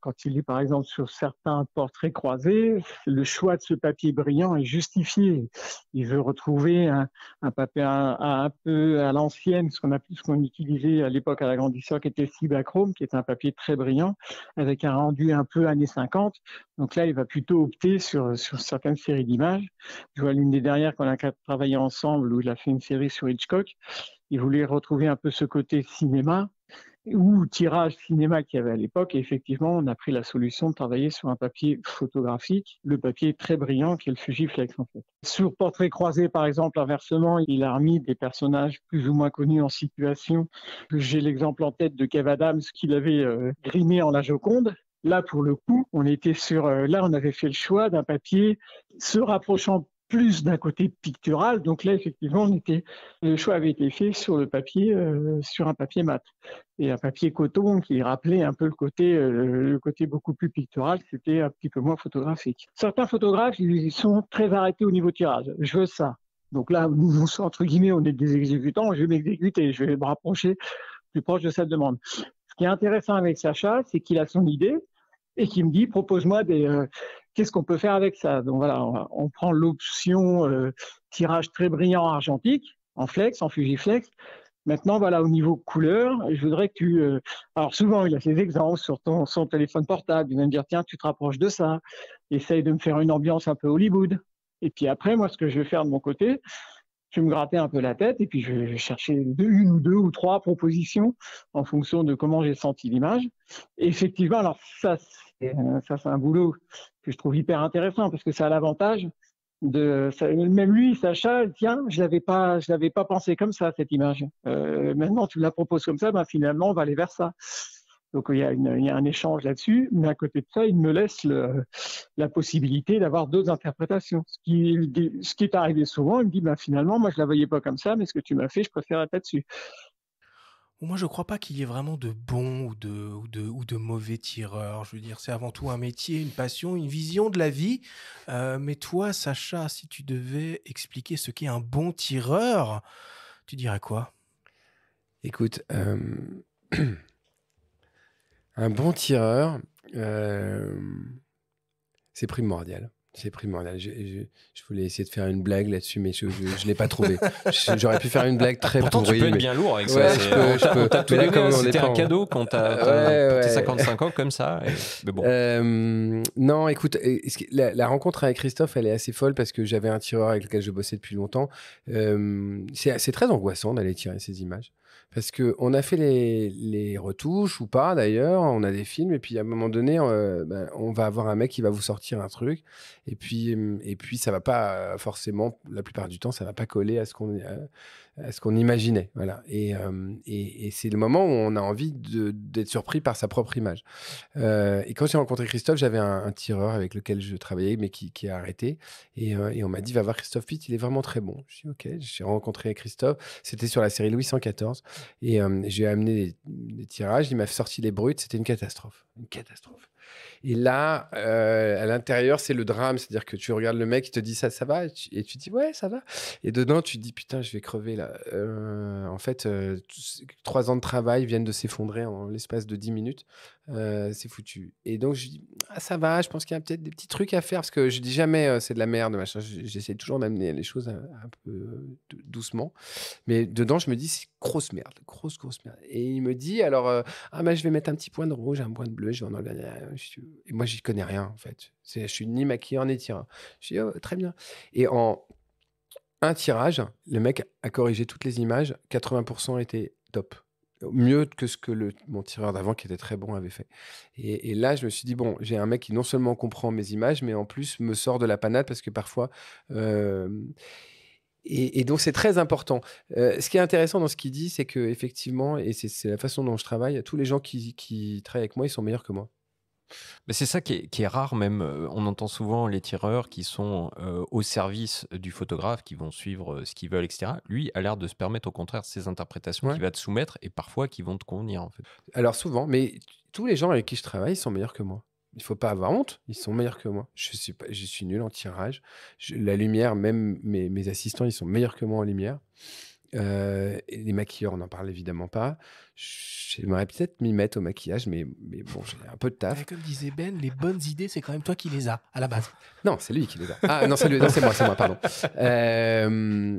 quand il est par exemple sur certains portraits croisés, le choix de ce papier brillant est justifié. Il veut retrouver un, papier un, peu à l'ancienne, ce qu'on utilisait à l'époque à la qui était Cibachrome, qui est un papier très brillant, avec un rendu un peu années 50. Donc là, il va plutôt opter sur, sur certaines séries d'images. Je vois l'une des dernières qu'on a travaillé ensemble, où il a fait une série sur Hitchcock. Il voulait retrouver un peu ce côté cinéma ou tirage cinéma qu'il y avait à l'époque. effectivement, on a pris la solution de travailler sur un papier photographique, le papier très brillant qui est le Fujiflex en fait. Sur portrait croisé, par exemple, inversement, il a remis des personnages plus ou moins connus en situation. J'ai l'exemple en tête de Kev Adams qu'il avait euh, en la Joconde. Là, pour le coup, on était sur. Euh, là, on avait fait le choix d'un papier se rapprochant plus d'un côté pictural. Donc là, effectivement, était, le choix avait été fait sur le papier, euh, sur un papier mat et un papier coton qui rappelait un peu le côté, euh, le côté beaucoup plus pictural, c'était un petit peu moins photographique. Certains photographes, ils sont très arrêtés au niveau tirage. Je veux ça. Donc là, nous, entre guillemets, on est des exécutants. Je vais m'exécuter, je vais me rapprocher plus proche de cette demande. Ce qui est intéressant avec Sacha, c'est qu'il a son idée, et qui me dit propose-moi des euh, qu'est-ce qu'on peut faire avec ça. Donc voilà, on, prend l'option euh, tirage très brillant argentique en flex, en fujiflex. Maintenant, voilà, au niveau couleur, je voudrais que tu. Euh, alors, souvent, il a ces exemples sur ton, son téléphone portable. Il va me dire tiens, tu te rapproches de ça. Essaye de me faire une ambiance un peu Hollywood. Et puis après, moi, ce que je vais faire de mon côté, je vais me gratter un peu la tête et puis je vais chercher une ou deux ou trois propositions en fonction de comment j'ai senti l'image. Effectivement, alors ça, et euh, ça, c'est un boulot que je trouve hyper intéressant parce que ça a l'avantage de même lui, Sacha, tiens, je l'avais pas, je l'avais pas pensé comme ça cette image. Euh, maintenant, tu la proposes comme ça, ben, finalement, on va aller vers ça. Donc il y a, un échange là-dessus, mais à côté de ça, il me laisse la possibilité d'avoir d'autres interprétations. Ce qui, ce qui est arrivé souvent, il me dit, ben, finalement, moi je la voyais pas comme ça, mais ce que tu m'as fait, je préfère être là-dessus. Moi, je ne crois pas qu'il y ait vraiment de bons ou de, ou de, ou de mauvais tireurs. Je veux dire, c'est avant tout un métier, une passion, une vision de la vie. Euh, mais toi, Sacha, si tu devais expliquer ce qu'est un bon tireur, tu dirais quoi Écoute, un bon tireur, c'est primordial. C'est primordial. Je, voulais essayer de faire une blague là-dessus, mais je ne l'ai pas trouvé. J'aurais pu faire une blague très Pourtant, tu peux être bien lourd avec ça. Je peux, euh, comme C'était un cadeau quand t'as 55 ans comme ça. Mais bon. Euh, non, écoute, la, rencontre avec Christophe, elle est assez folle parce que j'avais un tireur avec lequel je bossais depuis longtemps. Euh, C'est très angoissant d'aller tirer ces images. Parce qu'on a fait les, retouches ou pas d'ailleurs, on a des films, et puis à un moment donné, euh, ben, on, va avoir un mec qui va vous sortir un truc, et puis, et puis ça va pas forcément, la plupart du temps, ça va pas coller à ce qu'on euh, à ce qu'on imaginait. Voilà. Euh, et, et, c'est le moment où on a envie d'être surpris par sa propre image. Euh, et quand j'ai rencontré Christophe, j'avais un, tireur avec lequel je travaillais, mais qui, a arrêté. Euh, et, on m'a dit, va voir Christophe Pitt, il est vraiment très bon. Je suis ok, j'ai rencontré Christophe. C'était sur la série Louis 114. Et j'ai amené des, tirages, il m'a sorti les brutes, c'était une catastrophe. Une catastrophe. Et là, euh, à l'intérieur, c'est le drame. C'est-à-dire que tu regardes le mec, il te dit ça, ça va, et tu, dis ouais, ça va. Et dedans, tu te dis putain, je vais crever là. Euh, en fait, euh, trois ans de travail viennent de s'effondrer en l'espace de dix minutes. Euh, c'est foutu. Et donc, je dis, ah, ça va, je pense qu'il y a peut-être des petits trucs à faire, parce que je dis jamais euh, c'est de la merde, machin. J'essaie toujours d'amener les choses un, peu euh, doucement. Mais dedans, je me dis, c'est grosse merde, grosse, grosse merde. Et il me dit, alors, ah, ben je vais mettre un petit point de rouge, un point de bleu, je vais en Et moi, j'y connais rien, en fait. Je suis ni maquilleur, ni tireur. Je dis, oh, très bien. Et en un tirage, le mec a corrigé toutes les images, 80% étaient top mieux que ce que le, mon tireur d'avant, qui était très bon, avait fait. Et, là, je me suis dit, bon, j'ai un mec qui non seulement comprend mes images, mais en plus me sort de la panade parce que parfois... et, donc c'est très important. ce qui est intéressant dans ce qu'il dit, c'est que effectivement, et c'est la façon dont je travaille, tous les gens qui travaillent avec moi, ils sont meilleurs que moi c'est ça qui est, rare même. Euh, on entend souvent les tireurs qui sont euh, au service du photographe, qui vont suivre euh, ce qu'ils veulent, etc. Lui a l'air de se permettre au contraire ses interprétations qu'il va te soumettre et parfois qui vont te convenir. En fait. Alors souvent, mais tous les gens avec qui je travaille sont meilleurs que moi. Il faut pas avoir honte, ils sont meilleurs que moi. Je suis, pas, je suis nul en tirage. la lumière, même mes, mes assistants, ils sont meilleurs que moi en lumière. les maquilleurs, on n'en parle évidemment pas. J'aimerais peut-être m'y mettre au maquillage, mais, mais bon, j'ai un peu de taf. comme disait Ben, les bonnes idées, c'est quand même toi qui les as, à la base. Non, c'est lui qui les a. Ah non, c'est, moi, c'est moi, pardon. Euh,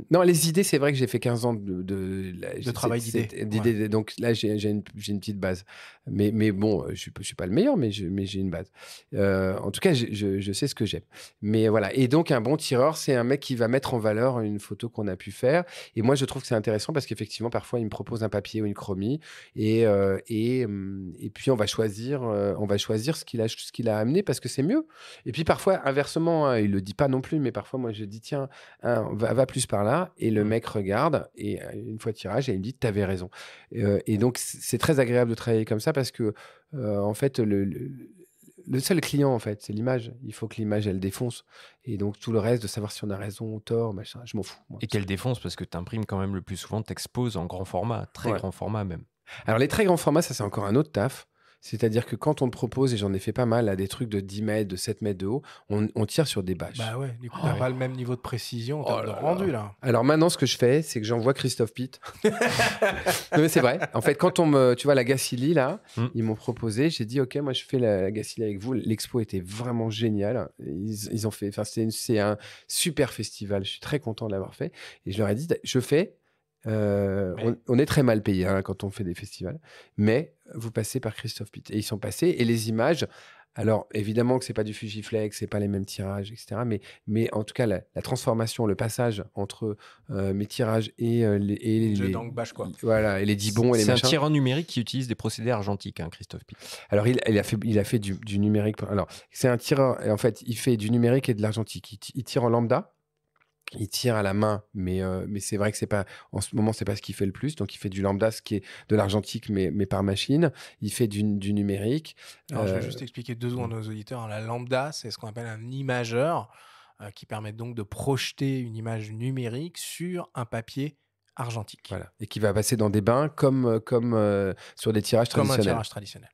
non, les idées, c'est vrai que j'ai fait 15 ans de, travail d'idées. Donc là, j'ai, une, petite base. Mais, mais bon, euh, je ne suis, pas le meilleur, mais, j'ai une base. Euh, en tout cas, je sais ce que j'aime. Mais voilà. Et donc, un bon tireur, c'est un mec qui va mettre en valeur une photo qu'on a pu faire. Et moi, je trouve que c'est intéressant parce qu'effectivement, parfois, il me propose un papier ou une chromie. Et, euh, et, mmh, et, puis, on va choisir, euh, on va choisir ce qu'il a, ce qu'il a amené parce que c'est mieux. Et puis, parfois, inversement, il hein, il le dit pas non plus, mais parfois, moi, je dis, tiens, hein, va, plus par là. Et le mmh. mec regarde, et euh, une fois tirage, et il me dit, t'avais raison. et donc, c'est très agréable de travailler comme ça parce que, en fait, le, le seul client, en fait, c'est l'image. Il faut que l'image, elle défonce. Et donc, tout le reste, de savoir si on a raison ou tort, je m'en fous. Et qu'elle défonce, parce que tu imprimes quand même le plus souvent, t'exposes en grand format, très grand format même. Alors les très grands formats, ça c'est encore un autre taf. C'est-à-dire que quand on te propose, et j'en ai fait pas mal, à des trucs de 10 mètres, de 7 mètres de haut, on, tire sur des bâches. Bah ouais, du coup, ah t'as pas le même niveau de précision, oh de rendu là. Alors maintenant, ce que je fais, c'est que j'envoie Christophe Pitt. mais c'est vrai. En fait, quand on me. Tu vois, la Gacilly, là, hmm. ils m'ont proposé, j'ai dit, OK, moi je fais la, Gacilly avec vous. L'expo était vraiment géniale. Ils, ils ont fait. Enfin, c'est un super festival. Je suis très content de l'avoir fait. Et je leur ai dit, je fais euh, on, est très mal payé hein, quand on fait des festivals, mais vous passez par Christophe Pitt. Et ils sont passés, et les images, alors évidemment que c'est pas du Fujiflex, c'est pas les mêmes tirages, etc. Mais, en tout cas, la, transformation, le passage entre euh, mes tirages et euh, les. Voilà, les dibons C'est un tireur numérique qui utilise des procédés argentiques, hein, Christophe Pitt. Alors il, a fait, du, numérique. Alors c'est un tireur, en fait, il fait du numérique et de l'argentique. il tire en lambda, il tire à la main, mais, euh, mais c'est vrai que c'est pas en ce moment c'est pas ce qu'il fait le plus. Donc il fait du lambda, ce qui est de l'argentique, mais, mais par machine. Il fait du, numérique. Je vais euh, juste expliquer deux secondes à nos auditeurs. La lambda, c'est ce qu'on appelle un imageur, euh, qui permet donc de projeter une image numérique sur un papier argentique. Et qui va passer dans des bains comme, comme sur des tirages comme traditionnels. Un tirage traditionnel.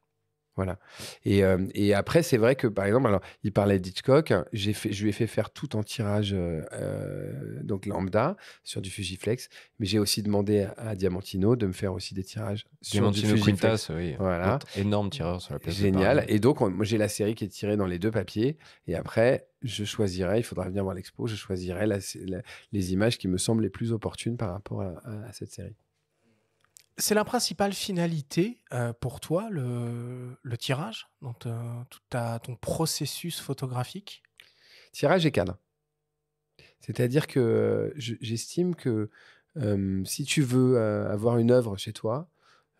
Voilà. Euh, et, après, c'est vrai que, par exemple, alors, il parlait d'Hitchcock. J'ai fait, je lui ai fait faire tout en tirage, euh, euh, donc lambda, sur du Fujiflex. Mais j'ai aussi demandé à, Diamantino de me faire aussi des tirages sur du Fujiflex. Quintas, oui. Voilà. Énorme tireur sur la place. Génial. Et donc, moi, j'ai la série qui est tirée dans les deux papiers. Et après, je choisirai, il faudra venir voir l'expo, je choisirai les images qui me semblent les plus opportunes par rapport à cette série. C'est la principale finalité euh, pour toi, le, tirage, dans tout ton processus photographique Tirage et canne. C'est-à-dire que euh, j'estime que euh, si tu veux avoir une œuvre chez toi,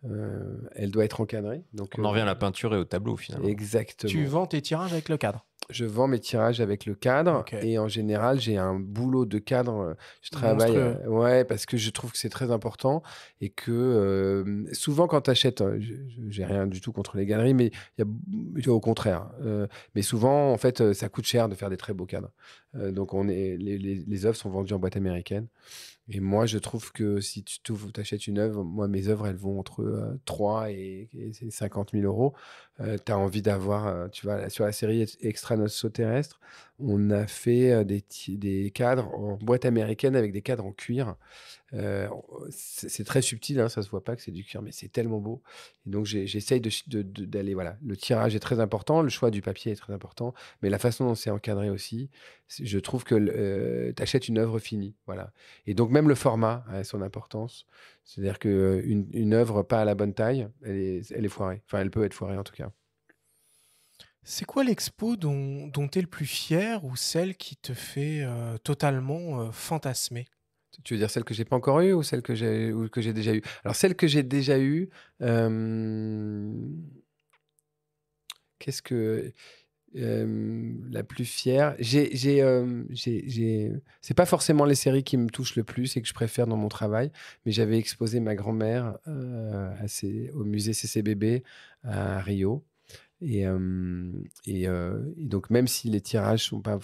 euh, elle doit être encadrée. Donc, On en euh, revient à la peinture et au tableau finalement. Exactement. Tu vends tes tirages avec le cadre Je vends mes tirages avec le cadre et en général j'ai un boulot de cadre. Euh, je travaille, ouais, parce que je trouve que c'est très important et que souvent quand tu achètes, hein, j'ai rien du tout contre les galeries, mais y a, au contraire, mais souvent en fait ça coûte cher de faire des très beaux cadres. donc on est, les, les, les œuvres sont vendues en boîte américaine. Et moi, je trouve que si tu t'achètes une œuvre, moi, mes œuvres, elles vont entre 3 euh, et, 50 000 euros. Euh, tu as envie d'avoir, euh, tu vois, sur la série Extra Terrestre, on a fait des, cadres en boîte américaine avec des cadres en cuir. c'est très subtil, hein, ça se voit pas que c'est du cuir, mais c'est tellement beau. Et donc j'essaye d'aller. Voilà, le tirage est très important, le choix du papier est très important, mais la façon dont c'est encadré aussi. Je trouve que tu achètes une œuvre finie, voilà. Et donc même le format a son importance. C'est-à-dire qu'une une œuvre pas à la bonne taille, elle est, elle est foirée. Enfin, elle peut être foirée en tout cas. C'est quoi l'expo dont, tu es le plus fier ou celle qui te fait euh, totalement euh, fantasmer Tu veux dire celle que j'ai pas encore eue ou celle que j'ai que j'ai déjà eue Alors celle que j'ai déjà eue, euh, qu'est-ce que la plus fière J'ai j'ai c'est pas forcément les séries qui me touchent le plus et que je préfère dans mon travail, mais j'avais exposé ma grand-mère au musée CCBB à Rio. Et, et, donc, même si les tirages sont pas.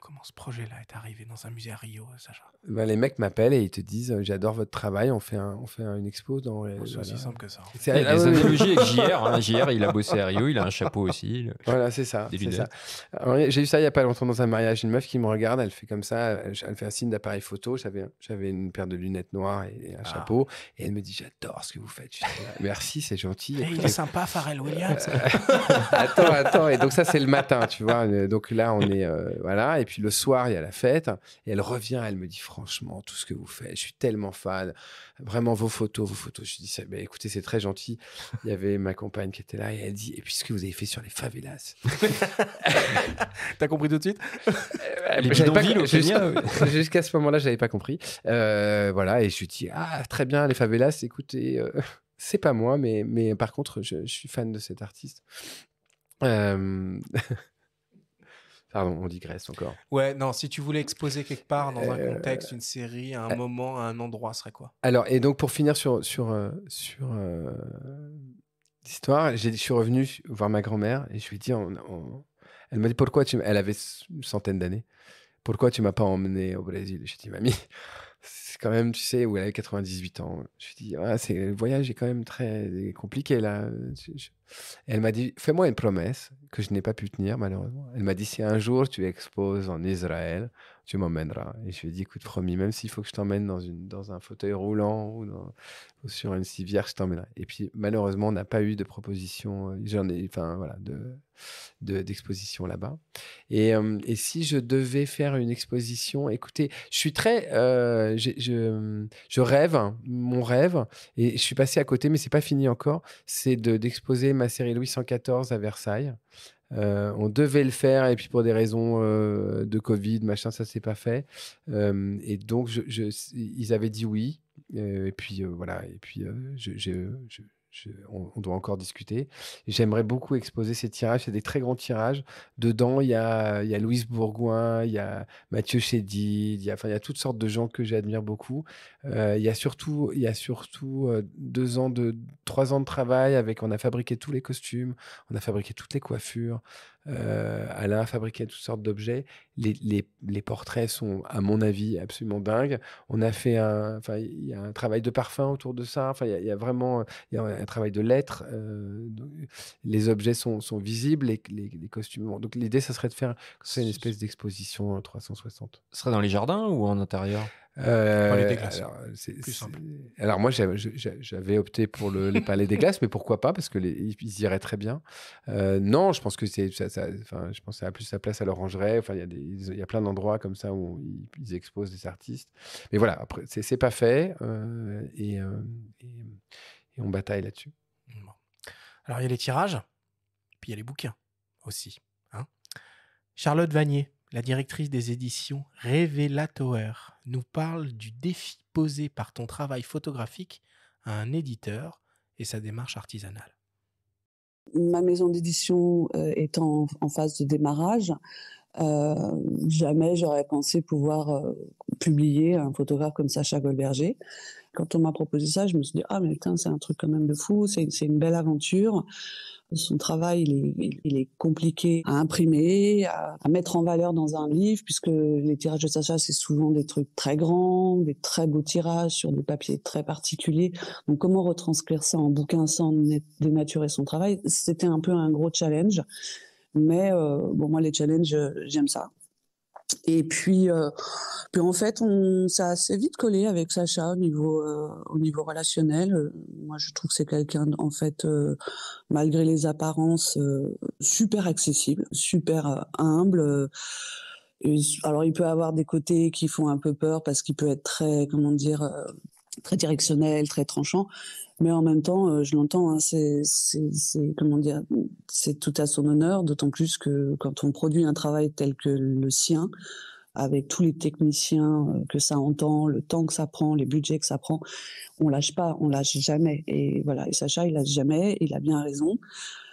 Comment, ce projet-là est arrivé dans un musée à Rio, euh, Sacha ben, Les mecs m'appellent et ils te disent J'adore votre travail, on fait, on fait une expo dans. Oh, c'est aussi simple que ça. Hein. C'est ah la JR. Hein. il a bossé à Rio, il a un chapeau aussi. Voilà, c'est ça. J'ai eu ça il n'y a pas longtemps dans un mariage. Une meuf qui me regarde, elle fait comme ça, elle fait un signe d'appareil photo. J'avais une paire de lunettes noires et, un ah. chapeau. Et elle me dit J'adore ce que vous faites. Merci, c'est gentil. Et eh, il est sympa, Pharrell Williams. attends, attends. Et donc ça, c'est le matin, tu vois. Euh, donc là, on est euh, voilà. Et puis le soir, il y a la fête. Et elle revient, elle me dit franchement, tout ce que vous faites, je suis tellement fan. Vraiment vos photos, vos photos. Je dis ça. écoutez, c'est très gentil. Il y avait ma compagne qui était là et elle dit et puis ce que vous avez fait sur les favelas. T'as compris tout de suite euh, Jusqu'à ce moment-là, je n'avais pas compris. voilà. Et je lui dis ah très bien les favelas. Écoutez c'est pas moi, mais, mais par contre, je, suis fan de cet artiste. Euh, pardon, on digresse encore. Ouais, non, si tu voulais exposer quelque part dans un euh, contexte, une série, à un euh, moment, un endroit, ce serait quoi Alors, et donc pour finir sur, sur, sur l'histoire, je suis revenu voir ma grand-mère et je lui ai dit, elle m'a dit pourquoi tu... Elle avait une centaine d'années. Pourquoi tu m'as pas emmené au Brésil J'ai dit, mamie, c'est quand même, tu sais, où elle avait 98 ans. Je lui dis, ah, c'est, le voyage est quand même très euh, compliqué là. Elle m'a dit, fais-moi une promesse que je n'ai pas pu tenir malheureusement. Elle m'a dit, si un jour tu exposes en Israël, tu m'emmèneras. Et je lui ai dit, écoute, promis, même s'il faut que je t'emmène dans, une, dans un fauteuil roulant ou, sur une civière, je t'emmènerai. Et puis, malheureusement, on n'a pas eu de proposition, euh, j'en ai, enfin, voilà, de, d'exposition là-bas. Et, euh, et, si je devais faire une exposition, écoutez, je suis très, euh, je, je, rêve, hein, mon rêve, et je suis passé à côté, mais c'est pas fini encore, c'est d'exposer ma série Louis 114 à Versailles. Euh, on devait le faire et puis pour des raisons euh, de Covid, machin, ça s'est pas fait. Euh, et donc je, ils avaient dit oui. et puis voilà. Et puis je, on, doit encore discuter. J'aimerais beaucoup exposer ces tirages. C'est des très grands tirages. Dedans, il y a, il y Louise Bourgoin, il y a Mathieu Chédid, il y a, enfin, y a toutes sortes de gens que j'admire beaucoup. Euh, il y a surtout, il y a surtout euh, deux ans de, trois ans de travail avec. On a fabriqué tous les costumes, on a fabriqué toutes les coiffures. Euh, Alain fabriqué toutes sortes d'objets. Les, portraits sont, à mon avis, absolument dingues. On a fait un, il y a un travail de parfum autour de ça. Enfin, il y, a vraiment y a un travail de lettres. Euh, les objets sont, visibles, les, les costumes. Donc l'idée, ça serait de faire c'est une espèce d'exposition 360. Euh, ce serait dans les jardins ou en intérieur euh, palais des glaces. Alors, moi, j'avais opté pour le, les palais des glaces, mais pourquoi pas Parce que ils iraient très bien. Euh, non, je pense que c'est, ça, je pense à a plus sa place à l'orangerie. Enfin, il y a plein d'endroits comme ça où ils, exposent des artistes. Mais voilà, après, c'est, pas fait euh, euh, et, on bataille là-dessus. Alors il y a les tirages, puis il y a les bouquins aussi. Hein Charlotte Vanier, la directrice des éditions Révélatoire nous parle du défi posé par ton travail photographique à un éditeur et sa démarche artisanale. Ma maison d'édition euh, est en, phase de démarrage. Euh, jamais j'aurais pensé pouvoir euh, publier un photographe comme Sacha Goldberger. Quand on m'a proposé ça, je me suis dit ah mais putain c'est un truc quand même de fou, c'est une belle aventure. Son travail, il est, il est, compliqué à imprimer, à, à, mettre en valeur dans un livre, puisque les tirages de Sacha, c'est souvent des trucs très grands, des très beaux tirages sur des papiers très particuliers. Donc, comment retranscrire ça en bouquin sans dénaturer son travail C'était un peu un gros challenge. Mais euh, bon, moi, les challenges, euh, j'aime ça. Et puis, euh, puis en fait, on, ça a assez vite collé avec Sacha au niveau, au niveau relationnel. moi, je trouve que c'est quelqu'un, en fait, malgré les apparences, super accessible, super humble. alors, il peut avoir des côtés qui font un peu peur parce qu'il peut être très, comment dire, très directionnel, très tranchant mais en même temps, euh, je l'entends, hein, c'est, comment dire, c'est tout à son honneur, d'autant plus que quand on produit un travail tel que le sien, avec tous les techniciens euh, que ça entend, le temps que ça prend, les budgets que ça prend, on lâche pas, on lâche jamais. Et voilà, et Sacha, il lâche jamais, il a bien raison.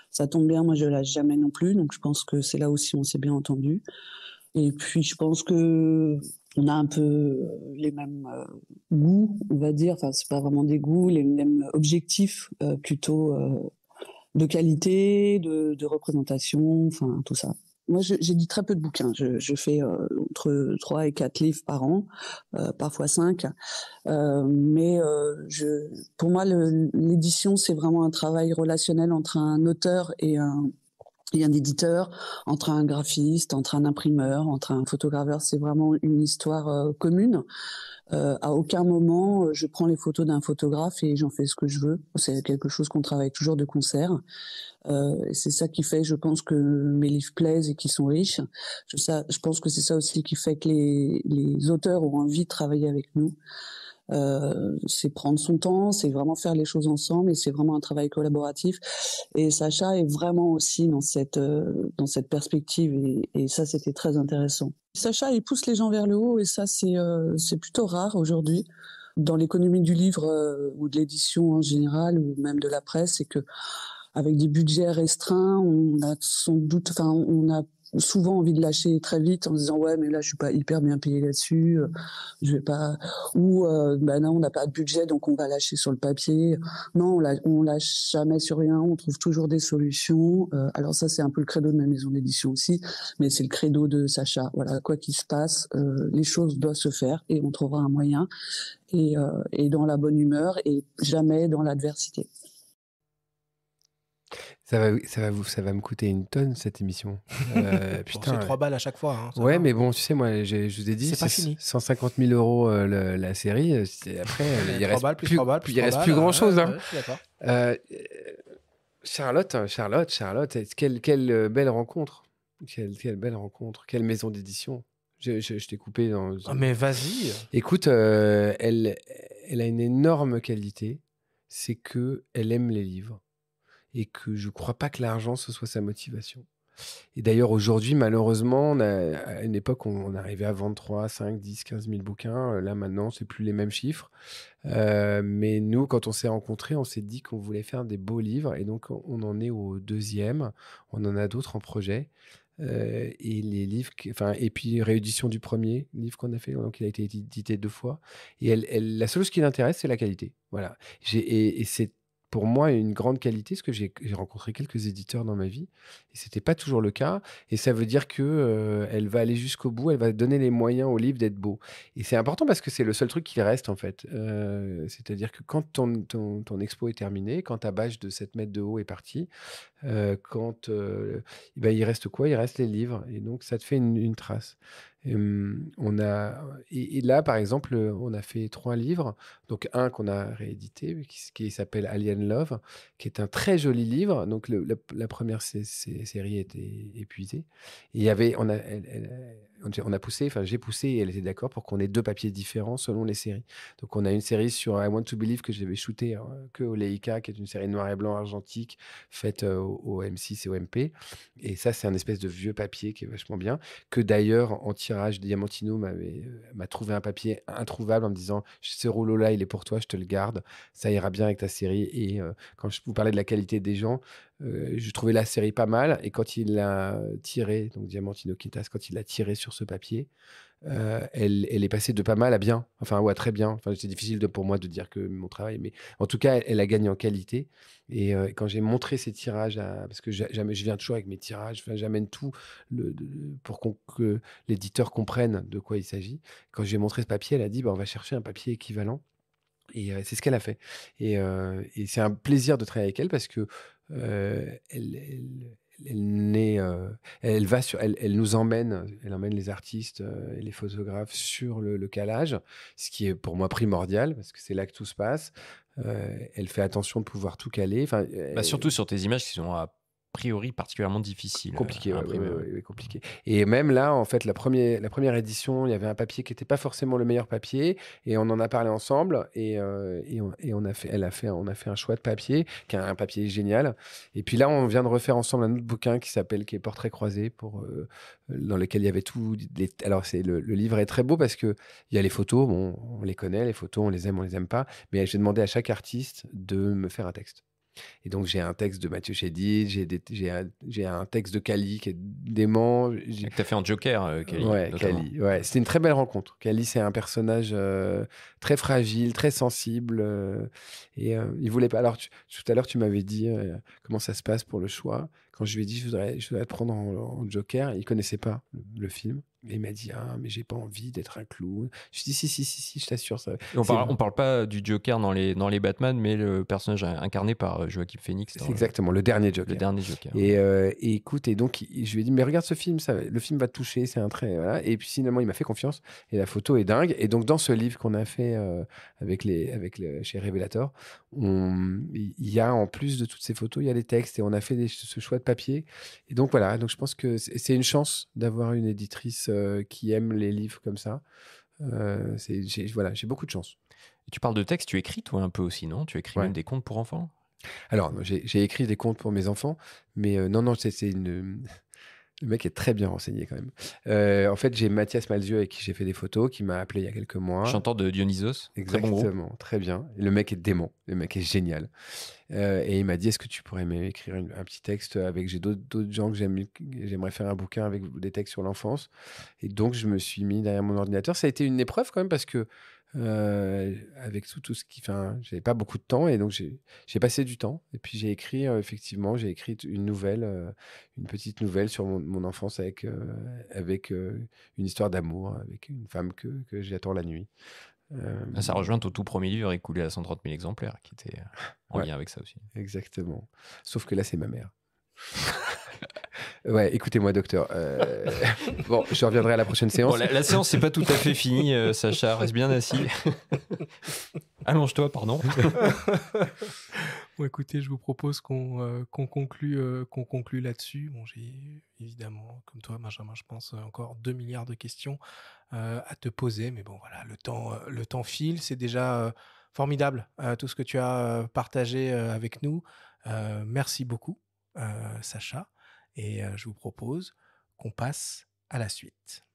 Ça tombe bien, moi je lâche jamais non plus, donc je pense que c'est là aussi on s'est bien entendu. Et puis je pense que on a un peu euh, les mêmes euh, goûts, on va dire. Enfin, c'est pas vraiment des goûts, les mêmes objectifs euh, plutôt de qualité, de, représentation, enfin tout ça. Moi, j'ai dit très peu de bouquins. Je, fais entre 3 et 4 livres par an, parfois 5. mais je, pour moi, l'édition, c'est vraiment un travail relationnel entre un auteur et un, il y a un éditeur, entre un graphiste, entre un imprimeur, entre un photographeur. C'est vraiment une histoire euh, commune. Euh, à aucun moment, euh, je prends les photos d'un photographe et j'en fais ce que je veux. C'est quelque chose qu'on travaille toujours de concert. Euh, c'est ça qui fait, je pense, que mes livres plaisent et qui sont riches. Je, je pense que c'est ça aussi qui fait que les, les auteurs ont envie de travailler avec nous. Euh, c'est prendre son temps, c'est vraiment faire les choses ensemble et c'est vraiment un travail collaboratif. Et Sacha est vraiment aussi dans cette euh, dans cette perspective et, ça c'était très intéressant. Sacha il pousse les gens vers le haut et ça c'est euh, c'est plutôt rare aujourd'hui dans l'économie du livre ou de l'édition en général ou même de la presse, c'est que avec des budgets restreints, on a sans doute, enfin, on a souvent envie de lâcher très vite en disant ouais mais là je suis pas hyper bien payé là-dessus, euh, je vais pas ou ben non on n'a pas de budget donc on va lâcher sur le papier. Non on, on lâche jamais sur rien, on trouve toujours des solutions. Euh, alors ça c'est un peu le credo de ma maison d'édition aussi, mais c'est le credo de Sacha. Voilà quoi qu'il se passe, les choses doivent se faire et on trouvera un moyen et, et dans la bonne humeur et jamais dans l'adversité. Ça va, ça, va, ça va me coûter une tonne cette émission. Euh, putain, c'est 3 balles à chaque fois. Hein, ouais, mais bon, tu sais, moi, je, vous ai dit, c'est, pas fini. 150 000 euros euh, la série. Euh, après, euh, il reste plus, 3 balles, il reste plus grand chose. Hein. hein. Euh, Charlotte, hein, Charlotte, Charlotte, quelle, belle rencontre. Quelle, belle rencontre. Quelle maison d'édition. Je, t'ai coupé dans. Ah mais vas-y. Écoute, elle, elle a une énorme qualité. C'est que elle aime les livres et que je ne crois pas que l'argent, ce soit sa motivation. Et d'ailleurs, aujourd'hui, malheureusement, à une époque, on, arrivait à vendre 5, 10, 15 000 bouquins. Euh, là, maintenant, c'est plus les mêmes chiffres. Euh, mais nous, quand on s'est rencontrés, on s'est dit qu'on voulait faire des beaux livres. Et donc, on en est au deuxième. On en a d'autres en projet. Euh, et les livres, enfin, et puis réédition du premier livre qu'on a fait, donc il a été édité deux fois. Et elle, la seule chose qui l'intéresse, c'est la qualité. Voilà. et c'est pour moi une grande qualité, parce que j'ai rencontré quelques éditeurs dans ma vie, et ce n'était pas toujours le cas. Et ça veut dire que euh, elle va aller jusqu'au bout, elle va donner les moyens au livre d'être beau. Et c'est important parce que c'est le seul truc qui reste, en fait. Euh, c'est-à-dire que quand ton, expo est terminé, quand ta bâche de 7 mètres de haut est partie, euh, quand, eh ben, il reste quoi Il reste les livres. Et donc, ça te fait une trace on a, et, là, par exemple, euh, on a fait trois livres. Donc, un qu'on a réédité, qui, s'appelle Alien Love, qui est un très joli livre. Donc, la, première série était épuisée. il y avait, on a, on a poussé, enfin j'ai poussé et elle était d'accord pour qu'on ait deux papiers différents selon les séries. Donc on a une série sur I Want to Believe que j'avais shooté hein, que au Leica, qui est une série noir et blanc argentique faite euh, au, M6 et au MP. Et ça, c'est un espèce de vieux papier qui est vachement bien. Que d'ailleurs, en tirage, Diamantino euh, m'a trouvé un papier introuvable en me disant ce rouleau-là, il est pour toi, je te le garde. Ça ira bien avec ta série. Et euh, quand je vous parlais de la qualité des gens, euh, j'ai je trouvais la série pas mal. Et quand il l'a tiré, donc Diamantino Quintas, quand il l'a tiré sur ce papier, euh, elle, elle, est passée de pas mal à bien, enfin, ou à très bien. Enfin, c'est difficile de, pour moi de dire que mon travail, mais en tout cas, elle, a gagné en qualité. Et euh, quand j'ai montré ces tirages, à, parce que jamais, je viens toujours avec mes tirages, j'amène tout le, pour que l'éditeur comprenne de quoi il s'agit. Quand j'ai montré ce papier, elle a dit bah, on va chercher un papier équivalent. Et c'est ce qu'elle a fait. et c'est un plaisir de travailler avec elle parce que euh, elle, elle, elle, euh, va sur, elle, nous emmène, elle emmène les artistes euh, et les photographes sur le, calage, ce qui est pour moi primordial parce que c'est là que tout se passe. elle fait attention de pouvoir tout caler. Enfin, bah, surtout sur tes images qui sont à a priori particulièrement difficile. Compliqué, compliqué. Et même là, en fait, la première, la première édition, il y avait un papier qui n'était pas forcément le meilleur papier, et on en a parlé ensemble, et, euh, on, a fait, elle a fait, on a fait un choix de papier, qui est un papier génial. Et puis là, on vient de refaire ensemble un autre bouquin qui s'appelle, qui est Portrait croisé, pour, euh, dans lequel il y avait tout. alors, c'est le, livre est très beau parce que il y a les photos, bon, on les connaît, les photos, on les aime, on les aime pas, mais j'ai demandé à chaque artiste de me faire un texte. Et donc, j'ai un texte de Mathieu Chédid, j'ai un, texte de Kali qui est dément. Que tu as fait en Joker, Kali euh, Ouais, C'était une très belle rencontre. Kali c'est un personnage euh, très fragile, très sensible. Euh, et il voulait pas. Alors, tout à l'heure, tu m'avais dit comment ça se passe pour le choix. Quand je lui ai dit, je voudrais, je prendre en, Joker, il connaissait pas le film il m'a dit «Ah, mais j'ai pas envie d'être un clown. Je dis Si, si, si, si, je t'assure. Ça... On, parle, on parle pas du Joker dans les, dans les Batman, mais le personnage incarné par euh, Joaquin Phoenix. C'est exactement, le, dernier Joker. Le dernier Joker. Euh, et, écoute, et donc je lui ai dit Mais regarde ce film, ça, le film va te toucher, c'est un trait. Et puis finalement, il m'a fait confiance et la photo est dingue. Et donc, dans ce livre qu'on a fait euh, avec les, avec chez Révélateur, il y a en plus de toutes ces photos, il y a les textes et on a fait ce choix de papier. Et donc voilà, donc je pense que c'est une chance d'avoir une éditrice euh, qui aiment les livres comme ça. Euh, j'ai, voilà, j'ai beaucoup de chance. tu parles de texte, tu écris toi un peu aussi, non Tu écris même des contes pour enfants alors, j'ai écrit des contes pour mes enfants, mais euh, non, non, c'est une, le mec est très bien renseigné quand même. Euh, en fait, j'ai Mathias Malzieu avec qui j'ai fait des photos, qui m'a appelé il y a quelques mois. Chanteur de Dionysos. Exactement, très, bien. Le mec est démon. le mec est génial. Euh, et il m'a dit, est-ce que tu pourrais m'écrire un petit texte avec, j'ai d'autres gens que j'aimerais faire un bouquin avec des textes sur l'enfance. Et donc, je me suis mis derrière mon ordinateur. Ça a été une épreuve quand même parce que avec tout, tout ce qui. Enfin, j'avais pas beaucoup de temps et donc j'ai passé du temps. Et puis j'ai écrit, effectivement, j'ai écrit une nouvelle, une petite nouvelle sur mon, enfance avec, avec une histoire d'amour, avec une femme que, que j'attends la nuit. Ah, ça rejoint ton tout premier livre écoulé à 130 000 exemplaires, qui était en lien avec ça aussi. Exactement. Sauf que là, c'est ma mère. Ouais, écoutez-moi, docteur. Euh, bon, je reviendrai à la prochaine séance. la, séance, n'est pas tout à fait finie, euh, Sacha. Reste bien assis. Allonge-toi, pardon. bon, écoutez, je vous propose qu'on euh, conclue, qu'on conclue là-dessus. Bon, j'ai évidemment, comme toi, Benjamin, je pense encore 2 milliards de questions à te poser. Mais bon, voilà, le temps, le temps file. C'est déjà formidable tout ce que tu as partagé avec nous. merci beaucoup. Euh, Sacha, et euh, je vous propose qu'on passe à la suite.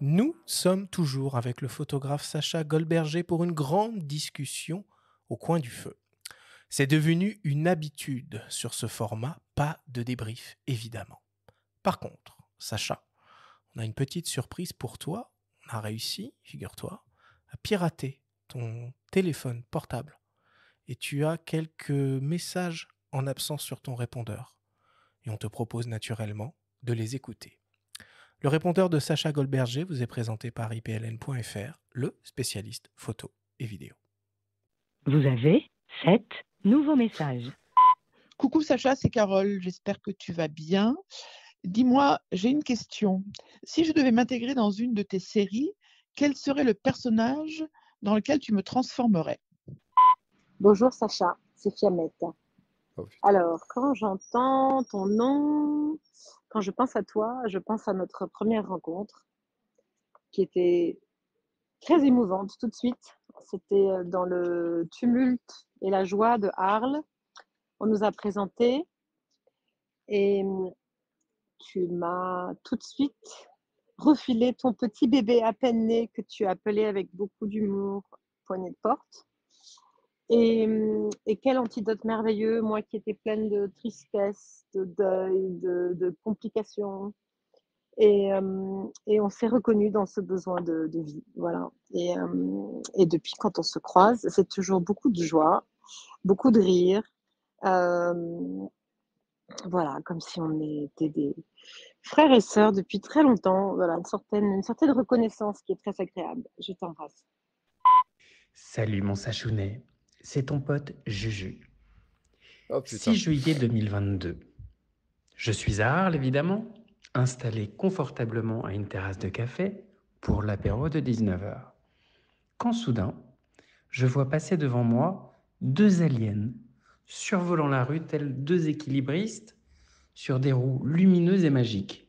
Nous sommes toujours avec le photographe Sacha Goldberger pour une grande discussion au coin du feu. C'est devenu une habitude sur ce format, pas de débrief évidemment. Par contre, Sacha, on a une petite surprise pour toi. On a réussi, figure-toi, à pirater ton téléphone portable et tu as quelques messages en absence sur ton répondeur. Et on te propose naturellement de les écouter. Le répondeur de Sacha Goldberger vous est présenté par ipln.fr, le spécialiste photo et vidéo. Vous avez sept nouveaux messages. Coucou Sacha, c'est Carole, j'espère que tu vas bien. Dis-moi, j'ai une question. Si je devais m'intégrer dans une de tes séries, quel serait le personnage dans lequel tu me transformerais Bonjour Sacha, c'est Fiamette. Oh, Alors, quand j'entends ton nom, quand je pense à toi, je pense à notre première rencontre qui était très émouvante tout de suite. C'était euh, dans le tumulte et la joie de Arles. On nous a présenté et tu m'as tout de suite refilé ton petit bébé à peine né que tu as appelé avec beaucoup d'humour poignée de porte. Et, quel antidote merveilleux, moi qui étais pleine de tristesse, de deuil, de, complications. Et, euh, et on s'est reconnu dans ce besoin de, de vie. Voilà. Et, euh, et, depuis, quand on se croise, c'est toujours beaucoup de joie, beaucoup de rire. Euh, voilà, comme si on était des frères et sœurs depuis très longtemps. Voilà, une certaine, reconnaissance qui est très agréable. Je t'embrasse. Salut mon Sachounet, c'est ton pote Juju. 6 juillet 2022. Je suis à Arles, évidemment, installé confortablement à une terrasse de café pour l'apéro de 19h. Quand soudain, je vois passer devant moi deux aliens survolant la rue tels deux équilibristes sur des roues lumineuses et magiques,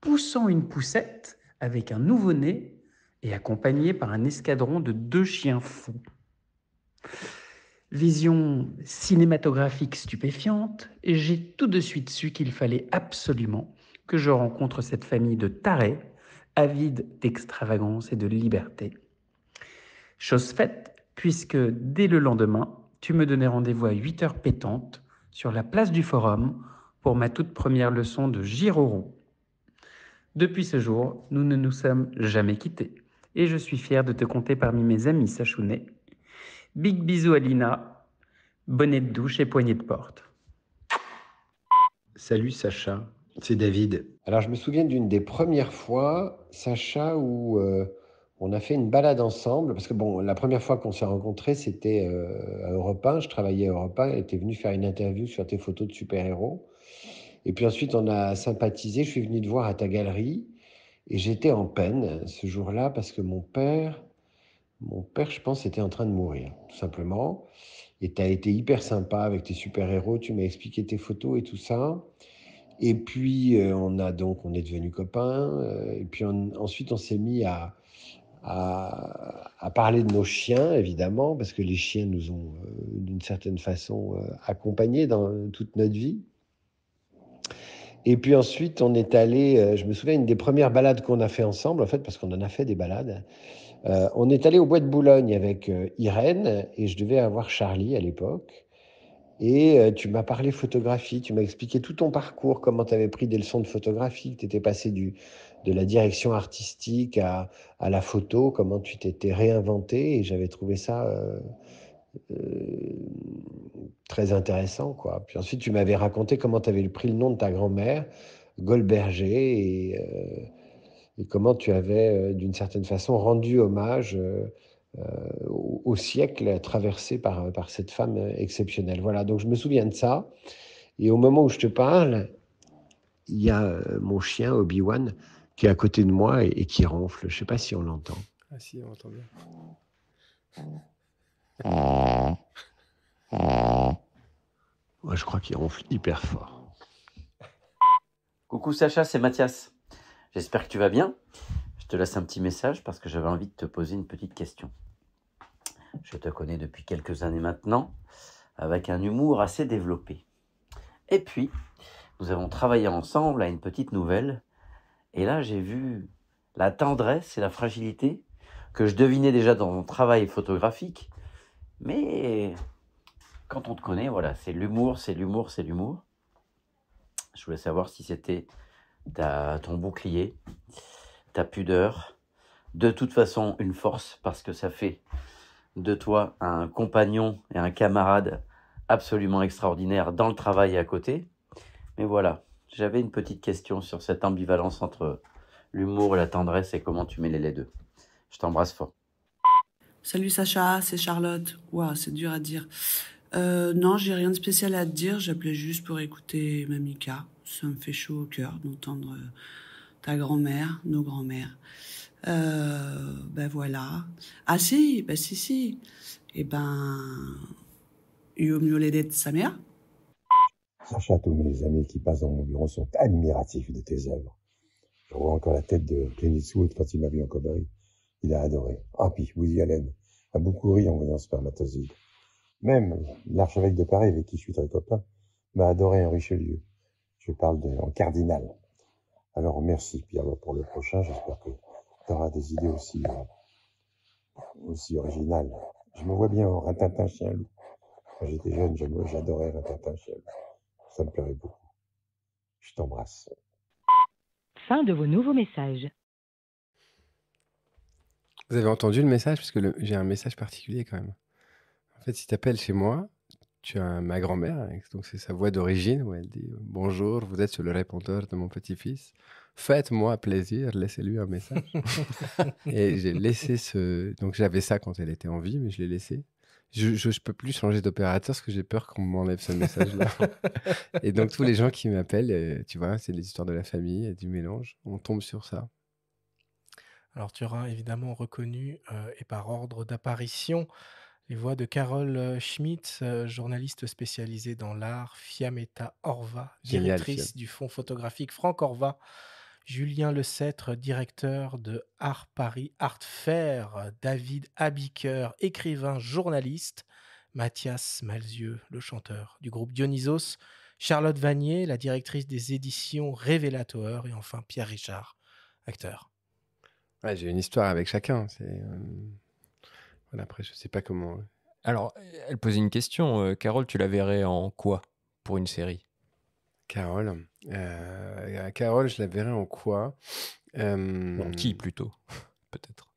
poussant une poussette avec un nouveau-né et accompagné par un escadron de deux chiens fous. Vision cinématographique stupéfiante, et j'ai tout de suite su qu'il fallait absolument que je rencontre cette famille de tarés, avides d'extravagance et de liberté. Chose faite, puisque dès le lendemain, tu me donnais rendez-vous à 8 heures pétantes sur la place du Forum pour ma toute première leçon de Giroro. Depuis ce jour, nous ne nous sommes jamais quittés et je suis fier de te compter parmi mes amis Sachounet. Big bisous à Lina, bonnet de douche et poignée de porte. Salut Sacha, c'est David. Alors je me souviens d'une des premières fois, Sacha, où euh, on a fait une balade ensemble, parce que bon, la première fois qu'on s'est rencontrés, c'était euh, à Europe Je travaillais à Europe 1. Elle était venue faire une interview sur tes photos de super-héros. Et puis ensuite, on a sympathisé. Je suis venu te voir à ta galerie. Et j'étais en peine ce jour-là parce que mon père, mon père, je pense, était en train de mourir, tout simplement. Et tu as été hyper sympa avec tes super-héros. Tu m'as expliqué tes photos et tout ça. Et puis, euh, on a donc, on est devenus copains. Euh, et puis, ensuite, on s'est mis à à, parler de nos chiens, évidemment, parce que les chiens nous ont, euh, d'une certaine façon, euh, accompagnés dans toute notre vie. Et puis ensuite, on est allé, euh, je me souviens, une des premières balades qu'on a fait ensemble, en fait, parce qu'on en a fait des balades, on est allé au bois de Boulogne avec Irène, et je devais avoir Charlie à l'époque. Et tu m'as parlé photographie, tu m'as expliqué tout ton parcours, comment tu avais pris des leçons de photographie, que tu étais passé du, de la direction artistique à, la photo, comment tu t'étais réinventé. Et j'avais trouvé ça euh, euh, très intéressant. Quoi. Puis ensuite, tu m'avais raconté comment tu avais pris le nom de ta grand-mère, Goldberger, euh, et, comment tu avais, d'une certaine façon, rendu hommage. Au, siècle traversé par, par cette femme exceptionnelle. Voilà, donc je me souviens de ça. Et au moment où je te parle, il y a mon chien Obi-Wan qui est à côté de moi et, qui ronfle. Je ne sais pas si on l'entend. Ah si, on entend bien. Moi, je crois qu'il ronfle hyper fort. Coucou Sacha, c'est Mathias. J'espère que tu vas bien. Je te laisse un petit message parce que j'avais envie de te poser une petite question. Je te connais depuis quelques années maintenant, avec un humour assez développé. Et puis, nous avons travaillé ensemble à une petite nouvelle et là, j'ai vu la tendresse et la fragilité que je devinais déjà dans ton travail photographique. Mais quand on te connaît, voilà, c'est l'humour, c'est l'humour, c'est l'humour. Je voulais savoir si c'était ton bouclier, ta pudeur, de toute façon une force parce que ça fait de toi un compagnon et un camarade absolument extraordinaire dans le travail à côté. Mais voilà, j'avais une petite question sur cette ambivalence entre l'humour et la tendresse et comment tu mêlais les deux. Je t'embrasse fort. Salut Sacha, c'est Charlotte. Waouh, c'est dur à dire. Euh, non, j'ai rien de spécial à te dire. J'appelais juste pour écouter Mamika. Ça me fait chaud au cœur d'entendre euh, ta grand-mère, nos grand-mères. Euh, ben voilà. Ah si, ben si, si. Eh ben, mieux l'aider de sa mère à tous mes amis qui passent dans mon bureau sont admiratifs de tes œuvres. Je vois encore la tête de Clint Eastwood quand il m'a vu en cobaye. Il a adoré. Ah puis, Woody Allen a beaucoup ri en voyant Spermatozoïde. Même l'archevêque de Paris, avec qui je suis très copain, m'a adoré en Richelieu. Je parle de, en cardinal. Alors merci Pierre pour le prochain. J'espère que tu auras des idées aussi, euh, aussi originales. Je me vois bien en ratatin Chien Loup. Quand j'étais jeune, j'adorais ratatin Chien Loup. Ça me plairait beaucoup. Je t'embrasse. Fin de vos nouveaux messages. Vous avez entendu le message Parce que j'ai un message particulier quand même. En fait, si tu appelles chez moi, tu as ma grand-mère, donc c'est sa voix d'origine où elle dit Bonjour, vous êtes sur le répondeur de mon petit-fils. Faites-moi plaisir, laissez-lui un message. et j'ai laissé ce. Donc j'avais ça quand elle était en vie, mais je l'ai laissé je, ne peux plus changer d'opérateur parce que j'ai peur qu'on m'enlève ce message-là. et donc, tous les gens qui m'appellent, euh, tu vois, c'est des histoires de la famille, et du mélange. On tombe sur ça. Alors, tu auras évidemment reconnu euh, et par ordre d'apparition les voix de Carole euh, Schmidt, journaliste spécialisée dans l'art, Fiametta Orva, directrice du fonds photographique Franck Orva Julien Lecêtre, directeur de Art Paris, Art Fair, David Abiker, écrivain, journaliste, Mathias Malzieux, le chanteur du groupe Dionysos, Charlotte Vanier, la directrice des éditions Révélateur, et enfin Pierre Richard, acteur. j'ai une histoire avec chacun. Euh, après, je ne sais pas comment. Euh. Alors, elle posait une question. Euh, Carole, tu la verrais en quoi pour une série Carole euh, Carole, je la verrai en quoi en qui euh, plutôt, peut-être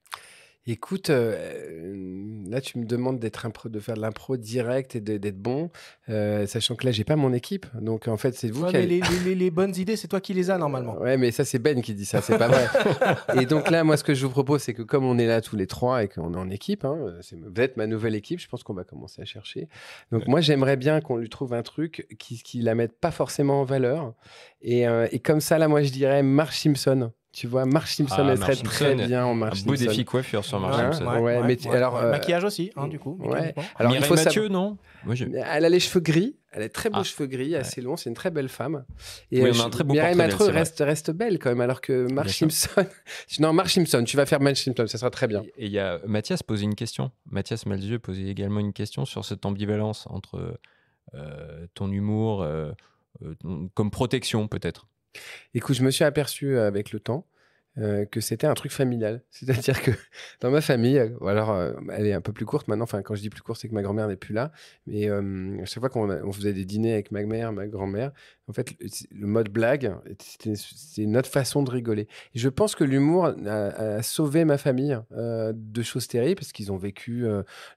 Écoute, euh, là tu me demandes d'être de faire de l'impro direct et d'être bon, euh, sachant que là j'ai pas mon équipe, donc en fait c'est vous qui. les, bonnes idées, c'est toi qui les as normalement. Ouais, mais ça c'est Ben qui dit ça, c'est pas vrai. et donc là, moi ce que je vous propose, c'est que comme on est là tous les trois et qu'on est en équipe, hein, c'est peut ma nouvelle équipe, je pense qu'on va commencer à chercher. Donc moi j'aimerais bien qu'on lui trouve un truc qui, la mette pas forcément en valeur, et, euh, comme ça là, moi je dirais Marsh Simpson. Tu vois, Marge Simpson, ah, elle serait très bien en Marge Simpson. beau défi coiffure sur Marge Simpson. Ouais, mais alors, euh, Maquillage aussi, hein, du coup. Alors, il faut Mathieu, non Moi, Elle a les cheveux gris. Elle a très beaux ah. cheveux gris, assez longs. C'est une très belle femme. Et oui, euh, très beau Mireille Mathieu reste, reste belle quand même, alors que Marge Simpson. non, Marge Simpson, tu vas faire Marge Simpson, ça sera très bien. Et il y a Mathias posait une question. Mathias Malzieux posait également une question sur cette ambivalence entre euh, ton humour comme protection, peut-être Écoute, je me suis aperçu euh, avec le temps euh, que c'était un truc familial. C'est-à-dire que dans ma famille, euh, ou alors euh, elle est un peu plus courte maintenant, enfin quand je dis plus courte, c'est que ma grand-mère n'est plus là, mais à chaque fois qu'on faisait des dîners avec ma mère, ma grand-mère, en fait le mode blague, c'était notre façon de rigoler. Et je pense que l'humour a, sauvé ma famille de choses terribles, parce qu'ils ont vécu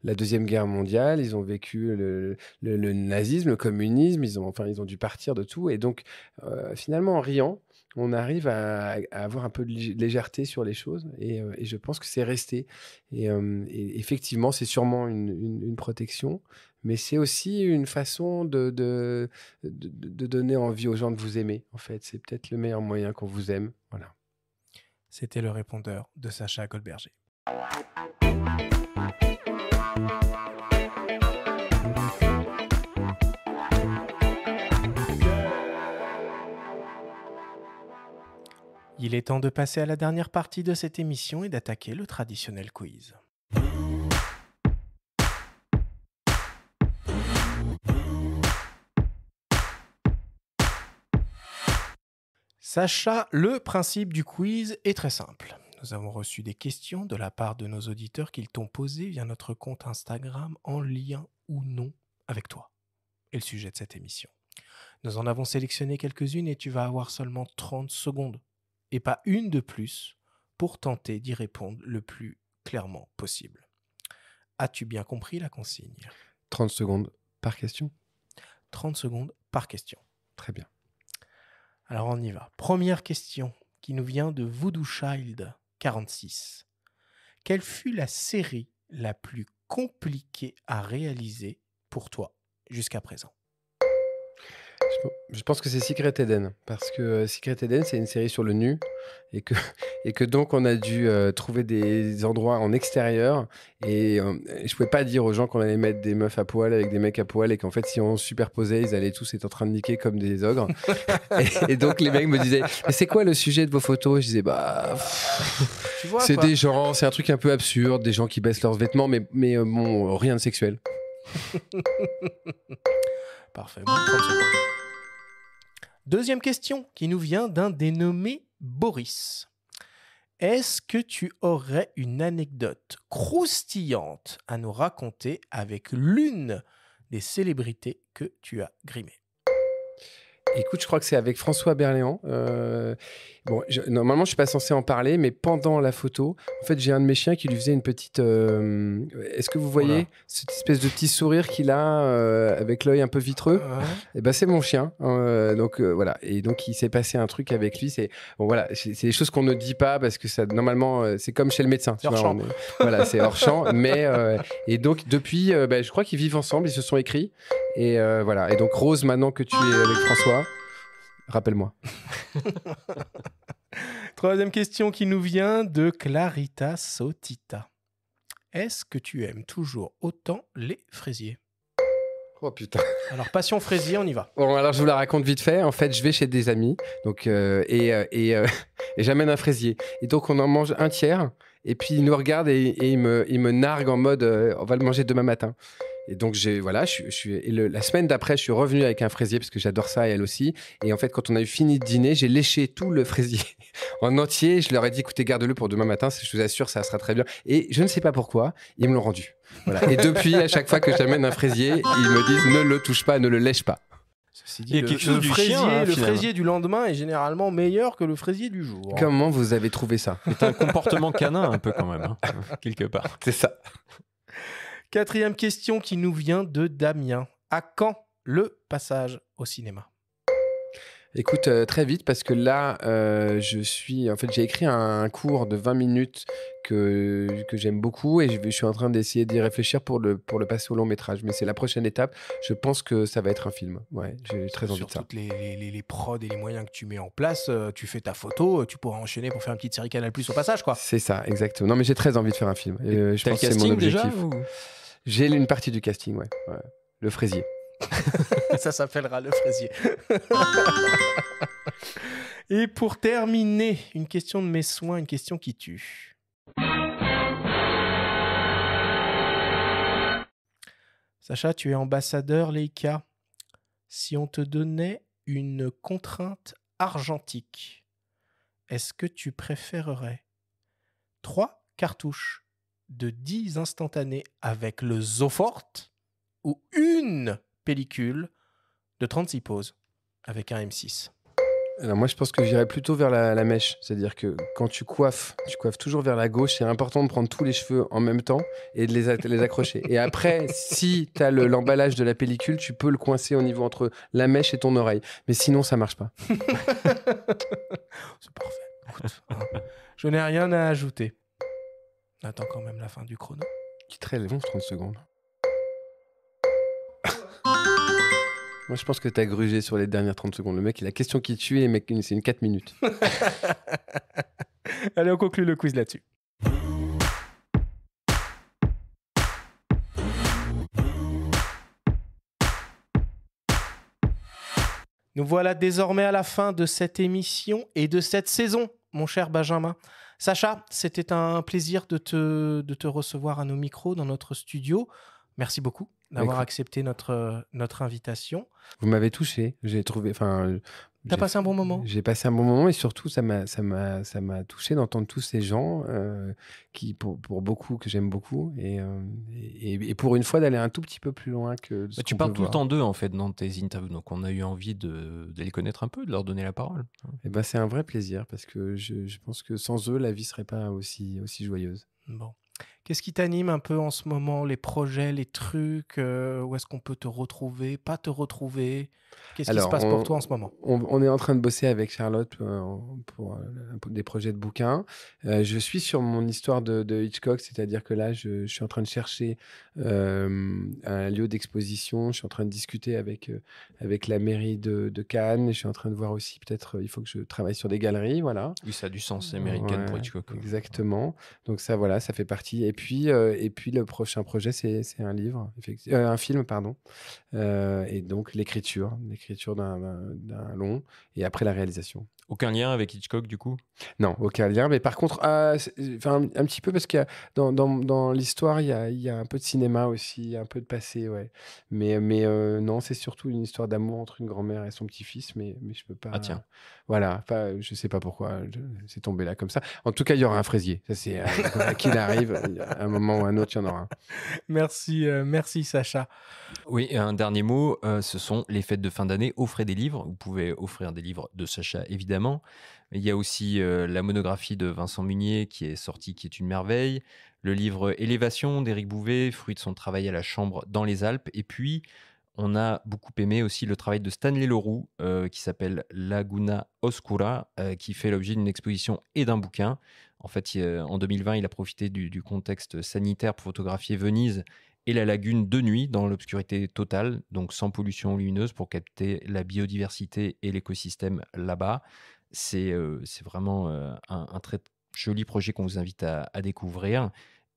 la Deuxième Guerre mondiale, ils ont vécu le, le, nazisme, le communisme, ils ont, enfin ils ont dû partir de tout, et donc finalement en riant, on arrive à, avoir un peu de légèreté sur les choses. Euh, et, je pense que c'est resté. Et, effectivement, c'est sûrement une, protection, mais c'est aussi une façon de, donner envie aux gens de vous aimer. En fait, c'est peut-être le meilleur moyen qu'on vous aime. Voilà. C'était le répondeur de Sacha Goldberger. Il est temps de passer à la dernière partie de cette émission et d'attaquer le traditionnel quiz. Sacha, le principe du quiz est très simple. Nous avons reçu des questions de la part de nos auditeurs qu'ils t'ont posées via notre compte Instagram en lien ou non avec toi et le sujet de cette émission. Nous en avons sélectionné quelques-unes et tu vas avoir seulement 30 secondes pas une de plus pour tenter d'y répondre le plus clairement possible. As-tu bien compris la consigne 30 secondes par question 30 secondes par question. Très bien. Alors on y va. Première question qui nous vient de Voodoo Child 46. Quelle fut la série la plus compliquée à réaliser pour toi jusqu'à présent je pense que c'est Secret Eden, parce que euh, Secret Eden, c'est une série sur le nu, et que, et que donc on a dû euh, trouver des endroits en extérieur, et, euh, je pouvais pas dire aux gens qu'on allait mettre des meufs à poil avec des mecs à poil, et qu'en fait, si on superposait, ils allaient tous être en train de niquer comme des ogres. et, donc les mecs me disaient, mais c'est quoi le sujet de vos photos et Je disais, bah... C'est des gens, c'est un truc un peu absurde, des gens qui baissent leurs vêtements, mais, mais bon, rien de sexuel. Parfait. Bon, Deuxième question qui nous vient d'un dénommé Boris. Est-ce que tu aurais une anecdote croustillante à nous raconter avec l'une des célébrités que tu as grimées Écoute, je crois que c'est avec François Berléand. Euh, bon, je, normalement, je suis pas censé en parler, mais pendant la photo, en fait, j'ai un de mes chiens qui lui faisait une petite. Euh, est-ce que vous voyez cette espèce de petit sourire qu'il a euh, avec l'œil un peu vitreux ah Et eh ben, c'est mon chien. Hein, euh, donc voilà. Et donc, il s'est passé un truc avec lui. C'est bon, voilà, c'est des choses qu'on ne dit pas parce que ça, normalement, c'est comme chez le médecin. Tu hors champ. voilà, c'est hors champ. Mais et donc depuis, ben, je crois qu'ils vivent ensemble. Ils se sont écrits. Et voilà. Et donc Rose, maintenant que tu es avec François. Rappelle-moi. Troisième question qui nous vient de Clarita Sotita. Est-ce que tu aimes toujours autant les fraisiers Oh putain. Alors passion fraisier, on y va. Bon alors je vous la raconte vite fait. En fait, je vais chez des amis, donc euh, euh, euh, et, j'amène un fraisier. Et donc on en mange un tiers. Et puis il nous regarde et, me, il me nargue en mode on va le manger demain matin. Et donc, j'ai, voilà, je, suis, la semaine d'après, je suis revenu avec un fraisier parce que j'adore ça et elle aussi. Et en fait, quand on a eu fini de dîner, j'ai léché tout le fraisier en entier. Je leur ai dit, écoutez, garde-le pour demain matin. Je vous assure, ça sera très bien. Et je ne sais pas pourquoi, ils me l'ont rendu. Et depuis, à chaque fois que j'amène un fraisier, ils me disent, ne le touche pas, ne le lèche pas. Ceci dit, le, quelque chose du fraisier, hein, le fraisier du lendemain est généralement meilleur que le fraisier du jour. Hein. Comment vous avez trouvé ça C'est un comportement canin un peu quand même, hein, quelque part. C'est ça. Quatrième question qui nous vient de Damien. À quand le passage au cinéma Écoute, euh, très vite, parce que là, euh, je suis. En fait, j'ai écrit un, cours de 20 minutes que, que j'aime beaucoup et je, je, suis en train d'essayer d'y réfléchir pour le, pour le passer au long métrage. Mais c'est la prochaine étape. Je pense que ça va être un film. Ouais, j'ai très envie de ça. Toutes les, les, les, prods et les moyens que tu mets en place, euh, tu fais ta photo, tu pourras enchaîner pour faire une petite série Canal Plus au passage, quoi. C'est ça, exactement. Non, mais j'ai très envie de faire un film. je pense que c'est mon objectif. Déjà, j'ai une partie du casting, ouais. Le fraisier. ça s'appellera le fraisier. Et pour terminer, une question de mes soins, une question qui tue. Sacha, tu es ambassadeur Leica. Si on te donnait une contrainte argentique, est-ce que tu préférerais trois cartouches de 10 instantanés avec le Zofort ou une pellicule de 36 poses avec un M6 Alors moi, je pense que j'irais plutôt vers la, mèche. C'est-à-dire que quand tu coiffes, tu coiffes toujours vers la gauche. C'est important de prendre tous les cheveux en même temps et de les, les accrocher. Et après, si tu as l'emballage de la pellicule, tu peux le coincer au niveau entre la mèche et ton oreille. Mais sinon, ça marche pas. C'est parfait. je n'ai rien à ajouter. On quand même la fin du chrono. Qui très long, 30 secondes. Moi, je pense que t'as grugé sur les dernières 30 secondes. Le mec, la question qui tue, les mecs, c'est une 4 minutes. Allez, on conclut le quiz là-dessus. Nous voilà désormais à la fin de cette émission et de cette saison, mon cher Benjamin. Sacha, c'était un plaisir de te, de te recevoir à nos micros dans notre studio. Merci beaucoup d'avoir accepté notre, euh, notre invitation. Vous m'avez touché. J'ai trouvé, enfin, T'as passé un bon moment J'ai passé un bon moment et surtout, ça m'a, ça ça m'a touché d'entendre tous ces gens euh, qui, pour, pour, beaucoup, que j'aime beaucoup euh, et, et, pour une fois d'aller un tout petit peu plus loin que. Bah, tu parles tout le temps d'eux en fait dans tes interviews, donc on a eu envie de, les connaître un peu, de leur donner la parole. Et eh ben c'est un vrai plaisir parce que je, je, pense que sans eux, la vie serait pas aussi aussi joyeuse. Bon. Qu'est-ce qui t'anime un peu en ce moment, les projets, les trucs euh, Où est-ce qu'on peut te retrouver, pas te retrouver Qu'est-ce qui se passe pour toi en ce moment on, est en train de bosser avec Charlotte euh, pour, euh, des projets de bouquins. je suis sur mon histoire de, Hitchcock, c'est-à-dire que là, je, suis en train de chercher un lieu d'exposition. Je suis en train de discuter avec, avec la mairie de, Cannes. Je suis en train de voir aussi, peut-être, il faut que je travaille sur des galeries. Voilà. Oui, ça a du sens, américaine pour Hitchcock. Exactement. Donc ça, voilà, ça fait partie. Euh, et puis le prochain projet, c'est un livre, euh, un film, pardon. Euh, et donc l'écriture, l'écriture d'un long, et après la réalisation. Aucun lien avec Hitchcock, du coup Non, aucun lien. Mais par contre, euh, enfin, un, petit peu, parce que dans, dans, l'histoire, il y a, y a, un peu de cinéma aussi, un peu de passé, ouais. Mais, mais euh, non, c'est surtout une histoire d'amour entre une grand-mère et son petit-fils, mais, mais je peux pas. Ah, tiens. voilà, enfin, je sais pas pourquoi, c'est tombé là comme ça. En tout cas, il y aura un fraisier. Ça, c'est à euh, qui il arrive, à un moment ou à un autre, il y en aura un. Merci, merci, Sacha. Oui, un dernier mot ce sont les fêtes de fin d'année. Offrez des livres. Vous pouvez offrir des livres de Sacha, évidemment il y a aussi euh, la monographie de Vincent Munier qui est sortie, qui est une merveille. Le livre Élévation d'Éric Bouvet, fruit de son travail à la Chambre dans les Alpes. Et puis, on a beaucoup aimé aussi le travail de Stanley Leroux euh, qui s'appelle Laguna Oscura, euh, qui fait l'objet d'une exposition et d'un bouquin. En fait, en 2020, il a profité du, du contexte sanitaire pour photographier Venise et la lagune de nuit dans l'obscurité totale, donc sans pollution lumineuse pour capter la biodiversité et l'écosystème là-bas. C'est euh, vraiment euh, un, très joli projet qu'on vous invite à, découvrir.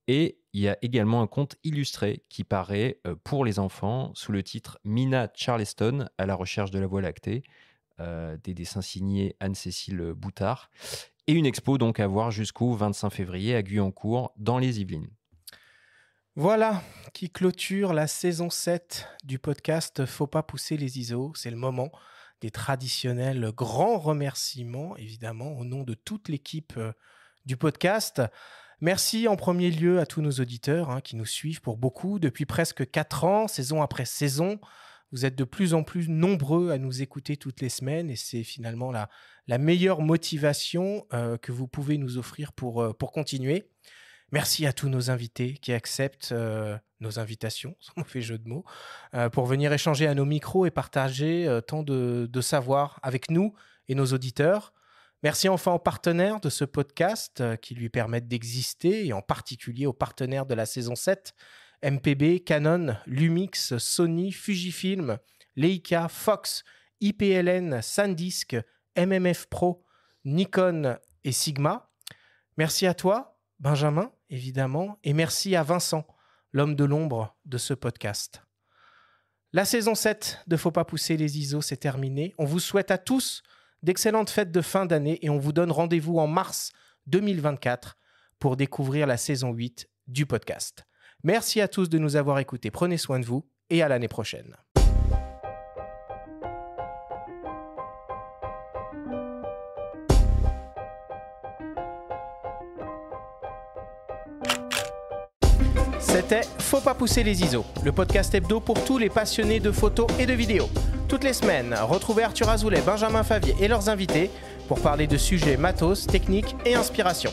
Et il y a également un conte illustré qui paraît euh, pour les enfants sous le titre Mina Charleston à la recherche de la Voie lactée, des dessins signés Anne-Cécile Boutard. Et une expo donc à voir jusqu'au 25 février à Guyancourt dans les Yvelines. Voilà qui clôture la saison 7 du podcast Faut pas pousser les ISO. C'est le moment des traditionnels grands remerciements, évidemment, au nom de toute l'équipe euh, du podcast. Merci en premier lieu à tous nos auditeurs hein, qui nous suivent pour beaucoup depuis presque 4 ans, saison après saison. Vous êtes de plus en plus nombreux à nous écouter toutes les semaines et c'est finalement la, meilleure motivation euh, que vous pouvez nous offrir pour euh, continuer. Merci à tous nos invités qui acceptent euh, nos invitations, on fait jeu de mots, euh, pour venir échanger à nos micros et partager euh, tant de, de, savoir avec nous et nos auditeurs. Merci enfin aux partenaires de ce podcast qui lui permettent d'exister et en particulier aux partenaires de la saison 7, MPB, Canon, Lumix, Sony, Fujifilm, Leica, Fox, IPLN, SanDisk, MMF Pro, Nikon et Sigma. Merci à toi, Benjamin, évidemment. Et merci à Vincent, l'homme de l'ombre de ce podcast. La saison 7 de Faut pas pousser les ISO, c'est terminé. On vous souhaite à tous d'excellentes fêtes de fin d'année et on vous donne rendez-vous en mars 2024 pour découvrir la saison 8 du podcast. Merci à tous de nous avoir écoutés, prenez soin de vous et à l'année prochaine. C'était Faut pas pousser les ISO, le podcast hebdo pour tous les passionnés de photos et de vidéos. Toutes les semaines, retrouvez Arthur Azoulay, Benjamin Favier et leurs invités pour parler de sujets matos, techniques et inspiration.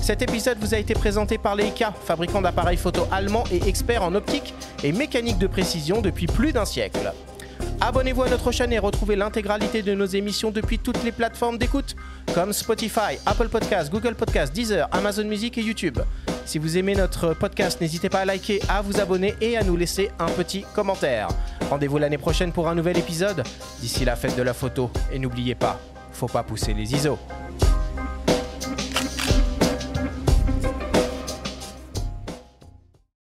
Cet épisode vous a été présenté par Leica, fabricant d'appareils photo allemands et expert en optique et mécanique de précision depuis plus d'un siècle. Abonnez-vous à notre chaîne et retrouvez l'intégralité de nos émissions depuis toutes les plateformes d'écoute comme Spotify, Apple Podcasts, Google Podcasts, Deezer, Amazon Music et YouTube. Si vous aimez notre podcast, n'hésitez pas à liker, à vous abonner et à nous laisser un petit commentaire. Rendez-vous l'année prochaine pour un nouvel épisode. D'ici la fête de la photo. Et n'oubliez pas, faut pas pousser les ISO.